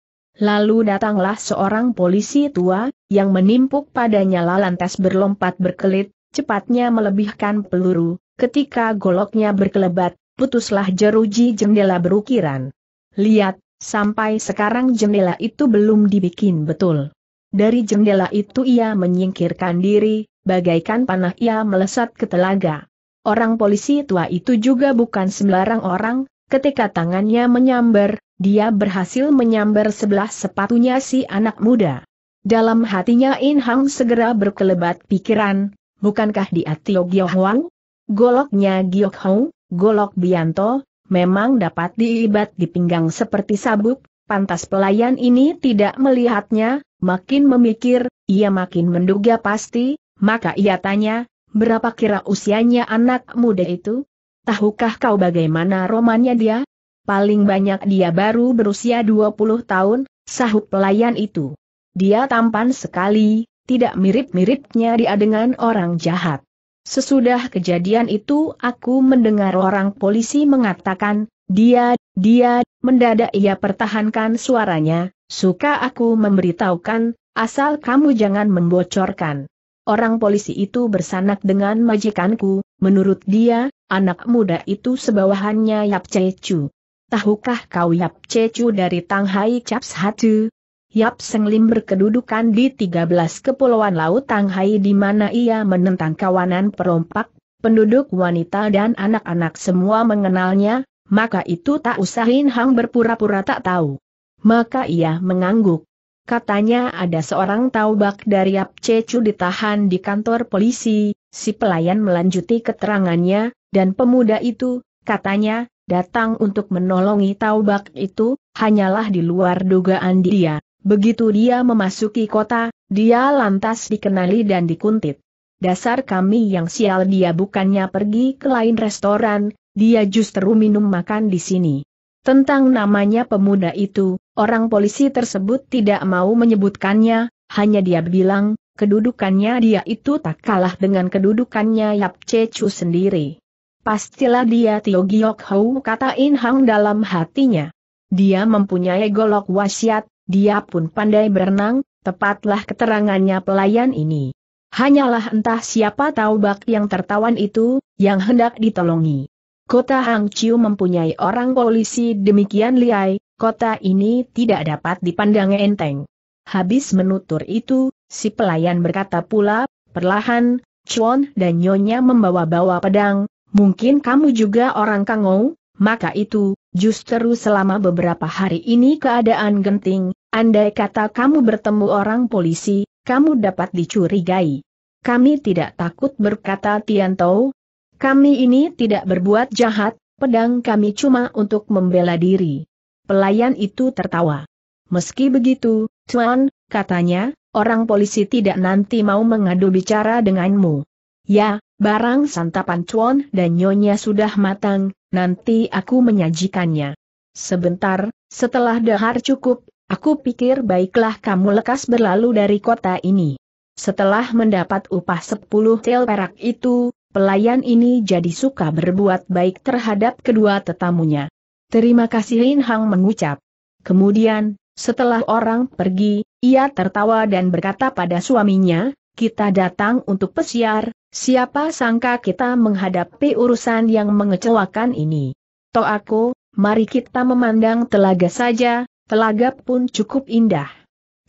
Lalu datanglah seorang polisi tua, yang menimpuk padanya lalantas berlompat berkelit, cepatnya melebihkan peluru, ketika goloknya berkelebat, putuslah jeruji jendela berukiran. Lihat, sampai sekarang jendela itu belum dibikin betul. Dari jendela itu ia menyingkirkan diri, bagaikan panah ia melesat ke telaga. Orang polisi tua itu juga bukan sembarang orang, Ketika tangannya menyambar, dia berhasil menyambar sebelah sepatunya si anak muda. Dalam hatinya In Hang segera berkelebat pikiran, bukankah dia Tio Gio Huang? Goloknya Gio Hong, golok Bianto, memang dapat diibat di pinggang seperti sabuk, pantas pelayan ini tidak melihatnya, makin memikir, ia makin menduga pasti, maka ia tanya, berapa kira usianya anak muda itu? tahukah kau bagaimana romannya dia? Paling banyak dia baru berusia 20 tahun, sahut pelayan itu. Dia tampan sekali, tidak mirip-miripnya dia dengan orang jahat. Sesudah kejadian itu aku mendengar orang polisi mengatakan, dia, dia, mendadak ia pertahankan suaranya, suka aku memberitahukan, asal kamu jangan membocorkan. Orang polisi itu bersanak dengan majikanku, menurut dia, anak muda itu sebawahannya Yap Chu. Tahukah kau Yap Chu dari Tang Hai Chaps Hatu? Yap Seng Lim berkedudukan di 13 kepulauan laut Tang Hai di mana ia menentang kawanan perompak, penduduk wanita dan anak-anak semua mengenalnya, maka itu tak usahin Hang berpura-pura tak tahu. Maka ia mengangguk. Katanya ada seorang taubak dari Yap Cecu ditahan di kantor polisi, si pelayan melanjuti keterangannya, dan pemuda itu, katanya, datang untuk menolongi taubak itu, hanyalah di luar dugaan dia. Begitu dia memasuki kota, dia lantas dikenali dan dikuntit. Dasar kami yang sial dia bukannya pergi ke lain restoran, dia justru minum makan di sini. Tentang namanya pemuda itu, orang polisi tersebut tidak mau menyebutkannya, hanya dia bilang, kedudukannya dia itu tak kalah dengan kedudukannya Yap Cecu sendiri. Pastilah dia Tio Giok Hou kata In Hang dalam hatinya. Dia mempunyai golok wasiat, dia pun pandai berenang, tepatlah keterangannya pelayan ini. Hanyalah entah siapa tahu bak yang tertawan itu, yang hendak ditolongi. Kota Chiu mempunyai orang polisi demikian liai, kota ini tidak dapat dipandang enteng. Habis menutur itu, si pelayan berkata pula, perlahan, Chuan dan Nyonya membawa-bawa pedang, mungkin kamu juga orang kangou, maka itu, justru selama beberapa hari ini keadaan genting, andai kata kamu bertemu orang polisi, kamu dapat dicurigai. Kami tidak takut berkata Tiantou, kami ini tidak berbuat jahat, pedang kami cuma untuk membela diri. Pelayan itu tertawa. Meski begitu, Tuan, katanya, orang polisi tidak nanti mau mengadu bicara denganmu. Ya, barang santapan Tuan dan Nyonya sudah matang, nanti aku menyajikannya. Sebentar, setelah dahar cukup, aku pikir baiklah kamu lekas berlalu dari kota ini. Setelah mendapat upah 10 tel perak itu, pelayan ini jadi suka berbuat baik terhadap kedua tetamunya. Terima kasih Lin Hang mengucap. Kemudian, setelah orang pergi, ia tertawa dan berkata pada suaminya, kita datang untuk pesiar, siapa sangka kita menghadapi urusan yang mengecewakan ini. To aku, mari kita memandang telaga saja, telaga pun cukup indah.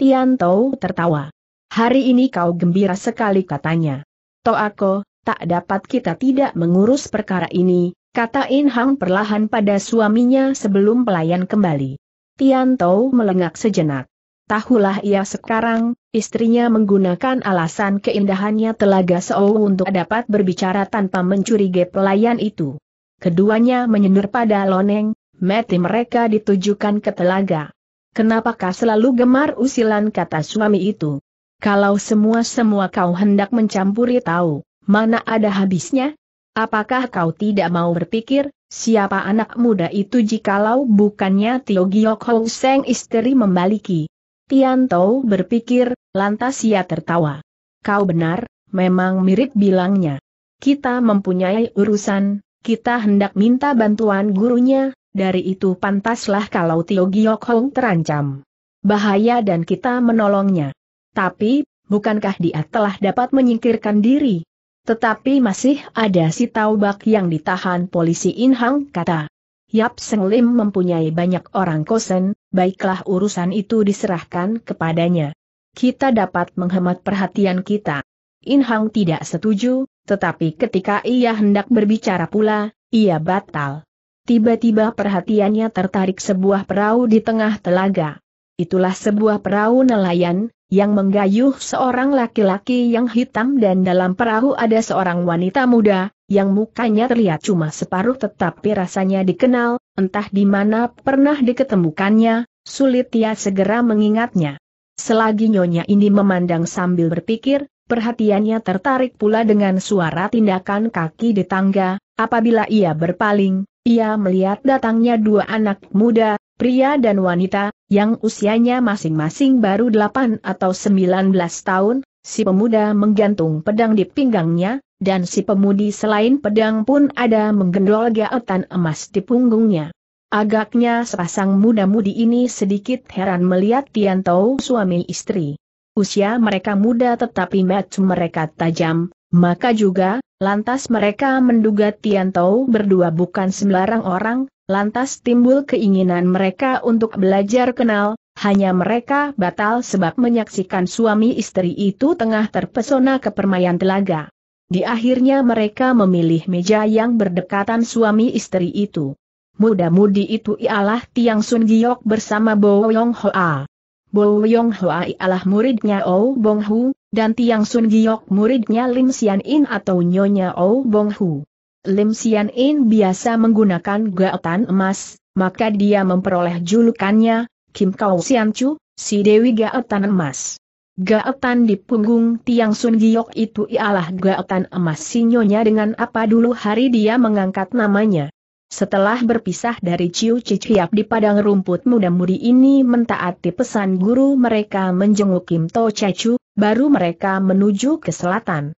Tian Tou tertawa. Hari ini kau gembira sekali katanya. To aku, tak dapat kita tidak mengurus perkara ini, kata In Hang perlahan pada suaminya sebelum pelayan kembali. Tian Tou melengak sejenak. Tahulah ia sekarang, istrinya menggunakan alasan keindahannya telaga Seo untuk dapat berbicara tanpa mencurigai pelayan itu. Keduanya menyendur pada loneng, mati mereka ditujukan ke telaga. Kenapakah selalu gemar usilan kata suami itu? Kalau semua-semua kau hendak mencampuri tahu, Mana ada habisnya? Apakah kau tidak mau berpikir, siapa anak muda itu jikalau bukannya Tio Giok Hou Seng istri membaliki? Tian Tou berpikir, lantas ia tertawa. Kau benar, memang mirip bilangnya. Kita mempunyai urusan, kita hendak minta bantuan gurunya, dari itu pantaslah kalau Tio Giok Hou terancam. Bahaya dan kita menolongnya. Tapi, bukankah dia telah dapat menyingkirkan diri? Tetapi masih ada si taubak yang ditahan polisi Inhang kata. Yap Seng Lim mempunyai banyak orang kosen, baiklah urusan itu diserahkan kepadanya. Kita dapat menghemat perhatian kita. Inhang tidak setuju, tetapi ketika ia hendak berbicara pula, ia batal. Tiba-tiba perhatiannya tertarik sebuah perahu di tengah telaga. Itulah sebuah perahu nelayan, yang menggayuh seorang laki-laki yang hitam dan dalam perahu ada seorang wanita muda, yang mukanya terlihat cuma separuh tetapi rasanya dikenal, entah di mana pernah diketemukannya, sulit ia segera mengingatnya. Selagi Nyonya ini memandang sambil berpikir, perhatiannya tertarik pula dengan suara tindakan kaki di tangga, apabila ia berpaling, ia melihat datangnya dua anak muda, pria dan wanita, yang usianya masing-masing baru 8 atau 19 tahun, si pemuda menggantung pedang di pinggangnya, dan si pemudi selain pedang pun ada menggendol gaetan emas di punggungnya. Agaknya sepasang muda-mudi ini sedikit heran melihat Tian Tiantou suami istri. Usia mereka muda tetapi match mereka tajam, maka juga, lantas mereka menduga Tian Tiantou berdua bukan sembarang orang, lantas timbul keinginan mereka untuk belajar kenal, hanya mereka batal sebab menyaksikan suami istri itu tengah terpesona ke permainan telaga. Di akhirnya mereka memilih meja yang berdekatan suami istri itu. Muda-mudi itu ialah Tiang Sun Giok bersama Bo Yong Hoa. Bo Yong Hoa ialah muridnya Oh Bong Hu, dan Tiang Sun Giok muridnya Lim Sian In atau Nyonya Oh Bong Hu. Lim Sian In biasa menggunakan gaotan emas, maka dia memperoleh julukannya, Kim Kau Sian Chu, si Dewi Gaotan Emas. Gaotan di punggung Tiang Sun Giok itu ialah gaotan emas sinyonya dengan apa dulu hari dia mengangkat namanya. Setelah berpisah dari Ciu Ciciap di padang rumput muda-mudi ini mentaati pesan guru mereka menjenguk Kim To Chechu, baru mereka menuju ke selatan.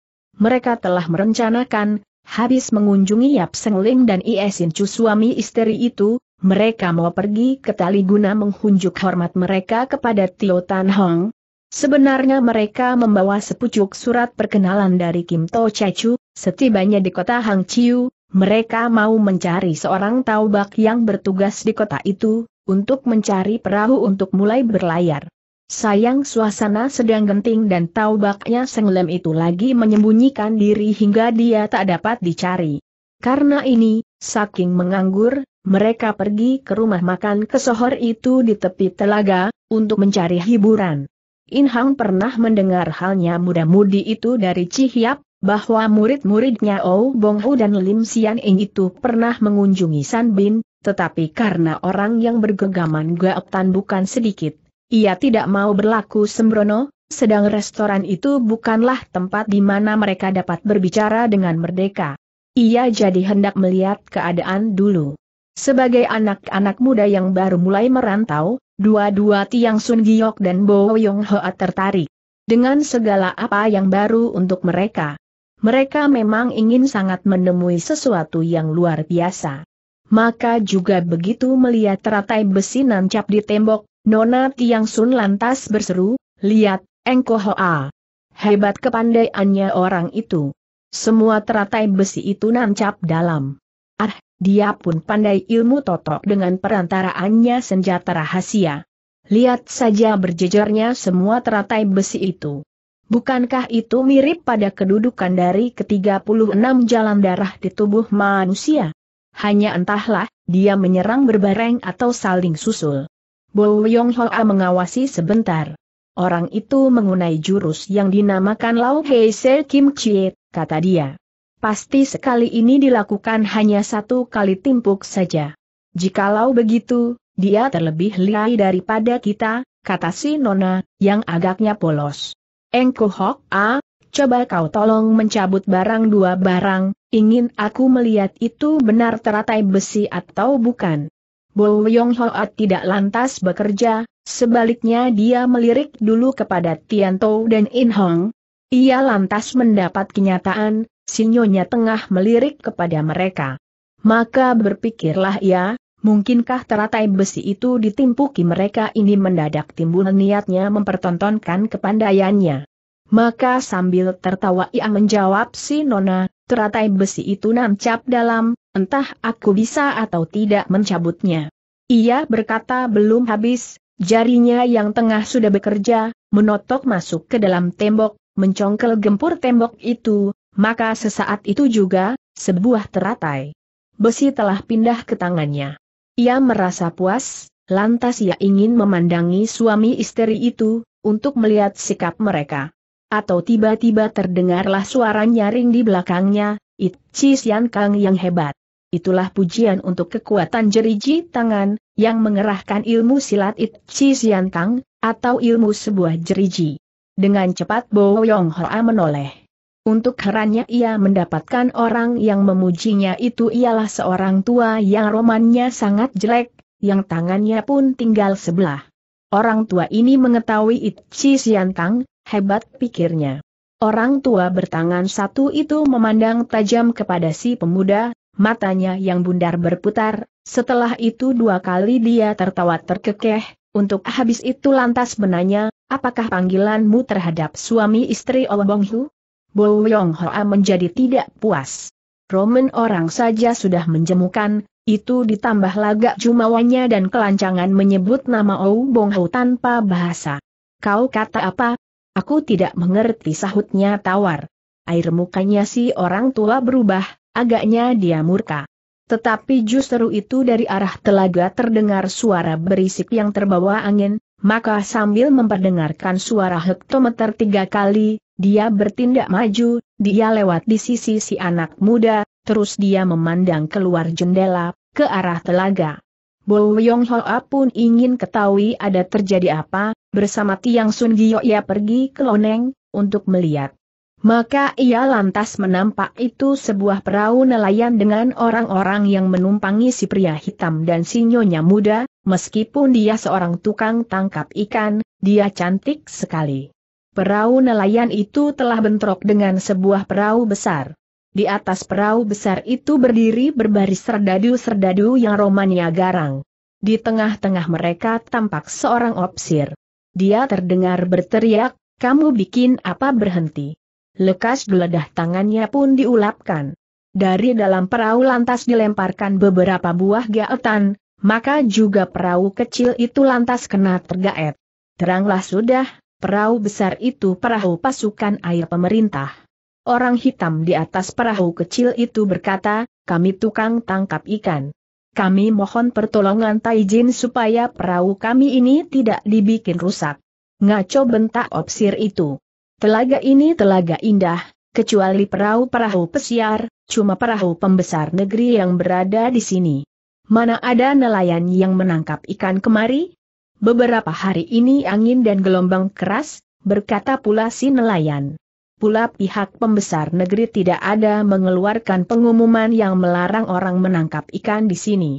Mereka telah merencanakan, Habis mengunjungi Yap Seng Ling dan Iesin Chu suami istri itu, mereka mau pergi ke Tali guna menghunjuk hormat mereka kepada Tio Tan Hong. Sebenarnya mereka membawa sepucuk surat perkenalan dari Kim To Chu, setibanya di kota Hang Chiu, mereka mau mencari seorang taubak yang bertugas di kota itu, untuk mencari perahu untuk mulai berlayar. Sayang suasana sedang genting dan taubaknya Senglem itu lagi menyembunyikan diri hingga dia tak dapat dicari. Karena ini, saking menganggur, mereka pergi ke rumah makan kesohor itu di tepi telaga, untuk mencari hiburan. Inhang pernah mendengar halnya muda-mudi itu dari Cihiap, bahwa murid-muridnya Ou Bonghu dan Lim Sian Ing itu pernah mengunjungi San Bin, tetapi karena orang yang bergegaman gaetan bukan sedikit, ia tidak mau berlaku sembrono, sedang restoran itu bukanlah tempat di mana mereka dapat berbicara dengan merdeka. Ia jadi hendak melihat keadaan dulu. Sebagai anak-anak muda yang baru mulai merantau, dua-dua Tiang Sun Giok dan Bo Yong Hoa tertarik dengan segala apa yang baru untuk mereka. Mereka memang ingin sangat menemui sesuatu yang luar biasa. Maka juga begitu melihat teratai besi nancap di tembok, Nona Tiang Sun lantas berseru, lihat, Engko Hoa. Hebat kepandaiannya orang itu. Semua teratai besi itu nancap dalam. Ah, dia pun pandai ilmu totok dengan perantaraannya senjata rahasia. Lihat saja berjejernya semua teratai besi itu. Bukankah itu mirip pada kedudukan dari ke-36 jalan darah di tubuh manusia? Hanya entahlah, dia menyerang berbareng atau saling susul. Bo Yong Hoa mengawasi sebentar. Orang itu mengunai jurus yang dinamakan Lao Hei Se Kim Chie, kata dia. Pasti sekali ini dilakukan hanya satu kali timpuk saja. Jikalau begitu, dia terlebih liai daripada kita, kata si Nona, yang agaknya polos. Engku Hok A, coba kau tolong mencabut barang dua barang, ingin aku melihat itu benar teratai besi atau bukan. Bo Yong Hoat tidak lantas bekerja, sebaliknya dia melirik dulu kepada Tian Tou dan In Hong. Ia lantas mendapat kenyataan, sinyonya tengah melirik kepada mereka. Maka berpikirlah ia, mungkinkah teratai besi itu ditimpuki mereka ini mendadak timbul niatnya mempertontonkan kepandaiannya. Maka sambil tertawa ia menjawab si Nona, teratai besi itu nancap dalam, entah aku bisa atau tidak mencabutnya. Ia berkata belum habis, jarinya yang tengah sudah bekerja, menotok masuk ke dalam tembok, mencongkel gempur tembok itu, maka sesaat itu juga, sebuah teratai. Besi telah pindah ke tangannya. Ia merasa puas, lantas ia ingin memandangi suami istri itu, untuk melihat sikap mereka atau tiba-tiba terdengarlah suara nyaring di belakangnya, Chi Sian Kang yang hebat. Itulah pujian untuk kekuatan jeriji tangan, yang mengerahkan ilmu silat Chi Sian Kang, atau ilmu sebuah jeriji. Dengan cepat Bo Yong Hoa menoleh. Untuk herannya ia mendapatkan orang yang memujinya itu ialah seorang tua yang romannya sangat jelek, yang tangannya pun tinggal sebelah. Orang tua ini mengetahui Itchi Siantang, Hebat pikirnya. Orang tua bertangan satu itu memandang tajam kepada si pemuda, matanya yang bundar berputar, setelah itu dua kali dia tertawa terkekeh, untuk habis itu lantas menanya, apakah panggilanmu terhadap suami istri Oh Bong Hu? Bo Yong Hoa menjadi tidak puas. Roman orang saja sudah menjemukan, itu ditambah lagak jumawanya dan kelancangan menyebut nama Oh Bong Hu tanpa bahasa. Kau kata apa, Aku tidak mengerti sahutnya tawar. Air mukanya si orang tua berubah, agaknya dia murka. Tetapi justru itu dari arah telaga terdengar suara berisik yang terbawa angin, maka sambil memperdengarkan suara hektometer tiga kali, dia bertindak maju, dia lewat di sisi si anak muda, terus dia memandang keluar jendela, ke arah telaga. Bo Yong Hoa pun ingin ketahui ada terjadi apa, bersama Tiang Sun Giyo ia pergi ke Loneng, untuk melihat. Maka ia lantas menampak itu sebuah perahu nelayan dengan orang-orang yang menumpangi si pria hitam dan si nyonya muda, meskipun dia seorang tukang tangkap ikan, dia cantik sekali. Perahu nelayan itu telah bentrok dengan sebuah perahu besar. Di atas perahu besar itu berdiri berbaris serdadu-serdadu yang romannya garang. Di tengah-tengah mereka tampak seorang opsir. Dia terdengar berteriak, kamu bikin apa berhenti. Lekas geledah tangannya pun diulapkan. Dari dalam perahu lantas dilemparkan beberapa buah gaetan, maka juga perahu kecil itu lantas kena tergaet. Teranglah sudah, perahu besar itu perahu pasukan air pemerintah. Orang hitam di atas perahu kecil itu berkata, kami tukang tangkap ikan. Kami mohon pertolongan Taijin supaya perahu kami ini tidak dibikin rusak. Ngaco bentak opsir itu. Telaga ini telaga indah, kecuali perahu-perahu pesiar, cuma perahu pembesar negeri yang berada di sini. Mana ada nelayan yang menangkap ikan kemari? Beberapa hari ini angin dan gelombang keras, berkata pula si nelayan pula pihak pembesar negeri tidak ada mengeluarkan pengumuman yang melarang orang menangkap ikan di sini.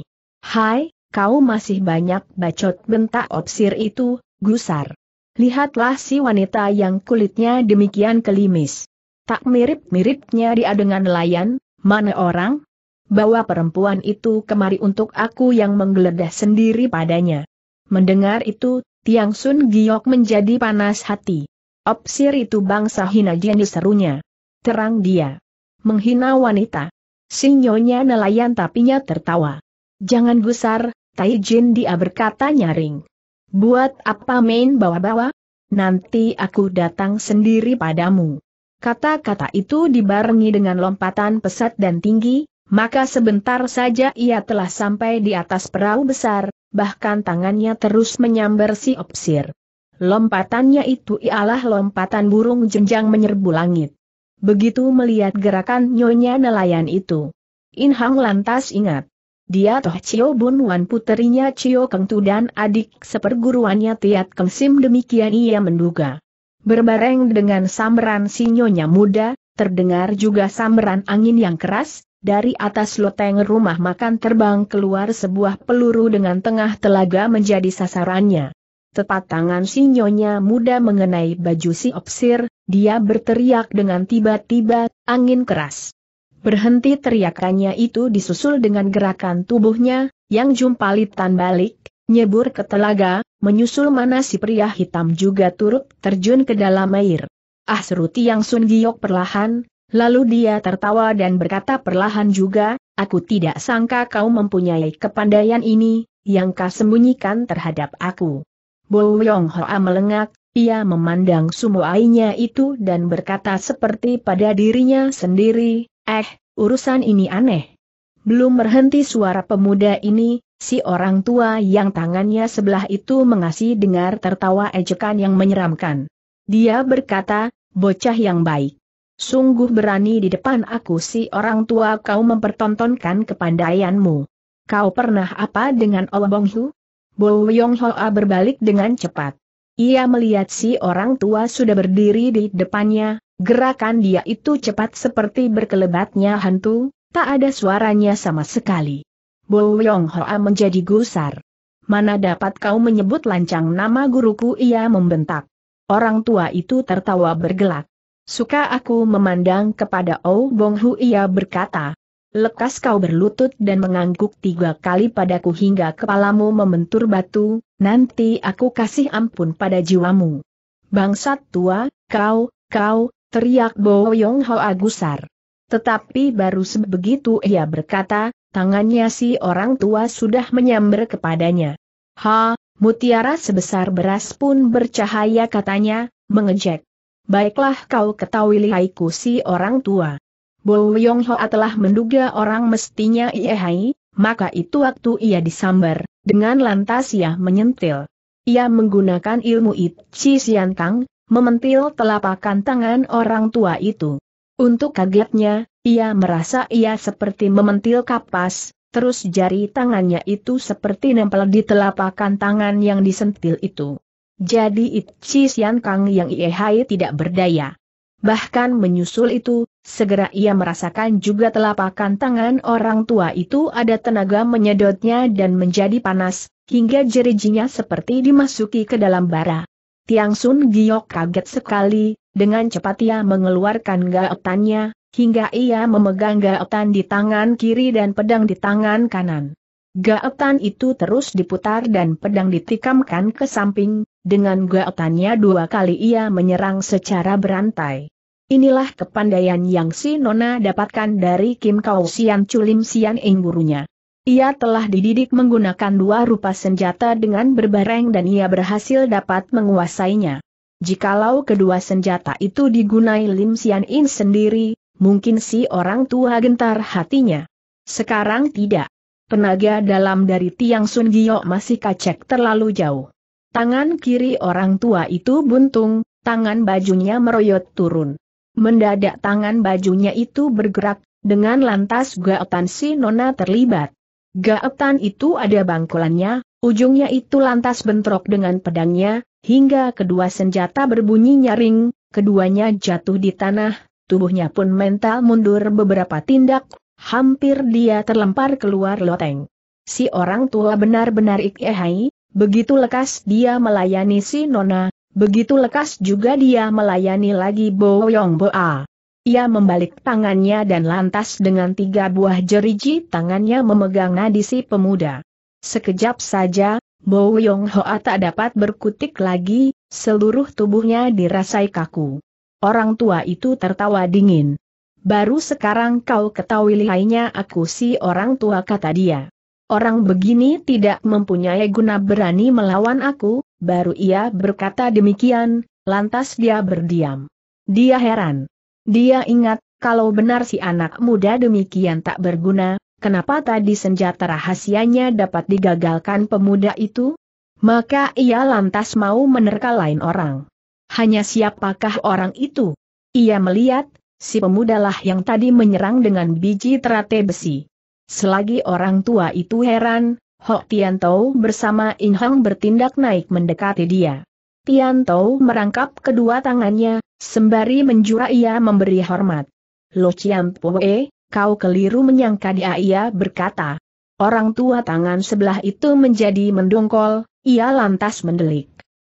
Hai, kau masih banyak bacot bentak opsir itu, gusar. Lihatlah si wanita yang kulitnya demikian kelimis. Tak mirip-miripnya dia dengan nelayan, mana orang? Bawa perempuan itu kemari untuk aku yang menggeledah sendiri padanya. Mendengar itu, Tiang Sun Giok menjadi panas hati. Opsir itu bangsa hina jenis serunya. Terang dia. Menghina wanita. Sinyonya nelayan tapinya tertawa. Jangan gusar, Taijin dia berkata nyaring. Buat apa main bawa-bawa? Nanti aku datang sendiri padamu. Kata-kata itu dibarengi dengan lompatan pesat dan tinggi, maka sebentar saja ia telah sampai di atas perahu besar, bahkan tangannya terus menyambar si opsir. Lompatannya itu ialah lompatan burung jenjang menyerbu langit. Begitu melihat gerakan nyonya nelayan itu. In Hang lantas ingat. Dia toh Cio Bun Wan puterinya Cio Keng Tu dan adik seperguruannya Tiat Keng Sim demikian ia menduga. Berbareng dengan samran si nyonya muda, terdengar juga samran angin yang keras, dari atas loteng rumah makan terbang keluar sebuah peluru dengan tengah telaga menjadi sasarannya. Tepat tangan si nyonya muda mengenai baju si opsir, dia berteriak dengan tiba-tiba, angin keras. Berhenti teriakannya itu disusul dengan gerakan tubuhnya, yang jumpalitan balik, nyebur ke telaga, menyusul mana si pria hitam juga turut terjun ke dalam air. Ah Seruti yang Sun Giok perlahan, lalu dia tertawa dan berkata perlahan juga, aku tidak sangka kau mempunyai kepandaian ini, yang kau sembunyikan terhadap aku. Bo Yong Hoa melengak, ia memandang sumuainya itu dan berkata seperti pada dirinya sendiri, eh, urusan ini aneh. Belum berhenti suara pemuda ini, si orang tua yang tangannya sebelah itu mengasih dengar tertawa ejekan yang menyeramkan. Dia berkata, bocah yang baik. Sungguh berani di depan aku si orang tua kau mempertontonkan kepandaianmu. Kau pernah apa dengan Bong Hu? Bo Yong Hoa berbalik dengan cepat. Ia melihat si orang tua sudah berdiri di depannya, gerakan dia itu cepat seperti berkelebatnya hantu, tak ada suaranya sama sekali. Bo Yong Hoa menjadi gusar. Mana dapat kau menyebut lancang nama guruku ia membentak. Orang tua itu tertawa bergelak. Suka aku memandang kepada Oh Bong Hu ia berkata, Lekas kau berlutut dan mengangguk tiga kali padaku hingga kepalamu membentur batu, nanti aku kasih ampun pada jiwamu. Bangsat tua, kau, kau, teriak Boyong Ho agusar. Tetapi baru sebegitu ia berkata, tangannya si orang tua sudah menyamber kepadanya. Ha, mutiara sebesar beras pun bercahaya katanya, mengejek. Baiklah kau ketahui lihaiku si orang tua. Bo Yong Hoa telah menduga orang mestinya Hai, maka itu waktu ia disambar, dengan lantas ia menyentil. Ia menggunakan ilmu Itchi Siantang, mementil telapakan tangan orang tua itu. Untuk kagetnya, ia merasa ia seperti mementil kapas, terus jari tangannya itu seperti nempel di telapakan tangan yang disentil itu. Jadi Itchi Sian Kang yang Hai tidak berdaya. Bahkan menyusul itu, segera ia merasakan juga telapakan tangan orang tua itu ada tenaga menyedotnya dan menjadi panas, hingga jerijinya seperti dimasuki ke dalam bara. Tiang Sun Giok kaget sekali, dengan cepat ia mengeluarkan gaotannya, hingga ia memegang gaotan di tangan kiri dan pedang di tangan kanan. Gaetan itu terus diputar dan pedang ditikamkan ke samping, dengan gaotannya dua kali ia menyerang secara berantai. Inilah kepandaian yang si Nona dapatkan dari Kim Kau Sian Chulim Sian Ing gurunya. Ia telah dididik menggunakan dua rupa senjata dengan berbareng dan ia berhasil dapat menguasainya. Jikalau kedua senjata itu digunai Lim Sian In sendiri, mungkin si orang tua gentar hatinya. Sekarang tidak. Tenaga dalam dari Tiang Sun Giyo masih kacek terlalu jauh. Tangan kiri orang tua itu buntung, tangan bajunya meroyot turun. Mendadak tangan bajunya itu bergerak, dengan lantas gaetan si nona terlibat. Gaetan itu ada bangkulannya, ujungnya itu lantas bentrok dengan pedangnya, hingga kedua senjata berbunyi nyaring, keduanya jatuh di tanah, tubuhnya pun mental mundur beberapa tindak, hampir dia terlempar keluar loteng. Si orang tua benar-benar ikhai, begitu lekas dia melayani si Nona, begitu lekas juga dia melayani lagi Boyong Boa. Ia membalik tangannya dan lantas dengan tiga buah jeriji tangannya memegang nadi si pemuda. Sekejap saja, Bo Yong Hoa tak dapat berkutik lagi, seluruh tubuhnya dirasai kaku. Orang tua itu tertawa dingin. Baru sekarang kau ketahui lihainya aku si orang tua kata dia. Orang begini tidak mempunyai guna berani melawan aku, baru ia berkata demikian, lantas dia berdiam. Dia heran. Dia ingat, kalau benar si anak muda demikian tak berguna, kenapa tadi senjata rahasianya dapat digagalkan pemuda itu? Maka ia lantas mau menerka lain orang. Hanya siapakah orang itu? Ia melihat, si pemudalah yang tadi menyerang dengan biji terate besi. Selagi orang tua itu heran, Hok Tian Tao bersama In Hong bertindak naik mendekati dia. Tian Tao merangkap kedua tangannya, sembari menjura ia memberi hormat. Lo Chiam Poe, kau keliru menyangka dia ia berkata. Orang tua tangan sebelah itu menjadi mendongkol, ia lantas mendelik.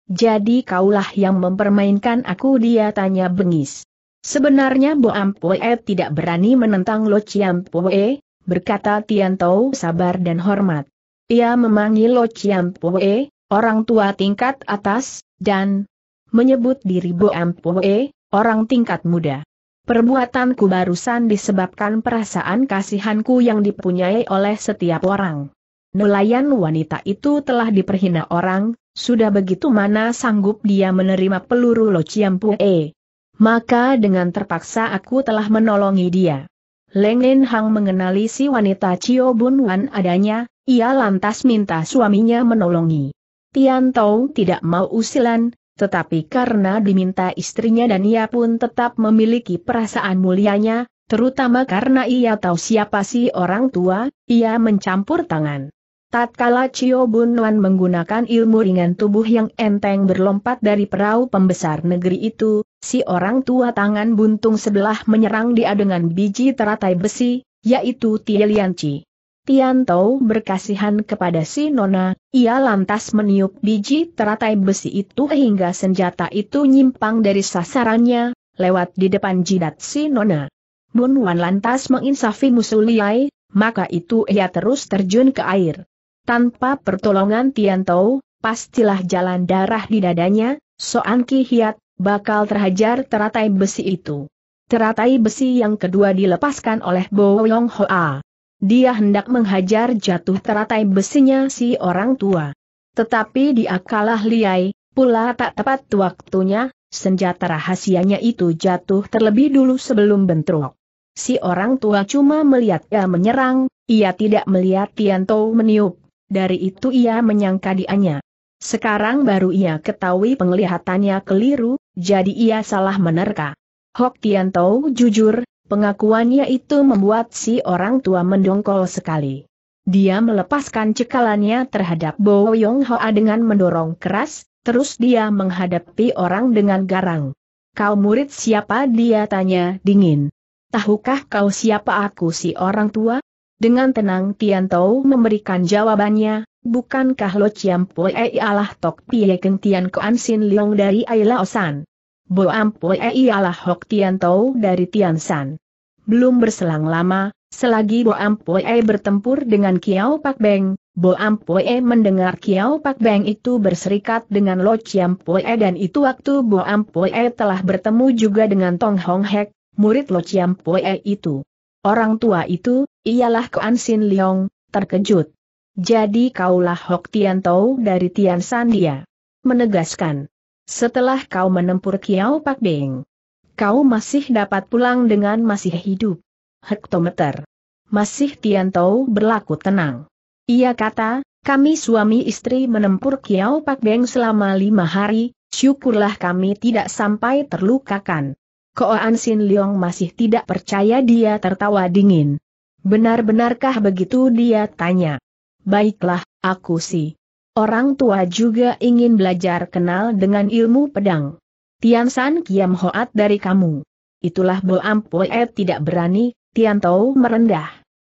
Jadi kaulah yang mempermainkan aku dia tanya bengis. Sebenarnya Boam Poe tidak berani menentang Lo Chiam Poe, berkata Tian Tou sabar dan hormat. Ia memanggil Lo Pue, orang tua tingkat atas, dan menyebut diri Bo Ampue, orang tingkat muda. Perbuatanku barusan disebabkan perasaan kasihanku yang dipunyai oleh setiap orang. Nelayan wanita itu telah diperhina orang, sudah begitu mana sanggup dia menerima peluru Lo Pue. Maka dengan terpaksa aku telah menolongi dia. Leng Lin Hang mengenali si wanita Cio Bun Wan adanya, ia lantas minta suaminya menolongi. Tian Tong tidak mau usilan, tetapi karena diminta istrinya dan ia pun tetap memiliki perasaan mulianya, terutama karena ia tahu siapa si orang tua, ia mencampur tangan. Tatkala Cio Bun Wan menggunakan ilmu ringan tubuh yang enteng berlompat dari perahu pembesar negeri itu, Si orang tua tangan buntung sebelah menyerang dia dengan biji teratai besi, yaitu Tielianci. Tian Tao berkasihan kepada si Nona, ia lantas meniup biji teratai besi itu hingga senjata itu nyimpang dari sasarannya, lewat di depan jidat si Nona. Bun Wan lantas menginsafi musuh Liai, maka itu ia terus terjun ke air. Tanpa pertolongan Tian Tao, pastilah jalan darah di dadanya, Soan Ki Hiat, bakal terhajar teratai besi itu. Teratai besi yang kedua dilepaskan oleh Bo Yong Hoa. Dia hendak menghajar jatuh teratai besinya si orang tua. Tetapi dia kalah liai, pula tak tepat waktunya, senjata rahasianya itu jatuh terlebih dulu sebelum bentrok. Si orang tua cuma melihat ia menyerang, ia tidak melihat Tianto meniup, dari itu ia menyangka dianya. Sekarang baru ia ketahui penglihatannya keliru, jadi ia salah menerka. Hok Tian Tau jujur, pengakuannya itu membuat si orang tua mendongkol sekali. Dia melepaskan cekalannya terhadap Bo Yong Hoa dengan mendorong keras, terus dia menghadapi orang dengan garang. Kau murid siapa dia tanya dingin. Tahukah kau siapa aku si orang tua? Dengan tenang Tian Tau memberikan jawabannya, Bukankah Lo Chiam Pue ialah Tok Pie Keng Tian Koan Sin Leong dari Aila Osan? Bo Am Ei ialah Hok Tian Tau dari Tian San. Belum berselang lama, selagi Bo Am Ei bertempur dengan Kiao Pak Beng, Bo Am Ei mendengar Kiao Pak Beng itu berserikat dengan Lo Chiam Pue dan itu waktu Bo Am Ei telah bertemu juga dengan Tong Hong Hek, murid Lo Chiam Pue itu. Orang tua itu, ialah Koan Sin Leong, terkejut. Jadi kaulah Hok Tian Tau dari Tian Sandia. Menegaskan. Setelah kau menempur Kiao Pak Beng, kau masih dapat pulang dengan masih hidup. Hektometer. Masih Tian Tau berlaku tenang. Ia kata, kami suami istri menempur Kiao Pak Beng selama lima hari, syukurlah kami tidak sampai terlukakan. Koan Sin Leong masih tidak percaya dia tertawa dingin. Benar-benarkah begitu dia tanya baiklah, aku si. Orang tua juga ingin belajar kenal dengan ilmu pedang. Tian San Kiam Hoat dari kamu. Itulah Bo Ampue tidak berani, Tian Tau merendah.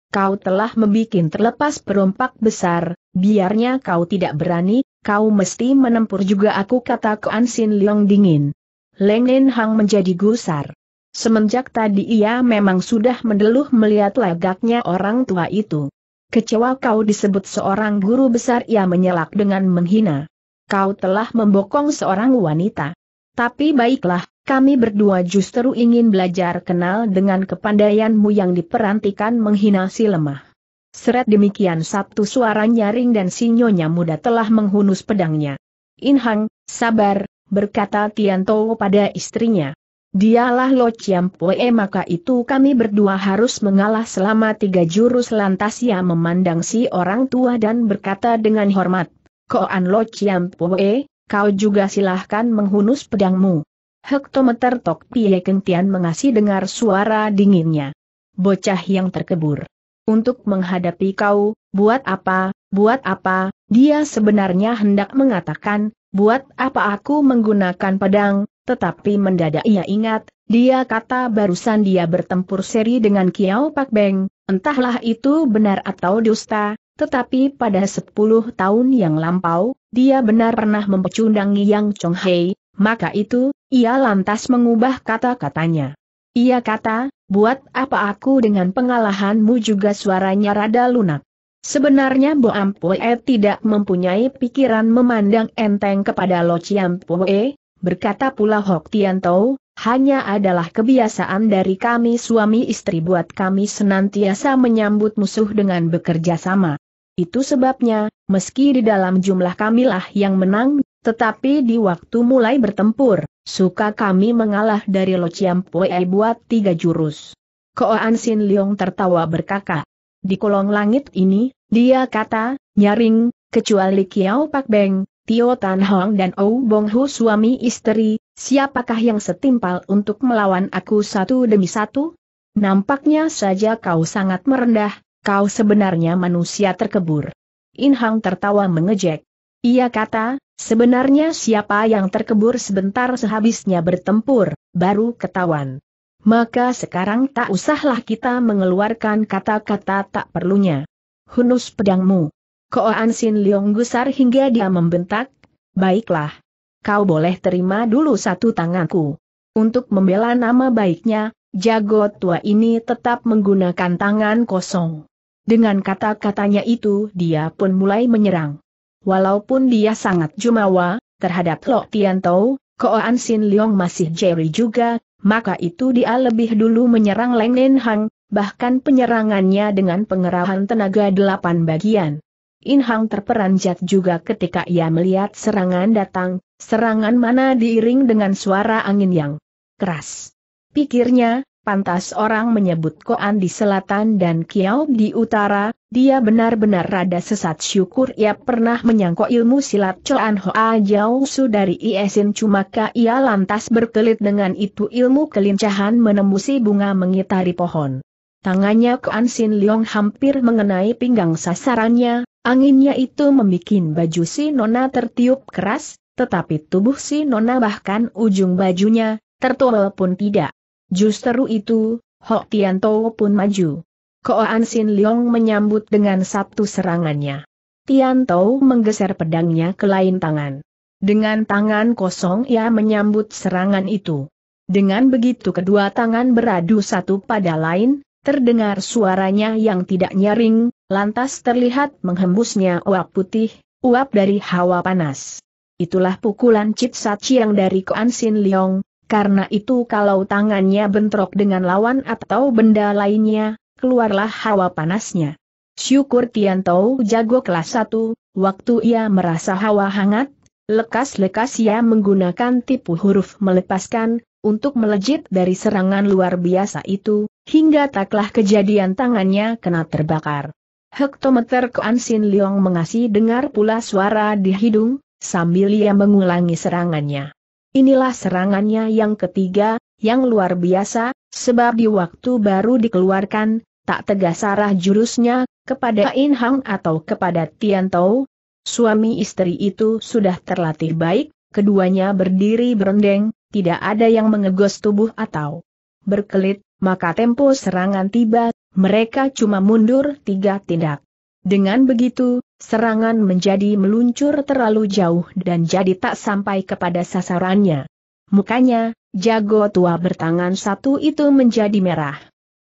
Kau telah membuat terlepas perompak besar, biarnya kau tidak berani, kau mesti menempur juga aku kata Kuan Sin Leong dingin. Leng Nen Hang menjadi gusar. Semenjak tadi ia memang sudah mendeluh melihat lagaknya orang tua itu. Kecewa kau disebut seorang guru besar ia menyelak dengan menghina. Kau telah membokong seorang wanita. Tapi baiklah, kami berdua justru ingin belajar kenal dengan kepandaianmu yang diperantikan menghina si lemah. Seret demikian satu suara nyaring dan sinyonya muda telah menghunus pedangnya. Inhang, sabar, berkata Tianto pada istrinya. Dialah Lo Chiam Pue eh, maka itu kami berdua harus mengalah selama tiga jurus lantas ia memandang si orang tua dan berkata dengan hormat, Koan Lo Chiam Pue, eh, kau juga silahkan menghunus pedangmu. Hektometer Tok Pie Kentian mengasih dengar suara dinginnya. Bocah yang terkebur. Untuk menghadapi kau, buat apa, buat apa, dia sebenarnya hendak mengatakan, buat apa aku menggunakan pedang, tetapi mendadak ia ingat, dia kata barusan dia bertempur seri dengan Kiao Pak Beng, entahlah itu benar atau dusta, tetapi pada 10 tahun yang lampau, dia benar pernah mempecundangi Yang Chong Hei, maka itu, ia lantas mengubah kata-katanya. Ia kata, buat apa aku dengan pengalahanmu juga suaranya rada lunak. Sebenarnya Bo Ampue tidak mempunyai pikiran memandang enteng kepada Lo Chiam Pue, Berkata pula Hok Tian Tianto, hanya adalah kebiasaan dari kami suami istri buat kami senantiasa menyambut musuh dengan bekerja sama. Itu sebabnya, meski di dalam jumlah kamilah yang menang, tetapi di waktu mulai bertempur, suka kami mengalah dari Lo Chiampoe buat tiga jurus. Koan Sin Leong tertawa berkata, Di kolong langit ini, dia kata, nyaring, kecuali Kiao Pak Beng, Tio Tan Hong dan Ou Bong Hu suami istri, siapakah yang setimpal untuk melawan aku satu demi satu? Nampaknya saja kau sangat merendah, kau sebenarnya manusia terkebur. In Hang tertawa mengejek. Ia kata, sebenarnya siapa yang terkebur sebentar sehabisnya bertempur, baru ketahuan. Maka sekarang tak usahlah kita mengeluarkan kata-kata tak perlunya. Hunus pedangmu. Koan Sin Leong gusar hingga dia membentak, baiklah. Kau boleh terima dulu satu tanganku. Untuk membela nama baiknya, jago tua ini tetap menggunakan tangan kosong. Dengan kata-katanya itu dia pun mulai menyerang. Walaupun dia sangat jumawa, terhadap Lo Tianto, Koan Sin Leong masih jeri juga, maka itu dia lebih dulu menyerang Leng Nen Hang, bahkan penyerangannya dengan pengerahan tenaga delapan bagian. In Hang terperanjat juga ketika ia melihat serangan datang, serangan mana diiring dengan suara angin yang keras. Pikirnya, pantas orang menyebut Koan di selatan dan Kiao di utara, dia benar-benar rada sesat syukur ia pernah menyangkau ilmu silat Coan Hoa jauh Su dari Iesin Cumaka ia lantas berkelit dengan itu ilmu kelincahan menembusi bunga mengitari pohon. Tangannya Koan Sin Leong hampir mengenai pinggang sasarannya, Anginnya itu membuat baju si Nona tertiup keras, tetapi tubuh si Nona bahkan ujung bajunya, tertolol pun tidak. Justru itu, Hok Tian Tuo pun maju. Koan Sin Leong menyambut dengan satu serangannya. Tian Tuo menggeser pedangnya ke lain tangan. Dengan tangan kosong ia menyambut serangan itu. Dengan begitu kedua tangan beradu satu pada lain, Terdengar suaranya yang tidak nyaring, lantas terlihat menghembusnya uap putih, uap dari hawa panas. Itulah pukulan Cip yang dari Koan Sin Leong, karena itu kalau tangannya bentrok dengan lawan atau benda lainnya, keluarlah hawa panasnya. Syukur Tian Tao jago kelas 1, waktu ia merasa hawa hangat, Lekas-lekas ia ya, menggunakan tipu huruf melepaskan, untuk melejit dari serangan luar biasa itu, hingga taklah kejadian tangannya kena terbakar. Hektometer Kuan Sin Leong mengasih dengar pula suara di hidung, sambil ia mengulangi serangannya. Inilah serangannya yang ketiga, yang luar biasa, sebab di waktu baru dikeluarkan, tak tegas arah jurusnya, kepada In Hang atau kepada Tian Tou, Suami istri itu sudah terlatih baik, keduanya berdiri berendeng, tidak ada yang mengegos tubuh atau berkelit, maka tempo serangan tiba, mereka cuma mundur tiga tindak. Dengan begitu, serangan menjadi meluncur terlalu jauh dan jadi tak sampai kepada sasarannya. Mukanya, jago tua bertangan satu itu menjadi merah.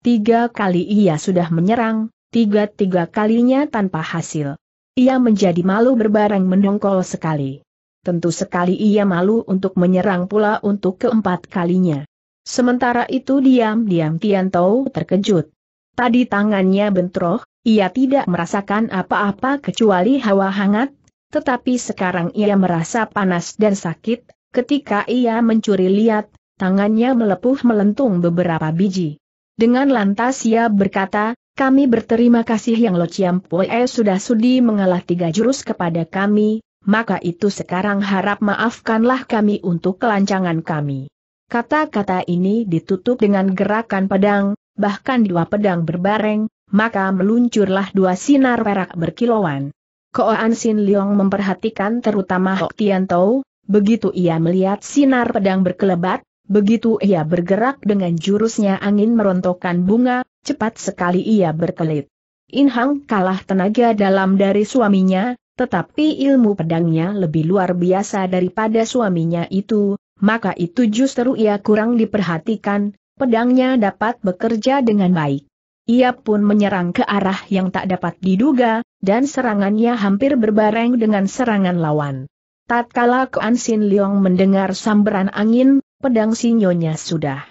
Tiga kali ia sudah menyerang, tiga-tiga kalinya tanpa hasil. Ia menjadi malu berbarang mendongkol sekali. Tentu sekali ia malu untuk menyerang pula untuk keempat kalinya. Sementara itu diam-diam Tianto terkejut. Tadi tangannya bentroh, ia tidak merasakan apa-apa kecuali hawa hangat, tetapi sekarang ia merasa panas dan sakit, ketika ia mencuri lihat, tangannya melepuh melentung beberapa biji. Dengan lantas ia berkata, kami berterima kasih yang Lo Chiam Pue sudah sudi mengalah tiga jurus kepada kami, maka itu sekarang harap maafkanlah kami untuk kelancangan kami. Kata-kata ini ditutup dengan gerakan pedang, bahkan dua pedang berbareng, maka meluncurlah dua sinar perak berkilauan. Koan Sin Leong memperhatikan terutama Hok Tian Tau, begitu ia melihat sinar pedang berkelebat, begitu ia bergerak dengan jurusnya angin merontokkan bunga, Cepat sekali ia berkelit. Inhang kalah tenaga dalam dari suaminya, tetapi ilmu pedangnya lebih luar biasa daripada suaminya itu, maka itu justru ia kurang diperhatikan, pedangnya dapat bekerja dengan baik. Ia pun menyerang ke arah yang tak dapat diduga, dan serangannya hampir berbareng dengan serangan lawan. Tatkala Kuan Sin Leong mendengar samberan angin, pedang sinyonya sudah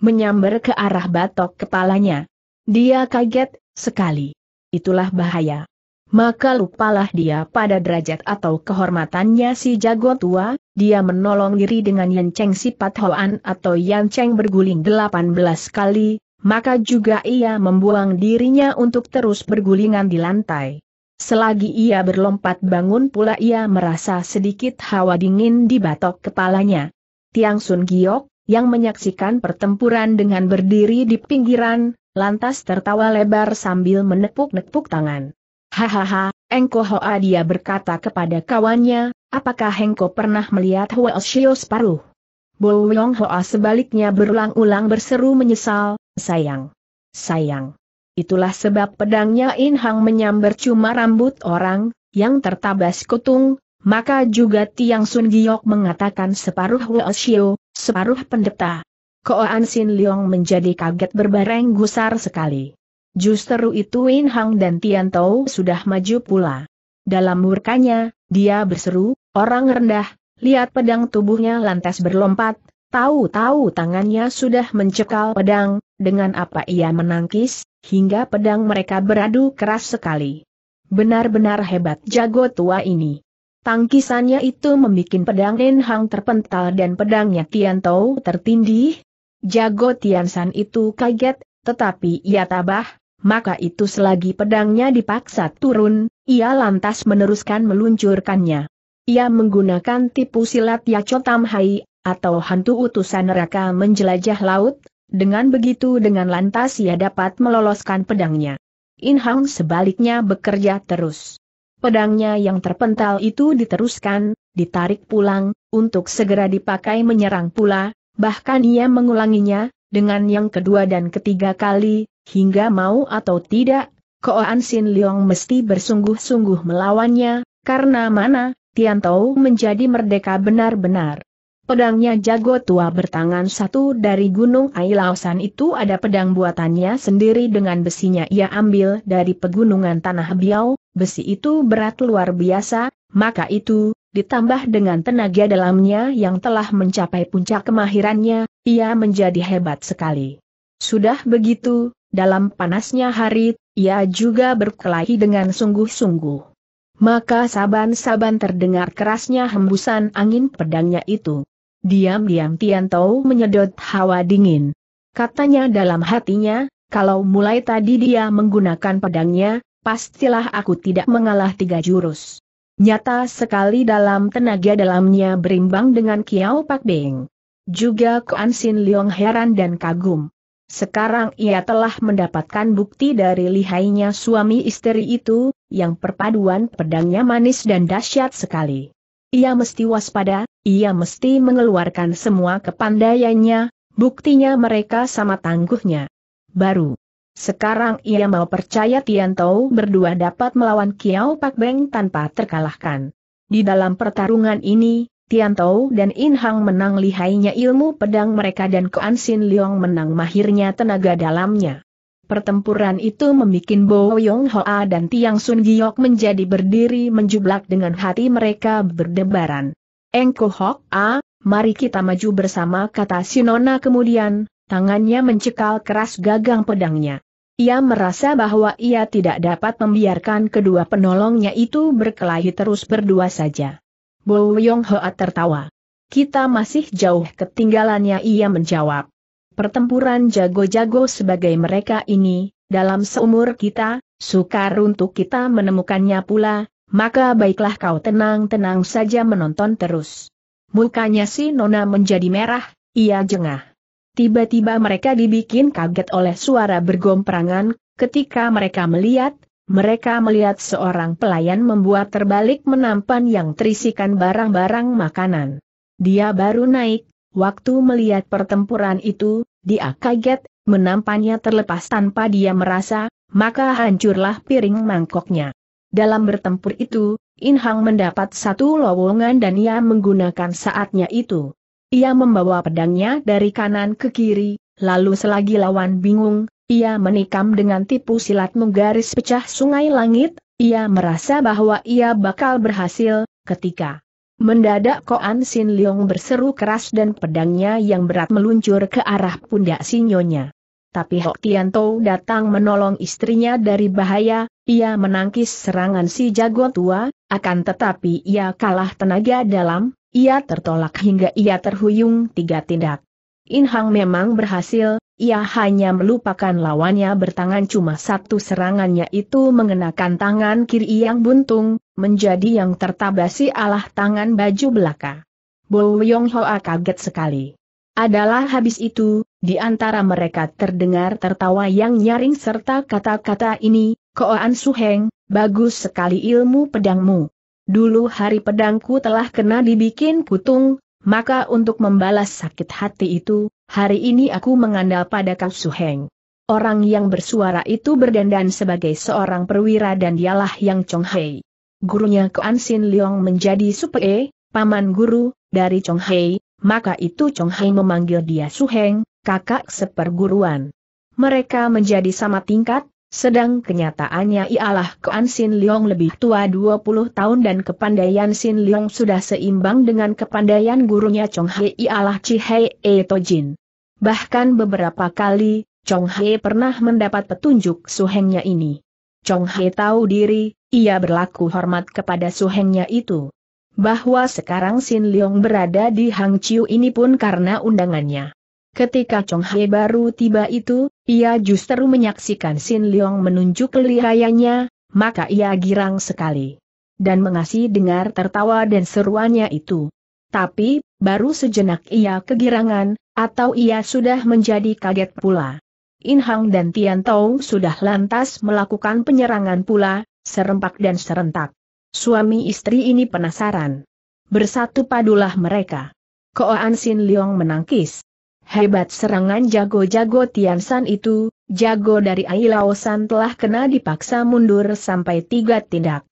menyambar ke arah batok kepalanya. Dia kaget sekali. Itulah bahaya. Maka lupalah dia pada derajat atau kehormatannya si jago tua, dia menolong diri dengan Yanceng sifat Hoan atau Yanceng berguling 18 kali, maka juga ia membuang dirinya untuk terus bergulingan di lantai. Selagi ia berlompat bangun pula ia merasa sedikit hawa dingin di batok kepalanya. Tiang Sun Giok, yang menyaksikan pertempuran dengan berdiri di pinggiran, lantas tertawa lebar sambil menepuk-nepuk tangan. Hahaha, Engko Hoa dia berkata kepada kawannya, apakah Engko pernah melihat Huo Shio separuh? Bo Yong Hoa sebaliknya berulang-ulang berseru menyesal, sayang. Sayang. Itulah sebab pedangnya In Hang menyambar cuma rambut orang, yang tertabas kutung, maka juga Tiang Sun Giok mengatakan separuh Huo Shio, separuh pendeta. An Sin Leong menjadi kaget berbareng gusar sekali. Justru itu Win Hang dan Tian Tou sudah maju pula. Dalam murkanya, dia berseru, orang rendah, lihat pedang tubuhnya lantas berlompat, tahu-tahu tangannya sudah mencekal pedang, dengan apa ia menangkis, hingga pedang mereka beradu keras sekali. Benar-benar hebat jago tua ini. Tangkisannya itu membuat pedang Nen Hang terpental dan pedangnya Tian Tou tertindih, Jago Tiansan itu kaget, tetapi ia tabah, maka itu selagi pedangnya dipaksa turun, ia lantas meneruskan meluncurkannya. Ia menggunakan tipu silat Yacotam Hai, atau hantu utusan neraka menjelajah laut, dengan begitu dengan lantas ia dapat meloloskan pedangnya. Inhang sebaliknya bekerja terus. Pedangnya yang terpental itu diteruskan, ditarik pulang, untuk segera dipakai menyerang pula, Bahkan ia mengulanginya, dengan yang kedua dan ketiga kali, hingga mau atau tidak, Koan Sin Leong mesti bersungguh-sungguh melawannya, karena mana, Tian Tiantou menjadi merdeka benar-benar. Pedangnya jago tua bertangan satu dari Gunung Ailaosan itu ada pedang buatannya sendiri dengan besinya ia ambil dari pegunungan Tanah Biau, besi itu berat luar biasa, maka itu, ditambah dengan tenaga dalamnya yang telah mencapai puncak kemahirannya, ia menjadi hebat sekali. Sudah begitu, dalam panasnya hari, ia juga berkelahi dengan sungguh-sungguh. Maka saban-saban terdengar kerasnya hembusan angin pedangnya itu. Diam-diam Tiantou menyedot hawa dingin. Katanya dalam hatinya, kalau mulai tadi dia menggunakan pedangnya, pastilah aku tidak mengalah tiga jurus. Nyata sekali dalam tenaga dalamnya berimbang dengan Kiao Pak Beng. Juga Kuan Sin Leong heran dan kagum. Sekarang ia telah mendapatkan bukti dari lihainya suami istri itu, yang perpaduan pedangnya manis dan dahsyat sekali. Ia mesti waspada, ia mesti mengeluarkan semua kepandaiannya, buktinya mereka sama tangguhnya. Baru sekarang ia mau percaya Tian Tou berdua dapat melawan Kiao Pak Beng tanpa terkalahkan. Di dalam pertarungan ini, Tian Tou dan In Hang menang lihainya ilmu pedang mereka dan Kuan Sin Leong menang mahirnya tenaga dalamnya. Pertempuran itu membuat Bo Yong Hoa dan Tiang Sun Giok menjadi berdiri menjublak dengan hati mereka berdebaran. Engko Hok A, mari kita maju bersama kata Sinona kemudian, tangannya mencekal keras gagang pedangnya. Ia merasa bahwa ia tidak dapat membiarkan kedua penolongnya itu berkelahi terus berdua saja. Bo Yong Hoa tertawa. Kita masih jauh ketinggalannya ia menjawab. Pertempuran jago-jago sebagai mereka ini, dalam seumur kita, sukar untuk kita menemukannya pula, maka baiklah kau tenang-tenang saja menonton terus. Mukanya si Nona menjadi merah, ia jengah. Tiba-tiba mereka dibikin kaget oleh suara bergomprangan, ketika mereka melihat, mereka melihat seorang pelayan membuat terbalik menampan yang terisikan barang-barang makanan. Dia baru naik, waktu melihat pertempuran itu, dia kaget, menampannya terlepas tanpa dia merasa, maka hancurlah piring mangkoknya. Dalam bertempur itu, Inhang mendapat satu lowongan dan ia menggunakan saatnya itu. Ia membawa pedangnya dari kanan ke kiri, lalu selagi lawan bingung, ia menikam dengan tipu silat menggaris pecah sungai langit, ia merasa bahwa ia bakal berhasil, ketika Mendadak Koan Sin Leong berseru keras dan pedangnya yang berat meluncur ke arah pundak sinyonya. Tapi Hok Tianto datang menolong istrinya dari bahaya, ia menangkis serangan si jago tua, akan tetapi ia kalah tenaga dalam, ia tertolak hingga ia terhuyung tiga tindak. In Hang memang berhasil, ia hanya melupakan lawannya bertangan cuma satu serangannya itu mengenakan tangan kiri yang buntung, menjadi yang tertabasi alah tangan baju belaka. Bo Yong Hoa kaget sekali. Adalah habis itu, di antara mereka terdengar tertawa yang nyaring serta kata-kata ini, Koan Suheng, bagus sekali ilmu pedangmu. Dulu hari pedangku telah kena dibikin kutung, maka untuk membalas sakit hati itu, hari ini aku mengandal pada Kang Suheng. Orang yang bersuara itu berdandan sebagai seorang perwira dan dialah yang Chong Hei. Gurunya Kuan Sin Leong menjadi supe, e, paman guru, dari Chong Hei, maka itu Chong Hei memanggil dia Suheng, kakak seperguruan. Mereka menjadi sama tingkat, sedang kenyataannya ialah Kuan Sin Leong lebih tua 20 tahun dan kepandaian Sin Leong sudah seimbang dengan kepandaian gurunya Chong Hei ialah Chi Hei E Jin. Bahkan beberapa kali, Chong Hei pernah mendapat petunjuk suhengnya ini. Chong He tahu diri, ia berlaku hormat kepada suhengnya itu bahwa sekarang Sin Leong berada di Hang Chiu ini pun karena undangannya. Ketika Chong Hai baru tiba itu, ia justru menyaksikan Sin Leong menunjuk kelihayanya, maka ia girang sekali. Dan mengasih dengar tertawa dan seruannya itu. Tapi, baru sejenak ia kegirangan, atau ia sudah menjadi kaget pula. In Hang dan Tian Tong sudah lantas melakukan penyerangan pula, serempak dan serentak. Suami istri ini penasaran. Bersatu padulah mereka. Koan Sin Leong menangkis. Hebat serangan jago-jago Tiansan itu, jago dari Ailaosan telah kena dipaksa mundur sampai tiga tindak.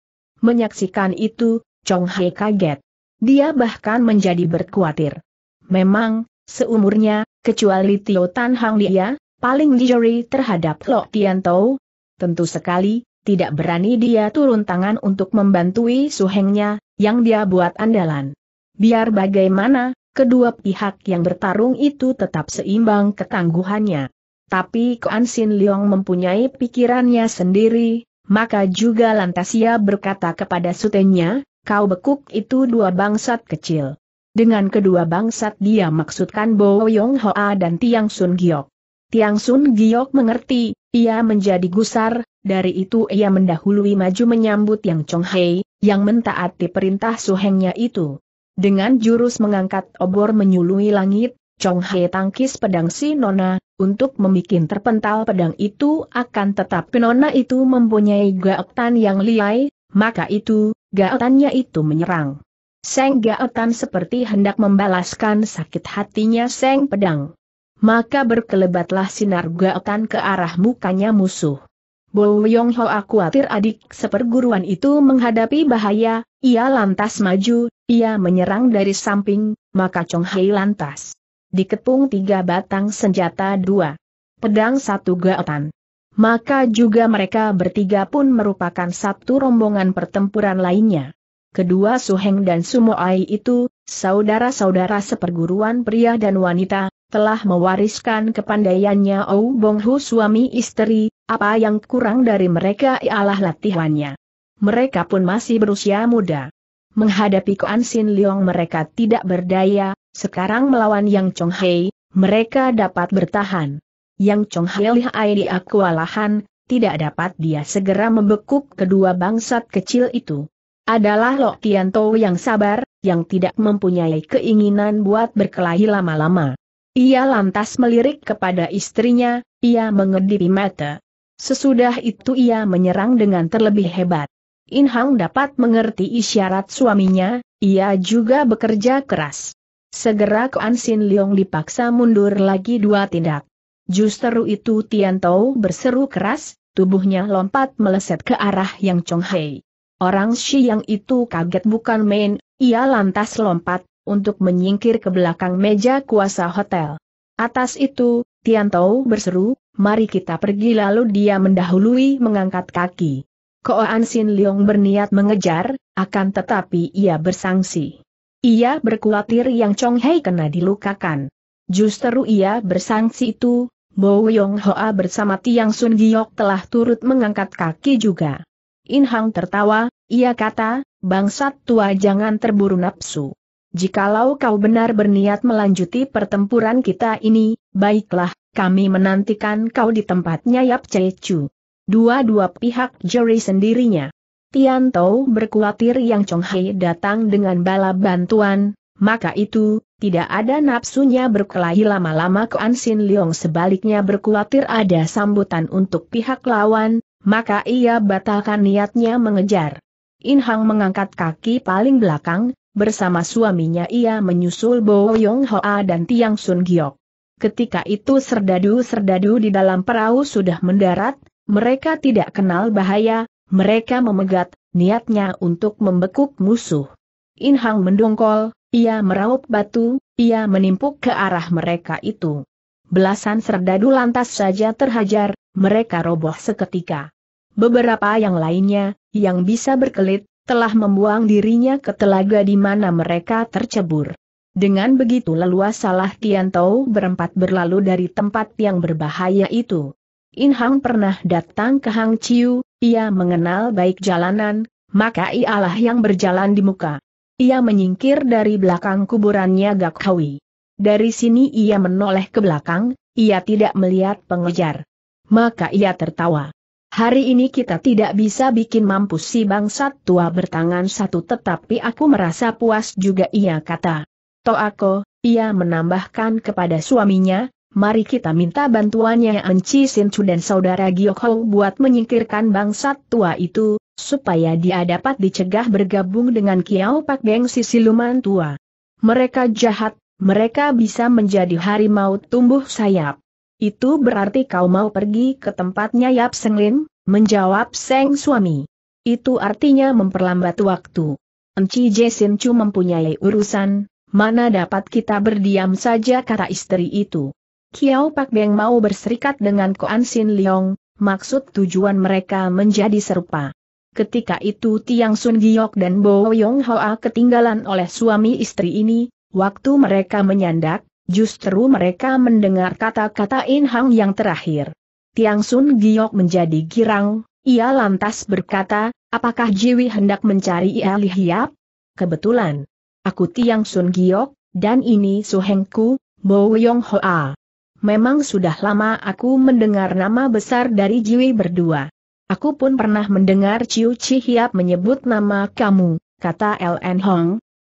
Menyaksikan itu, Chong Hai kaget. Dia bahkan menjadi berkuatir. Memang, seumurnya, kecuali Tio Tan Hang dia, paling dijeri terhadap Lo Tian Tau. Tentu sekali, tidak berani dia turun tangan untuk membantui Hengnya, yang dia buat andalan. Biar bagaimana, Kedua pihak yang bertarung itu tetap seimbang ketangguhannya. Tapi Koan Sin Leong mempunyai pikirannya sendiri, maka juga lantas ia berkata kepada sutenya, kau bekuk itu dua bangsat kecil. Dengan kedua bangsat dia maksudkan Bo Yong Hoa dan Tiang Sun Giok. Tiang Sun Giok mengerti, ia menjadi gusar, dari itu ia mendahului maju menyambut Yang Chong Hei, yang mentaati perintah suhengnya itu. Dengan jurus mengangkat obor menyului langit, Chong He tangkis pedang si Nona, untuk membuat terpental pedang itu akan tetap. Nona itu mempunyai gaetan yang liai, maka itu, gaetannya itu menyerang. Seng gaetan seperti hendak membalaskan sakit hatinya Seng pedang. Maka berkelebatlah sinar gaetan ke arah mukanya musuh. Bo Yong Ho khawatir adik seperguruan itu menghadapi bahaya, ia lantas maju, ia menyerang dari samping, maka Chong Hei lantas. diketung tiga batang senjata dua. Pedang satu gaotan. Maka juga mereka bertiga pun merupakan satu rombongan pertempuran lainnya. Kedua Suheng dan Sumoai itu, saudara-saudara seperguruan pria dan wanita, telah mewariskan kepandaiannya Ou Bonghu suami istri, apa yang kurang dari mereka ialah latihannya. Mereka pun masih berusia muda. Menghadapi Koan Sin Leong mereka tidak berdaya, sekarang melawan Yang Chong Hei, mereka dapat bertahan. Yang Chong Hei lihai aku alahan, tidak dapat dia segera membekuk kedua bangsat kecil itu. Adalah Lok Tou yang sabar, yang tidak mempunyai keinginan buat berkelahi lama-lama. Ia lantas melirik kepada istrinya, ia mengedipi mata. Sesudah itu ia menyerang dengan terlebih hebat. In Hang dapat mengerti isyarat suaminya, ia juga bekerja keras. Segera Kuan Sin Leong dipaksa mundur lagi dua tindak. Justru itu Tian Tao berseru keras, tubuhnya lompat meleset ke arah yang Chong Hei. Orang Shi yang itu kaget bukan main, ia lantas lompat, untuk menyingkir ke belakang meja kuasa hotel. Atas itu, Tian Tao berseru, mari kita pergi lalu dia mendahului mengangkat kaki. Koan Sin Leong berniat mengejar, akan tetapi ia bersangsi. Ia berkulatir yang Chong Hei kena dilukakan. Justru ia bersangsi itu, Bo Yong Hoa bersama Tiang Sun Giok telah turut mengangkat kaki juga. In Hang tertawa, ia kata, bangsat tua jangan terburu nafsu. Jikalau kau benar berniat melanjuti pertempuran kita ini, baiklah, kami menantikan kau di tempatnya Yap Cecu dua-dua pihak juri sendirinya. Tian Tianto berkhawatir Yang Hei datang dengan bala bantuan, maka itu, tidak ada nafsunya berkelahi lama-lama ke Ansin Leong sebaliknya berkhawatir ada sambutan untuk pihak lawan, maka ia batalkan niatnya mengejar. In Hang mengangkat kaki paling belakang, bersama suaminya ia menyusul Bo Yong Hoa dan Tiang Sun Giok. Ketika itu serdadu-serdadu di dalam perahu sudah mendarat, mereka tidak kenal bahaya, mereka memegat, niatnya untuk membekuk musuh. Inhang mendongkol, ia meraup batu, ia menimpuk ke arah mereka itu. Belasan serdadu lantas saja terhajar, mereka roboh seketika. Beberapa yang lainnya, yang bisa berkelit, telah membuang dirinya ke telaga di mana mereka tercebur. Dengan begitu leluasa salah Tianto berempat berlalu dari tempat yang berbahaya itu. In Hang pernah datang ke Hang Chiu, ia mengenal baik jalanan, maka ialah yang berjalan di muka. Ia menyingkir dari belakang kuburannya Gak Hawi. Dari sini ia menoleh ke belakang, ia tidak melihat pengejar. Maka ia tertawa. Hari ini kita tidak bisa bikin mampus si bangsat tua bertangan satu tetapi aku merasa puas juga ia kata. Toako, ia menambahkan kepada suaminya, mari kita minta bantuannya Enci Sinchu dan saudara Giokho buat menyingkirkan bangsat tua itu, supaya dia dapat dicegah bergabung dengan Kiao Pak Beng si siluman tua. Mereka jahat, mereka bisa menjadi harimau tumbuh sayap. Itu berarti kau mau pergi ke tempatnya Yap Senglin, menjawab Seng suami. Itu artinya memperlambat waktu. Enci Jesin mempunyai urusan, mana dapat kita berdiam saja kata istri itu. Kiao Pak Beng mau berserikat dengan Koan Sin Leong, maksud tujuan mereka menjadi serupa. Ketika itu Tiang Sun Giok dan Bo Yong Hoa ketinggalan oleh suami istri ini, waktu mereka menyandak, justru mereka mendengar kata-kata In Hang yang terakhir. Tiang Sun Giok menjadi girang, ia lantas berkata, apakah Jiwi hendak mencari Ia Hiap? Kebetulan. Aku Tiang Sun Giok, dan ini suhengku, Bo Yong Hoa memang sudah lama aku mendengar nama besar dari Jiwi berdua. Aku pun pernah mendengar Ciu Chi Hiap menyebut nama kamu, kata LN Hong.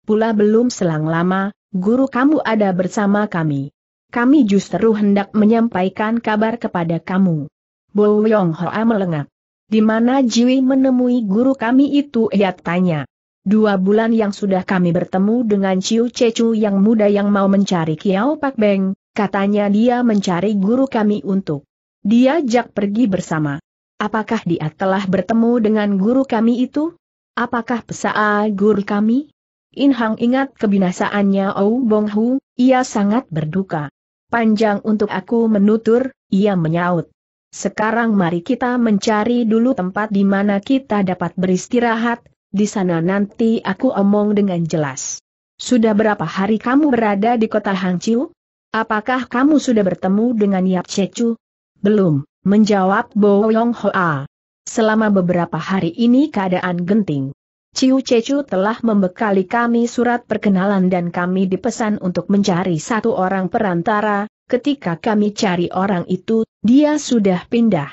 Pula belum selang lama, guru kamu ada bersama kami. Kami justru hendak menyampaikan kabar kepada kamu. Bo Yong Hoa melengak. Di mana Jiwi menemui guru kami itu ia tanya. Dua bulan yang sudah kami bertemu dengan Ciu Cecu yang muda yang mau mencari Kiao Pak Beng, Katanya dia mencari guru kami untuk diajak pergi bersama. Apakah dia telah bertemu dengan guru kami itu? Apakah pesaa guru kami? Inhang ingat kebinasaannya Ou oh Bong Hu, ia sangat berduka. Panjang untuk aku menutur, ia menyaut. Sekarang mari kita mencari dulu tempat di mana kita dapat beristirahat, di sana nanti aku omong dengan jelas. Sudah berapa hari kamu berada di kota Hangzhou? Apakah kamu sudah bertemu dengan Yap Chechu? Belum, menjawab Bo Yong Hoa. Selama beberapa hari ini keadaan genting. Ciu Chechu telah membekali kami surat perkenalan dan kami dipesan untuk mencari satu orang perantara, ketika kami cari orang itu, dia sudah pindah.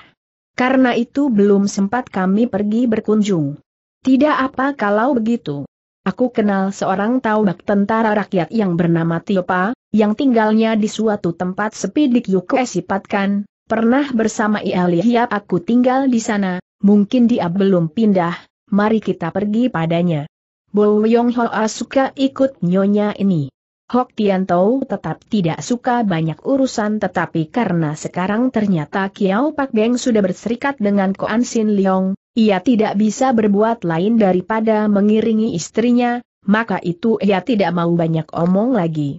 Karena itu belum sempat kami pergi berkunjung. Tidak apa kalau begitu. Aku kenal seorang taubak tentara rakyat yang bernama Tiopa, yang tinggalnya di suatu tempat sepi di Kyukue kan. pernah bersama Iali ya aku tinggal di sana, mungkin dia belum pindah, mari kita pergi padanya. Bo Yong Hoa ah suka ikut nyonya ini. Hok Tian Tau tetap tidak suka banyak urusan tetapi karena sekarang ternyata Kiao Pak Beng sudah berserikat dengan Koan Sin Leong, ia tidak bisa berbuat lain daripada mengiringi istrinya, maka itu ia tidak mau banyak omong lagi.